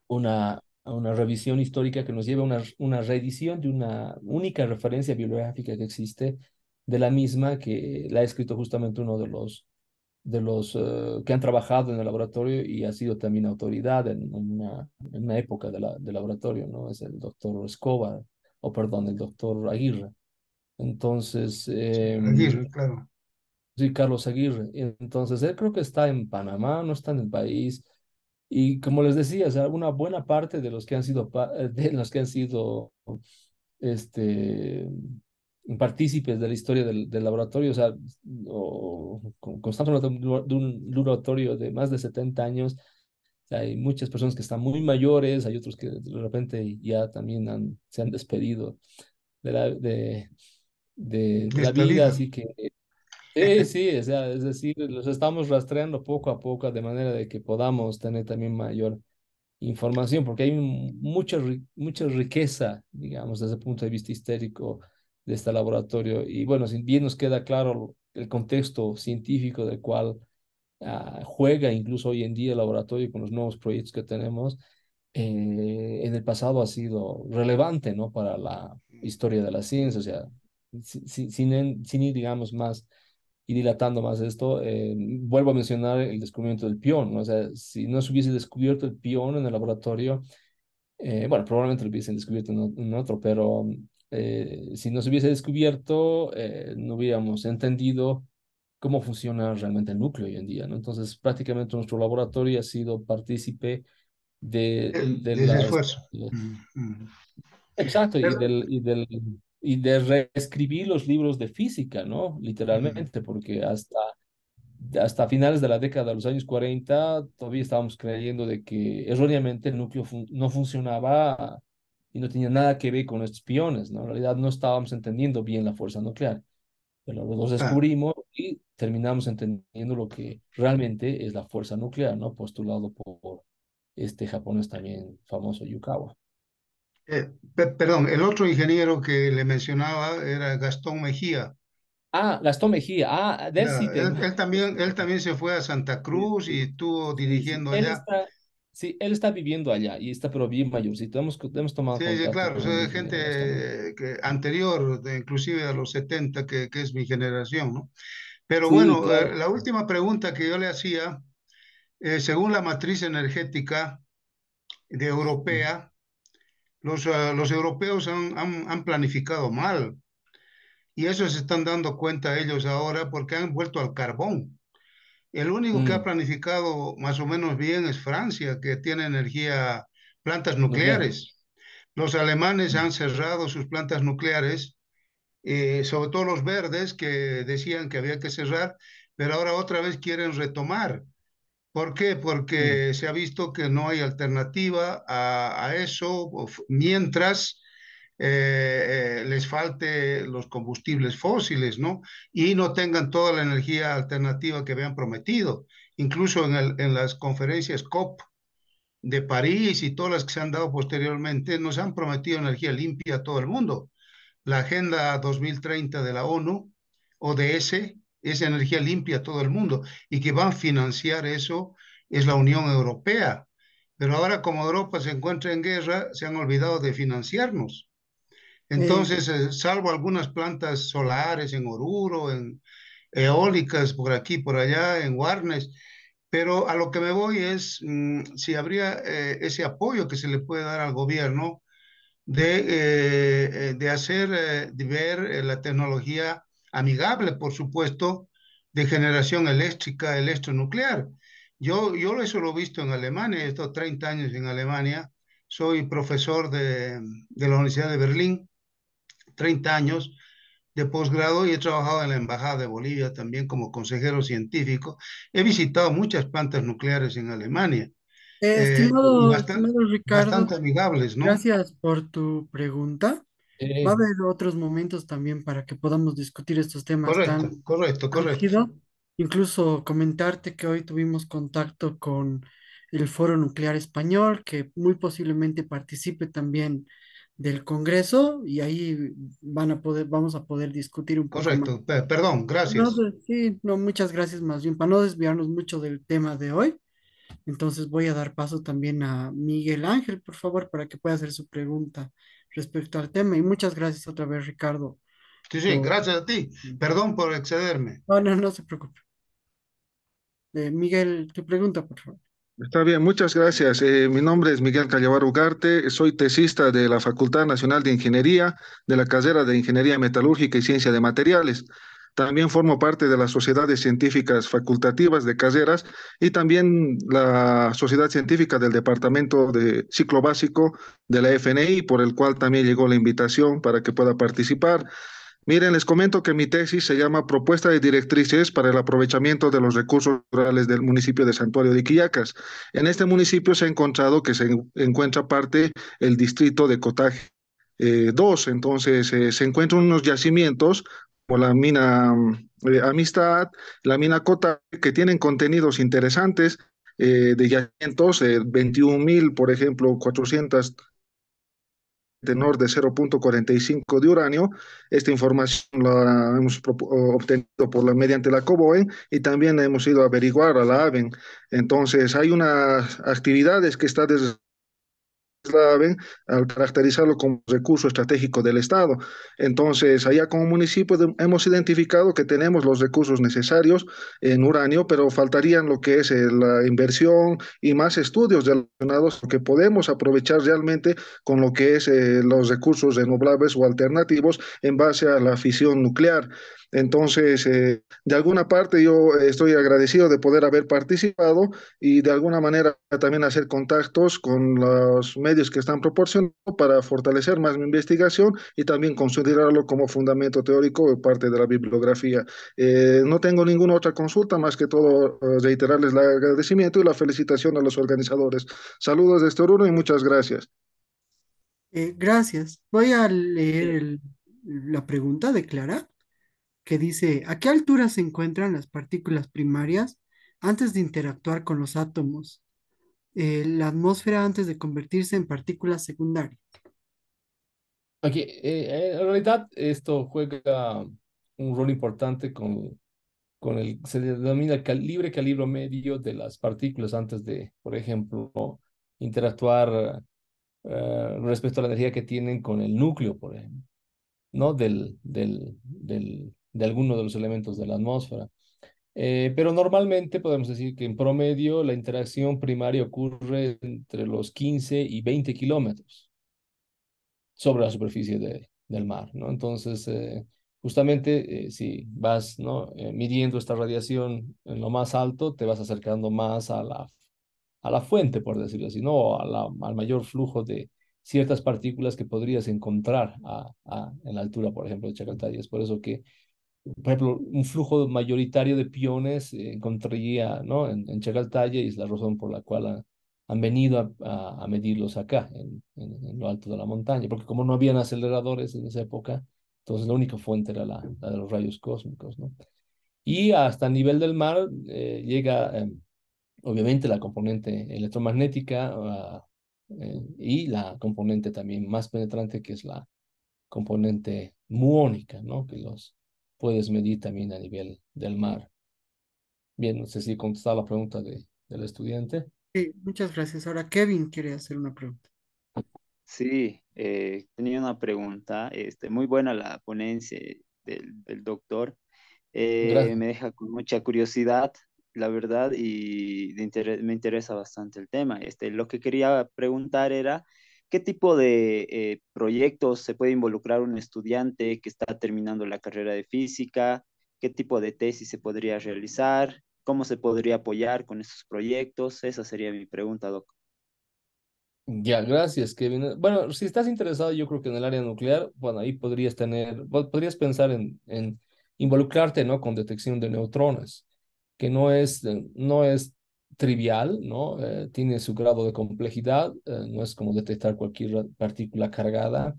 [SPEAKER 4] una, una revisión histórica que nos lleve a una, una reedición de una única referencia bibliográfica que existe, de la misma que la ha escrito justamente uno de los de los eh, que han trabajado en el laboratorio y ha sido también autoridad en una, en una época del laboratorio, ¿no? Es el doctor Escobar, o perdón, el doctor Aguirre. Entonces... Em, Aguirre, claro. Sí, Carlos Aguirre. Entonces, él creo que está en Panamá, no está en el país. Y como les decía, o sea, una buena parte de los que han sido, de los que han sido este, partícipes de la historia del, del laboratorio, o sea, o, de un laboratorio de más de 70 años, hay muchas personas que están muy mayores, hay otros que de repente ya también han, se han despedido de la, de, la vida, así que sí, sí, o sea, es decir, los estamos rastreando poco a poco de manera de que podamos tener también mayor información, porque hay mucha, mucha riqueza, digamos, desde el punto de vista histérico, de este laboratorio. Y bueno, bien nos queda claro el contexto científico del cual ah, juega incluso hoy en día el laboratorio con los nuevos proyectos que tenemos, eh, en el pasado ha sido relevante ¿no? para la historia de la ciencia. O sea, sin, sin, sin ir, digamos, más y dilatando más esto, eh, vuelvo a mencionar el descubrimiento del peón, ¿no? O sea, si no se hubiese descubierto el peón en el laboratorio, eh, bueno, probablemente lo hubiesen descubierto en otro, pero eh, si no se hubiese descubierto, eh, no hubiéramos entendido cómo funciona realmente el núcleo hoy en día, ¿no? Entonces, prácticamente nuestro laboratorio ha sido partícipe de, de, esfuerzo. Mm, mm. Exacto, y, del, y, del, y de reescribir los libros de física, ¿no? Mm. Literalmente, porque hasta, hasta finales de la década de los años 40 todavía estábamos creyendo de que erróneamente el núcleo no funcionaba y no tenía nada que ver con los piones, ¿no? En realidad no estábamos entendiendo bien la fuerza nuclear, pero los dos descubrimos y terminamos entendiendo lo que realmente es la fuerza nuclear, ¿no? Postulado por este japonés también famoso, Yukawa.
[SPEAKER 5] Eh, perdón, el otro ingeniero que le mencionaba era Gastón Mejía.
[SPEAKER 4] Ah, Gastón Mejía. Ah, de él, él, también, él también se fue a Santa Cruz y estuvo dirigiendo allá. Sí, él está viviendo allá y está pero bien mayorcito. Hemos, tomado. Sí, claro, pues
[SPEAKER 5] gente que, anterior, de, inclusive a los 70, que, es mi generación, ¿no? Pero bueno, eh, la última pregunta que yo le hacía, eh, según la matriz energética de europea, los, ah, los europeos han, han, planificado mal. Y eso se están dando cuenta ellos ahora porque han vuelto al carbón. El único que ha mm. planificado más o menos bien es Francia, que tiene energía, plantas nucleares. Los alemanes han mm. cerrado sus plantas nucleares, eh, sobre todo los verdes que decían que había que cerrar, pero ahora otra vez quieren retomar. ¿Por qué? Porque mm. se ha visto que no hay alternativa a eso mientras eh, eh, les falte los combustibles fósiles, ¿no? Y no tengan toda la energía alternativa que habían prometido. Incluso en, en las conferencias COP de París y todas las que se han dado posteriormente, nos han prometido energía limpia a todo el mundo. La Agenda 2030 de la ONU, ODS, es energía limpia a todo el mundo y que van a financiar eso es la Unión Europea. Pero ahora como Europa se encuentra en guerra, se han olvidado de financiarnos. Entonces, eh, salvo algunas plantas solares en Oruro, en eólicas por aquí, por allá, en Warnes, pero a lo que me voy es mm, si habría eh, ese apoyo que se le puede dar al gobierno de, eh, de hacer, de ver la tecnología amigable, por supuesto, de generación eléctrica, electronuclear. Yo, yo eso lo he visto en Alemania, estos 30 años en Alemania, soy profesor de, de la Universidad de Berlín 30 años de posgrado y he trabajado en la Embajada de Bolivia también como consejero científico. He visitado muchas plantas nucleares en Alemania.
[SPEAKER 1] Estimados eh, eh, estimado, bastante, Ricardo, amigables, ¿no? gracias por tu pregunta. Va a haber otros momentos también para que podamos discutir estos temas correcto, correcto, correcto. Incluso comentarte que hoy tuvimos contacto con el Foro Nuclear Español, que muy posiblemente participe también del Congreso y ahí van a poder, vamos a poder discutir un poco. Correcto, perdón, gracias. sí, no, muchas gracias más bien, para no desviarnos mucho del tema de hoy. Entonces voy a dar paso también a Miguel Ángel, por favor, para que pueda hacer su pregunta respecto al tema. Y muchas gracias otra vez, Ricardo. Sí, sí, gracias a ti. Perdón por excederme. No, no, no se preocupe. Eh, Miguel, tu pregunta, por favor.
[SPEAKER 6] Está bien, muchas gracias. Eh, mi nombre es Miguel Callavar Ugarte, soy tesista de la Facultad Nacional de Ingeniería, de la carrera de Ingeniería Metalúrgica y Ciencia de Materiales. También formo parte de las sociedades científicas facultativas de carreras y también la sociedad científica del Departamento de Ciclo Básico de la FNI, por el cual también llegó la invitación para que pueda participar. Miren, les comento que mi tesis se llama Propuesta de Directrices para el Aprovechamiento de los Recursos Rurales del municipio de Santuario de Iquillacas. En este municipio se ha encontrado que se encuentra parte el distrito de Cotaje 2. Eh, Entonces, eh, se encuentran unos yacimientos como la mina eh, Amistad, la mina Cota, que tienen contenidos interesantes de yacimientos, 21 mil, por ejemplo, 400 tenor de 0.45 de uranio. Esta información la hemos obtenido por mediante la COBOE y también hemos ido a averiguar a la AVEN. Entonces, hay unas actividades que está desarrollando saben al caracterizarlo como recurso estratégico del Estado. Entonces, allá como municipio hemos identificado que tenemos los recursos necesarios en uranio, pero faltarían lo que es eh, la inversión y más estudios relacionados que podemos aprovechar realmente con lo que es eh, los recursos renovables o alternativos en base a la fisión nuclear. Entonces, eh, de alguna parte yo estoy agradecido de poder haber participado y de alguna manera también hacer contactos con los medios que están proporcionando para fortalecer más mi investigación y también considerarlo como fundamento teórico o parte de la bibliografía. Eh, no tengo ninguna otra consulta más que todo eh, reiterarles el agradecimiento y la felicitación a los organizadores. Saludos desde Oruro y muchas gracias.
[SPEAKER 1] gracias. Voy a leer la pregunta de Clara que dice, ¿a qué altura se encuentran las partículas primarias antes de interactuar con los átomos? Eh, la atmósfera antes de convertirse en partículas secundarias.
[SPEAKER 4] aquí eh, en realidad esto juega un rol importante con, con el, se denomina el calibre, calibro medio de las partículas antes de, por ejemplo, interactuar eh, respecto a la energía que tienen con el núcleo, por ejemplo, ¿no? Del, del, del, de alguno de los elementos de la atmósfera. Eh, pero normalmente podemos decir que en promedio la interacción primaria ocurre entre los 15 y 20 kilómetros sobre la superficie de, del mar, ¿no? Entonces, eh, justamente eh, si vas ¿no? midiendo esta radiación en lo más alto, te vas acercando más a la, a la fuente, por decirlo así, ¿no? O a la, al mayor flujo de ciertas partículas que podrías encontrar a, a, en la altura, por ejemplo, de y Es por eso que por ejemplo, un flujo mayoritario de piones eh, encontraría ¿no? en, en y es la razón por la cual han venido a, medirlos acá, en, lo alto de la montaña, porque como no habían aceleradores en esa época, entonces la única fuente era la, de los rayos cósmicos. ¿no? Y hasta el nivel del mar eh, llega, em, obviamente, la componente electromagnética ah, eh, y la componente también más penetrante que es la componente muónica, ¿no? que los puedes medir también a nivel del mar. Bien, no sé si contestaba la pregunta del
[SPEAKER 1] estudiante. Sí, muchas gracias. Ahora Kevin quiere hacer una pregunta.
[SPEAKER 4] Sí,
[SPEAKER 3] eh, tenía una pregunta. Este, muy buena la ponencia del, doctor. Eh, me deja con mucha curiosidad, la verdad, y me interesa bastante el tema. Este, lo que quería preguntar era ¿Qué tipo de eh, proyectos se puede involucrar un estudiante que está terminando la carrera de física? ¿Qué tipo de tesis se podría realizar? ¿Cómo se podría apoyar con esos proyectos? Esa sería mi pregunta, Doc.
[SPEAKER 4] Ya, gracias, Kevin. Bueno, si estás interesado, yo creo que en el área nuclear, bueno, ahí podrías tener, podrías pensar en, en involucrarte, ¿no? Con detección de neutrones, que no es, eh, no es trivial, ¿no? Eh, tiene su grado de complejidad, eh, no es como detectar cualquier partícula cargada.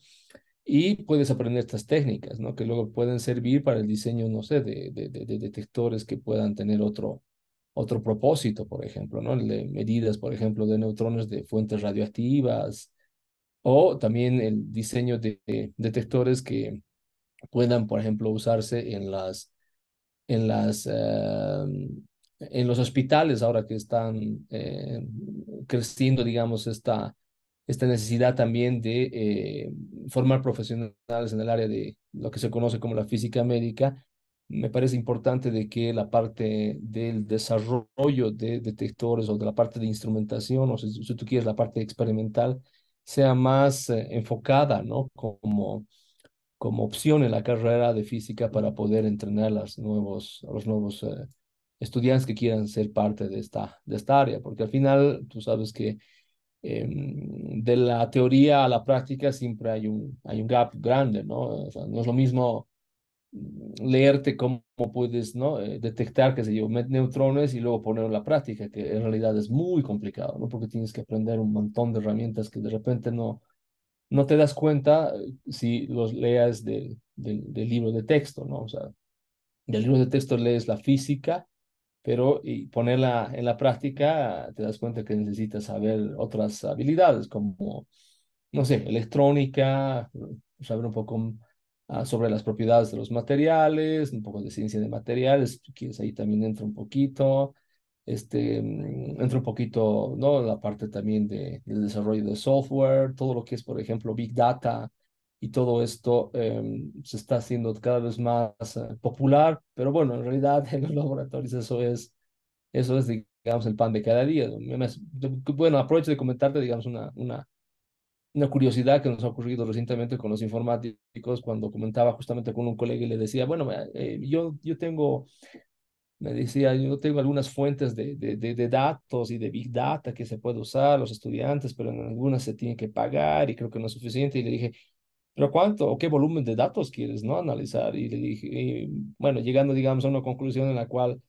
[SPEAKER 4] Y puedes aprender estas técnicas, ¿no? Que luego pueden servir para el diseño, no sé, de, de, detectores que puedan tener otro, otro propósito, por ejemplo, ¿no? de medidas, por ejemplo, de neutrones de fuentes radioactivas, o también el diseño de, detectores que puedan, por ejemplo, usarse en las, en las em, en los hospitales ahora que están eh, creciendo, digamos, esta, esta necesidad también de eh, formar profesionales en el área de lo que se conoce como la física médica, me parece importante de que la parte del desarrollo de detectores o de la parte de instrumentación, o si, tú quieres la parte experimental, sea más eh, enfocada, ¿no? Como, como opción en la carrera de física para poder entrenar las nuevos, los nuevos estudiantes que quieran ser parte de esta, de esta área, porque al final tú sabes que em, de la teoría a la práctica siempre hay un, hay un gap grande, ¿no? O sea, no es lo mismo leerte cómo puedes ¿no? Eh, detectar, qué sé yo, neutrones y luego ponerlo en la práctica, que en realidad es muy complicado, ¿no? Porque tienes que aprender un montón de herramientas que de repente no, no te das cuenta eh, si los leas del, del libro de texto, ¿no? O sea, del libro de texto lees la física, pero y ponerla en la práctica te das cuenta que necesitas saber otras habilidades como, no sé, electrónica, saber un poco mm, ah, sobre las propiedades de los materiales, un poco de ciencia de materiales, ahí también entra un poquito, este, mm, entra un poquito, ¿no? La parte también de, del desarrollo de software, todo lo que es, por ejemplo, Big Data, y todo esto em, se está haciendo cada vez más eh, popular, pero bueno, en realidad en los laboratorios eso es, eso es digamos, el pan de cada día. Bueno, aprovecho de comentarte, digamos, una, una, una curiosidad que nos ha ocurrido recientemente con los informáticos, cuando comentaba justamente con un colega y le decía, bueno, eh, yo, yo tengo... Me decía, yo tengo algunas fuentes de, de, de, de datos y de big data que se puede usar los estudiantes, pero en algunas se tiene que pagar y creo que no es suficiente. Y le dije, pero cuánto o qué volumen de datos quieres no analizar y bueno llegando digamos a una conclusión en la cual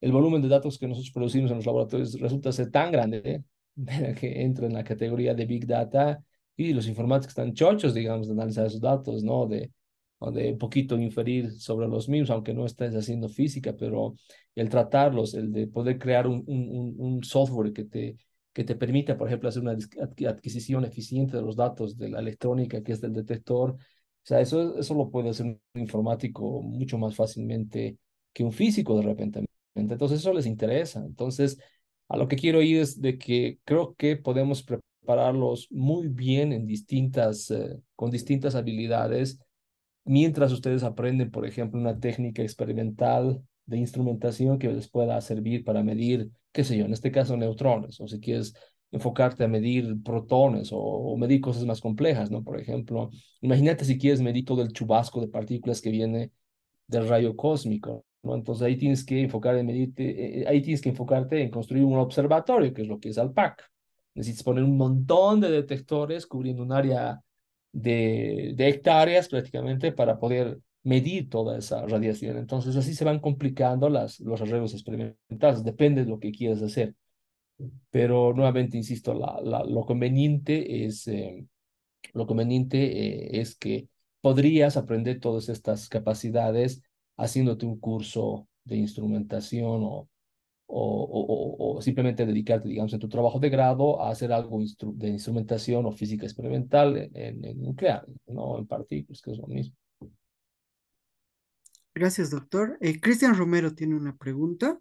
[SPEAKER 4] el volumen de datos que nosotros producimos en los laboratorios resulta ser tan grande ¿eh? que entra en la categoría de big data y los informáticos están chochos digamos de analizar esos datos no de de un poquito inferir sobre los mismos, aunque no estés haciendo física, pero el tratarlos, el de poder crear un, un, un software que te que te permita, por ejemplo, hacer una adquisición eficiente de los datos de la electrónica que es del detector. O sea, eso, eso lo puede hacer un informático mucho más fácilmente que un físico de repente. Entonces, eso les interesa. Entonces, a lo que quiero ir es de que creo que podemos prepararlos muy bien en distintas, eh, con distintas habilidades, mientras ustedes aprenden, por ejemplo, una técnica experimental de instrumentación que les pueda servir para medir, qué sé yo, en este caso neutrones, o si quieres enfocarte a medir protones o, medir cosas más complejas, ¿no? Por ejemplo, imagínate si quieres medir todo el chubasco de partículas que viene del rayo cósmico, ¿no? Entonces ahí tienes que enfocar eh, eh, ahí tienes que enfocarte en construir un observatorio, que es lo que es ALPAC. Necesitas poner un montón de detectores cubriendo un área de hectáreas prácticamente para poder medir toda esa radiación. Entonces así se van complicando las, los arreglos experimentales, depende de lo que quieras hacer. Pero nuevamente, insisto, la, lo conveniente es, eh, lo conveniente, eh, es que podrías aprender todas estas capacidades haciéndote un curso de instrumentación o, o, o, simplemente dedicarte, digamos, en tu trabajo de grado a hacer algo de instrumentación o física experimental en, en nuclear, no en partículas, que es lo mismo. Gracias,
[SPEAKER 1] doctor. Eh, Cristian Romero tiene una pregunta.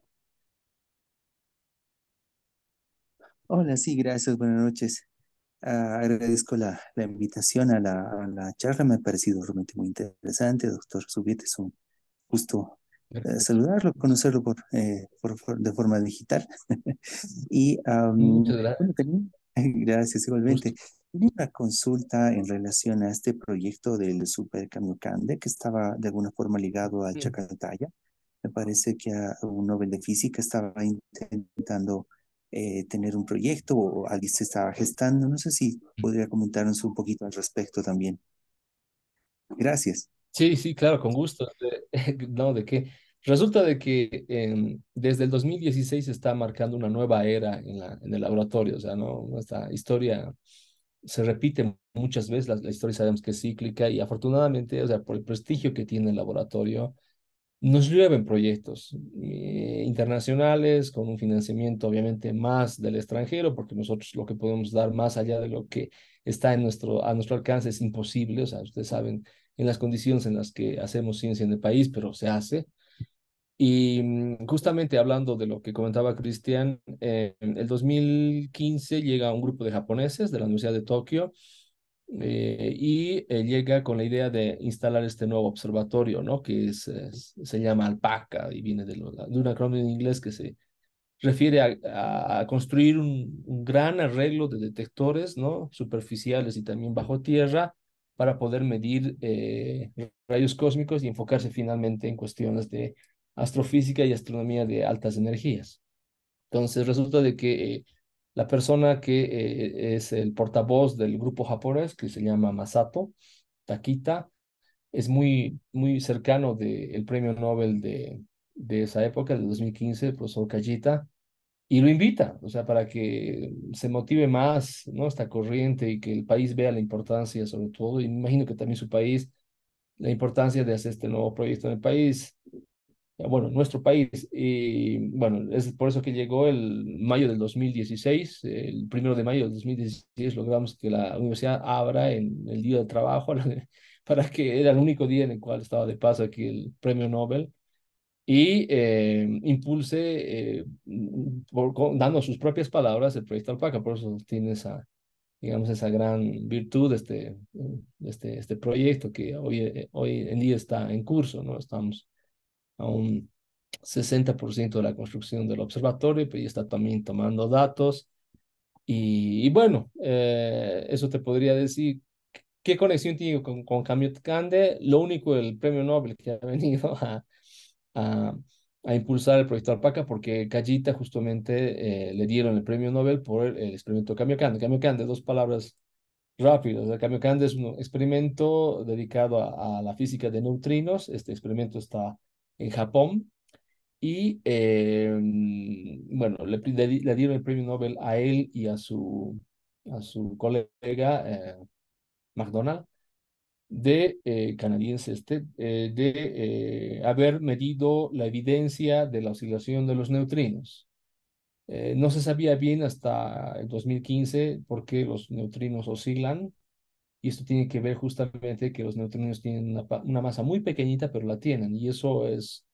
[SPEAKER 1] Hola, sí, gracias, buenas noches. Ah, agradezco la, invitación a la, la, charla, me ha parecido realmente muy interesante, doctor Subiet, es un gusto eh, saludarlo, conocerlo por, eh, por, de forma digital. y Muchas gracias. Gracias, igualmente. Tengo una consulta en relación a este proyecto del Super Cande que estaba de alguna forma ligado a sí. Me parece que un Nobel de Física estaba intentando eh, tener un proyecto o alguien se estaba gestando. No sé si podría comentarnos un poquito al respecto también. Gracias.
[SPEAKER 4] Sí, sí, claro, con gusto. No, de qué. Resulta de que em, desde el 2016 se está marcando una nueva era en, la, en el laboratorio, o sea, ¿no? esta historia se repite muchas veces, la, historia sabemos que es cíclica y afortunadamente, o sea, por el prestigio que tiene el laboratorio, nos llueven proyectos eh, internacionales con un financiamiento obviamente más del extranjero, porque nosotros lo que podemos dar más allá de lo que está en nuestro, a nuestro alcance es imposible, o sea, ustedes saben en las condiciones en las que hacemos ciencia en el país, pero se hace. Y mm, justamente hablando de lo que comentaba Cristian, en eh, el 2015 llega un grupo de japoneses de la Universidad de Tokio eh, y eh, llega con la idea de instalar este nuevo observatorio, ¿no? Que es, se llama Alpaca y viene de, lo, de un acrónimo en inglés que se refiere a, construir un, gran arreglo de detectores, ¿no? Superficiales y también bajo tierra para poder medir rayos cósmicos y enfocarse finalmente en cuestiones de astrofísica y astronomía de altas energías. Entonces resulta de que eh, la persona que eh, es el portavoz del grupo japonés, que se llama Masato Takita, es muy, muy cercano del premio Nobel de, de esa época, de 2015, el profesor Kajita, y lo invita, o sea, para que se motive más, ¿no? Esta corriente y que el país vea la importancia sobre todo, y imagino que también su país, la importancia de hacer este nuevo proyecto en el país, bueno, nuestro país, y bueno, es por eso que llegó el mayo del 2016, el primero de mayo del 2016 logramos que la universidad abra en el día de trabajo, para que era el único día en el cual estaba de paso aquí el premio Nobel, y eh, impulse, eh, dando sus propias palabras, el proyecto Alpaca, por eso tiene esa, digamos, esa gran virtud de este, este, este proyecto que hoy, eh, hoy en día está en curso, ¿no? Estamos a un 60% de la construcción del observatorio, y pues, está también tomando datos. Y, bueno, eh, eso te podría decir qué conexión tiene con, con Cande. Lo único, el premio Nobel que ha venido a, a, impulsar el proyecto Alpaca, porque Callita justamente eh, le dieron el premio Nobel por el, experimento Kamiokande Cande, dos palabras rápidas. El Cande es un experimento dedicado a la física de neutrinos. Este experimento está en Japón. Y em, bueno, le, dieron el premio Nobel a él y a su, a su colega eh, McDonald, de eh, canadiense este, eh, de haber medido la evidencia de la oscilación de los neutrinos. no se sabía bien hasta el 2015 por qué los neutrinos oscilan, y esto tiene que ver justamente que los neutrinos tienen una, masa muy pequeñita, pero la tienen. Y eso es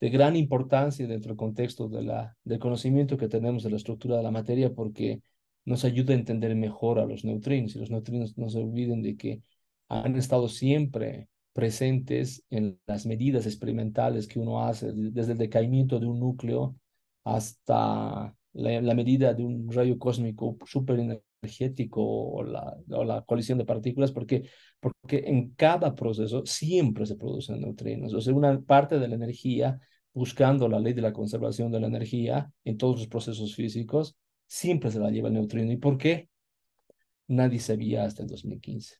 [SPEAKER 4] de gran importancia dentro del contexto de la, del conocimiento que tenemos de la estructura de la materia, porque nos ayuda a entender mejor a los neutrinos. Y los neutrinos no se olviden de que han estado siempre presentes en las medidas experimentales que uno hace, desde el decaimiento de un núcleo hasta la, la medida de un rayo cósmico súper energético o la, o la colisión de partículas, porque, porque en cada proceso siempre se producen neutrinos. O sea, una parte de la energía, buscando la ley de la conservación de la energía en todos los procesos físicos, siempre se la lleva el neutrino. ¿Y por qué? Nadie sabía hasta el 2015.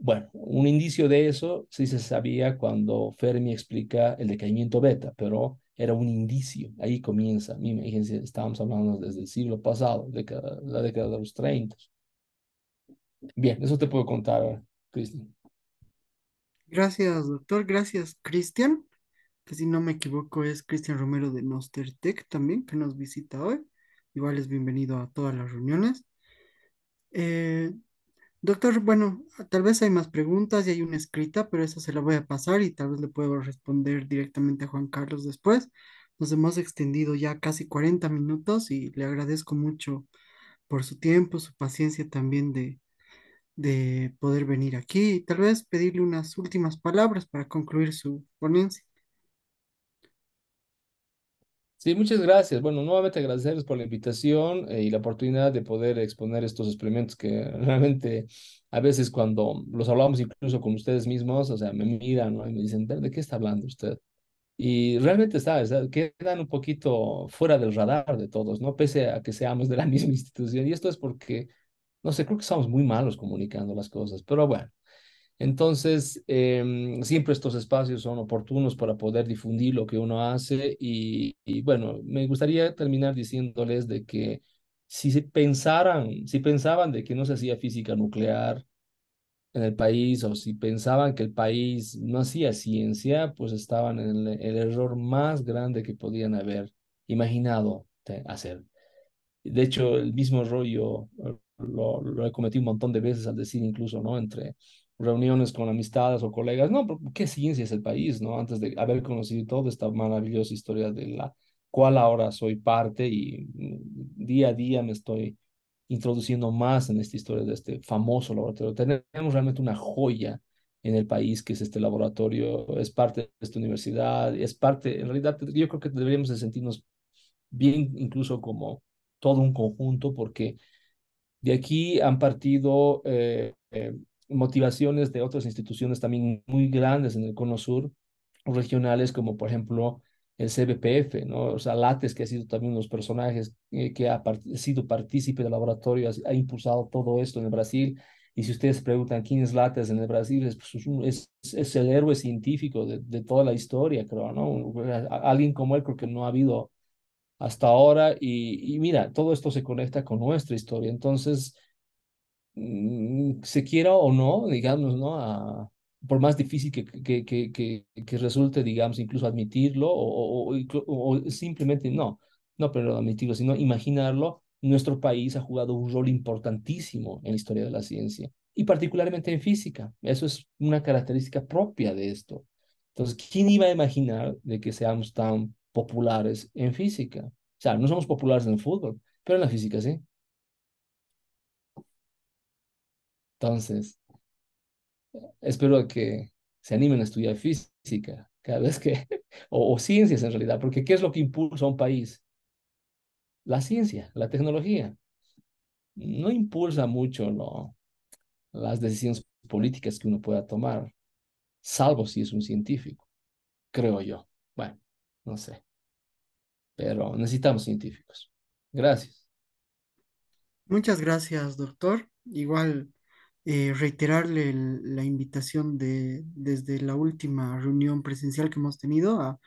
[SPEAKER 4] Bueno, un indicio de eso sí se sabía cuando Fermi explica el decaimiento beta, pero era un indicio. Ahí comienza. emergencia. estábamos hablando desde el siglo pasado, la década de los 30. Bien, eso te puedo contar, Cristian. Gracias, doctor. Gracias, Cristian.
[SPEAKER 1] Que si no me equivoco es Cristian Romero de Noster Tech también, que nos visita hoy. Igual es bienvenido a todas las reuniones. Eh, Doctor, bueno, tal vez hay más preguntas y hay una escrita, pero eso se la voy a pasar y tal vez le puedo responder directamente a Juan Carlos después. Nos hemos extendido ya casi 40 minutos y le agradezco mucho por su tiempo, su paciencia también de, de poder venir aquí y tal vez pedirle unas últimas palabras para concluir su ponencia.
[SPEAKER 4] Sí, muchas gracias. Bueno, nuevamente agradecerles por la invitación eh, y la oportunidad de poder exponer estos experimentos que realmente a veces cuando los hablamos incluso con ustedes mismos, o sea, me miran ¿no? y me dicen, ¿de qué está hablando usted? Y realmente, ¿sabes? Ah, quedan un poquito fuera del radar de todos, ¿no? Pese a que seamos de la misma institución. Y esto es porque, no sé, creo que somos muy malos comunicando las cosas, pero bueno. Entonces, em, siempre estos espacios son oportunos para poder difundir lo que uno hace y, bueno, me gustaría terminar diciéndoles de que si pensaran, si pensaban de que no se hacía física nuclear en el país o si pensaban que el país no hacía ciencia, pues estaban en el, error más grande que podían haber imaginado hacer. De hecho, el mismo rollo eh, lo, lo he cometido un montón de veces al decir incluso, ¿no? Entre reuniones con amistades o colegas, no, qué ciencia es el país, ¿no? Antes de haber conocido toda esta maravillosa historia de la cual ahora soy parte y mm, día a día me estoy introduciendo más en esta historia de este famoso laboratorio. Tenemos realmente una joya en el país que es este laboratorio, es parte de esta universidad, es parte, en realidad yo creo que deberíamos de sentirnos bien incluso como todo un conjunto porque de aquí han partido eh, eh, motivaciones de otras instituciones también muy grandes en el Cono Sur, regionales como por ejemplo el CBPF, ¿no? O sea, Lates, que ha sido también uno de los personajes eh, que ha sido partícipe del laboratorio, ha, impulsado todo esto en el Brasil. Y si ustedes preguntan quién es Lates en el Brasil, pues, es, es, el héroe científico de, toda la historia, creo, ¿no? Pues, alguien como él creo que no ha habido hasta ahora. y mira, todo esto se conecta con nuestra historia. Entonces, Mm, se quiera o no, digamos, ¿no? por más difícil que, que, que, resulte, digamos, incluso admitirlo o, o, o, simplemente no, no pero admitirlo, sino imaginarlo, nuestro país ha jugado un rol importantísimo en la historia de la ciencia y particularmente en física. Eso es una característica propia de esto. Entonces, ¿quién iba a imaginar de que seamos tan populares en física? O sea, no somos populares en fútbol, pero en la física sí. Entonces, espero que se animen a estudiar física cada vez que, o, ciencias en realidad, porque ¿qué es lo que impulsa a un país? La ciencia, la tecnología. No impulsa mucho las decisiones políticas que uno pueda tomar, salvo si es un científico, creo yo. Bueno, no sé. Pero necesitamos científicos. Gracias.
[SPEAKER 1] Muchas gracias, doctor. Igual eh, reiterarle la invitación de, desde la última reunión presencial que hemos tenido a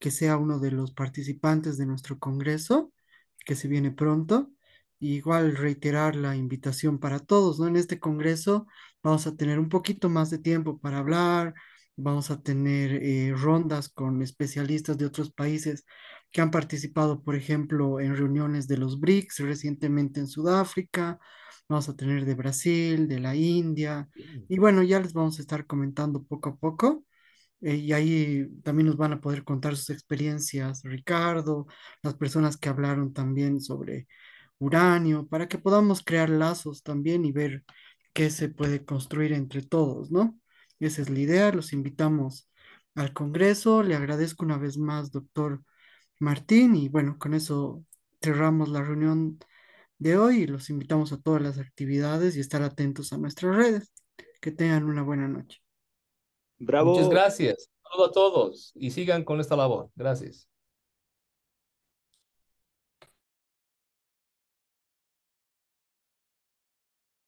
[SPEAKER 1] que sea uno de los participantes de nuestro congreso, que se viene pronto. igual reiterar la invitación para todos, ¿no? En este congreso vamos a tener un poquito más de tiempo para hablar, vamos a tener eh, rondas con especialistas de otros países que han participado, por ejemplo, en reuniones de los BRICS recientemente en Sudáfrica, vamos a tener de Brasil, de la India, mm. y bueno, ya les vamos a estar comentando poco a poco. Eh, y ahí también nos van a poder contar sus experiencias, Ricardo, las personas que hablaron también sobre uranio, para que podamos crear lazos también y ver qué se puede construir entre todos, ¿no? Esa es la idea, los invitamos al Congreso. Le agradezco una vez más, doctor Martín. Y bueno, con eso cerramos la reunión de hoy los invitamos a todas las actividades y estar atentos a nuestras redes. Que tengan una buena noche.
[SPEAKER 4] Bravo. Muchas gracias. Saludos a todos y sigan con esta labor. Gracias.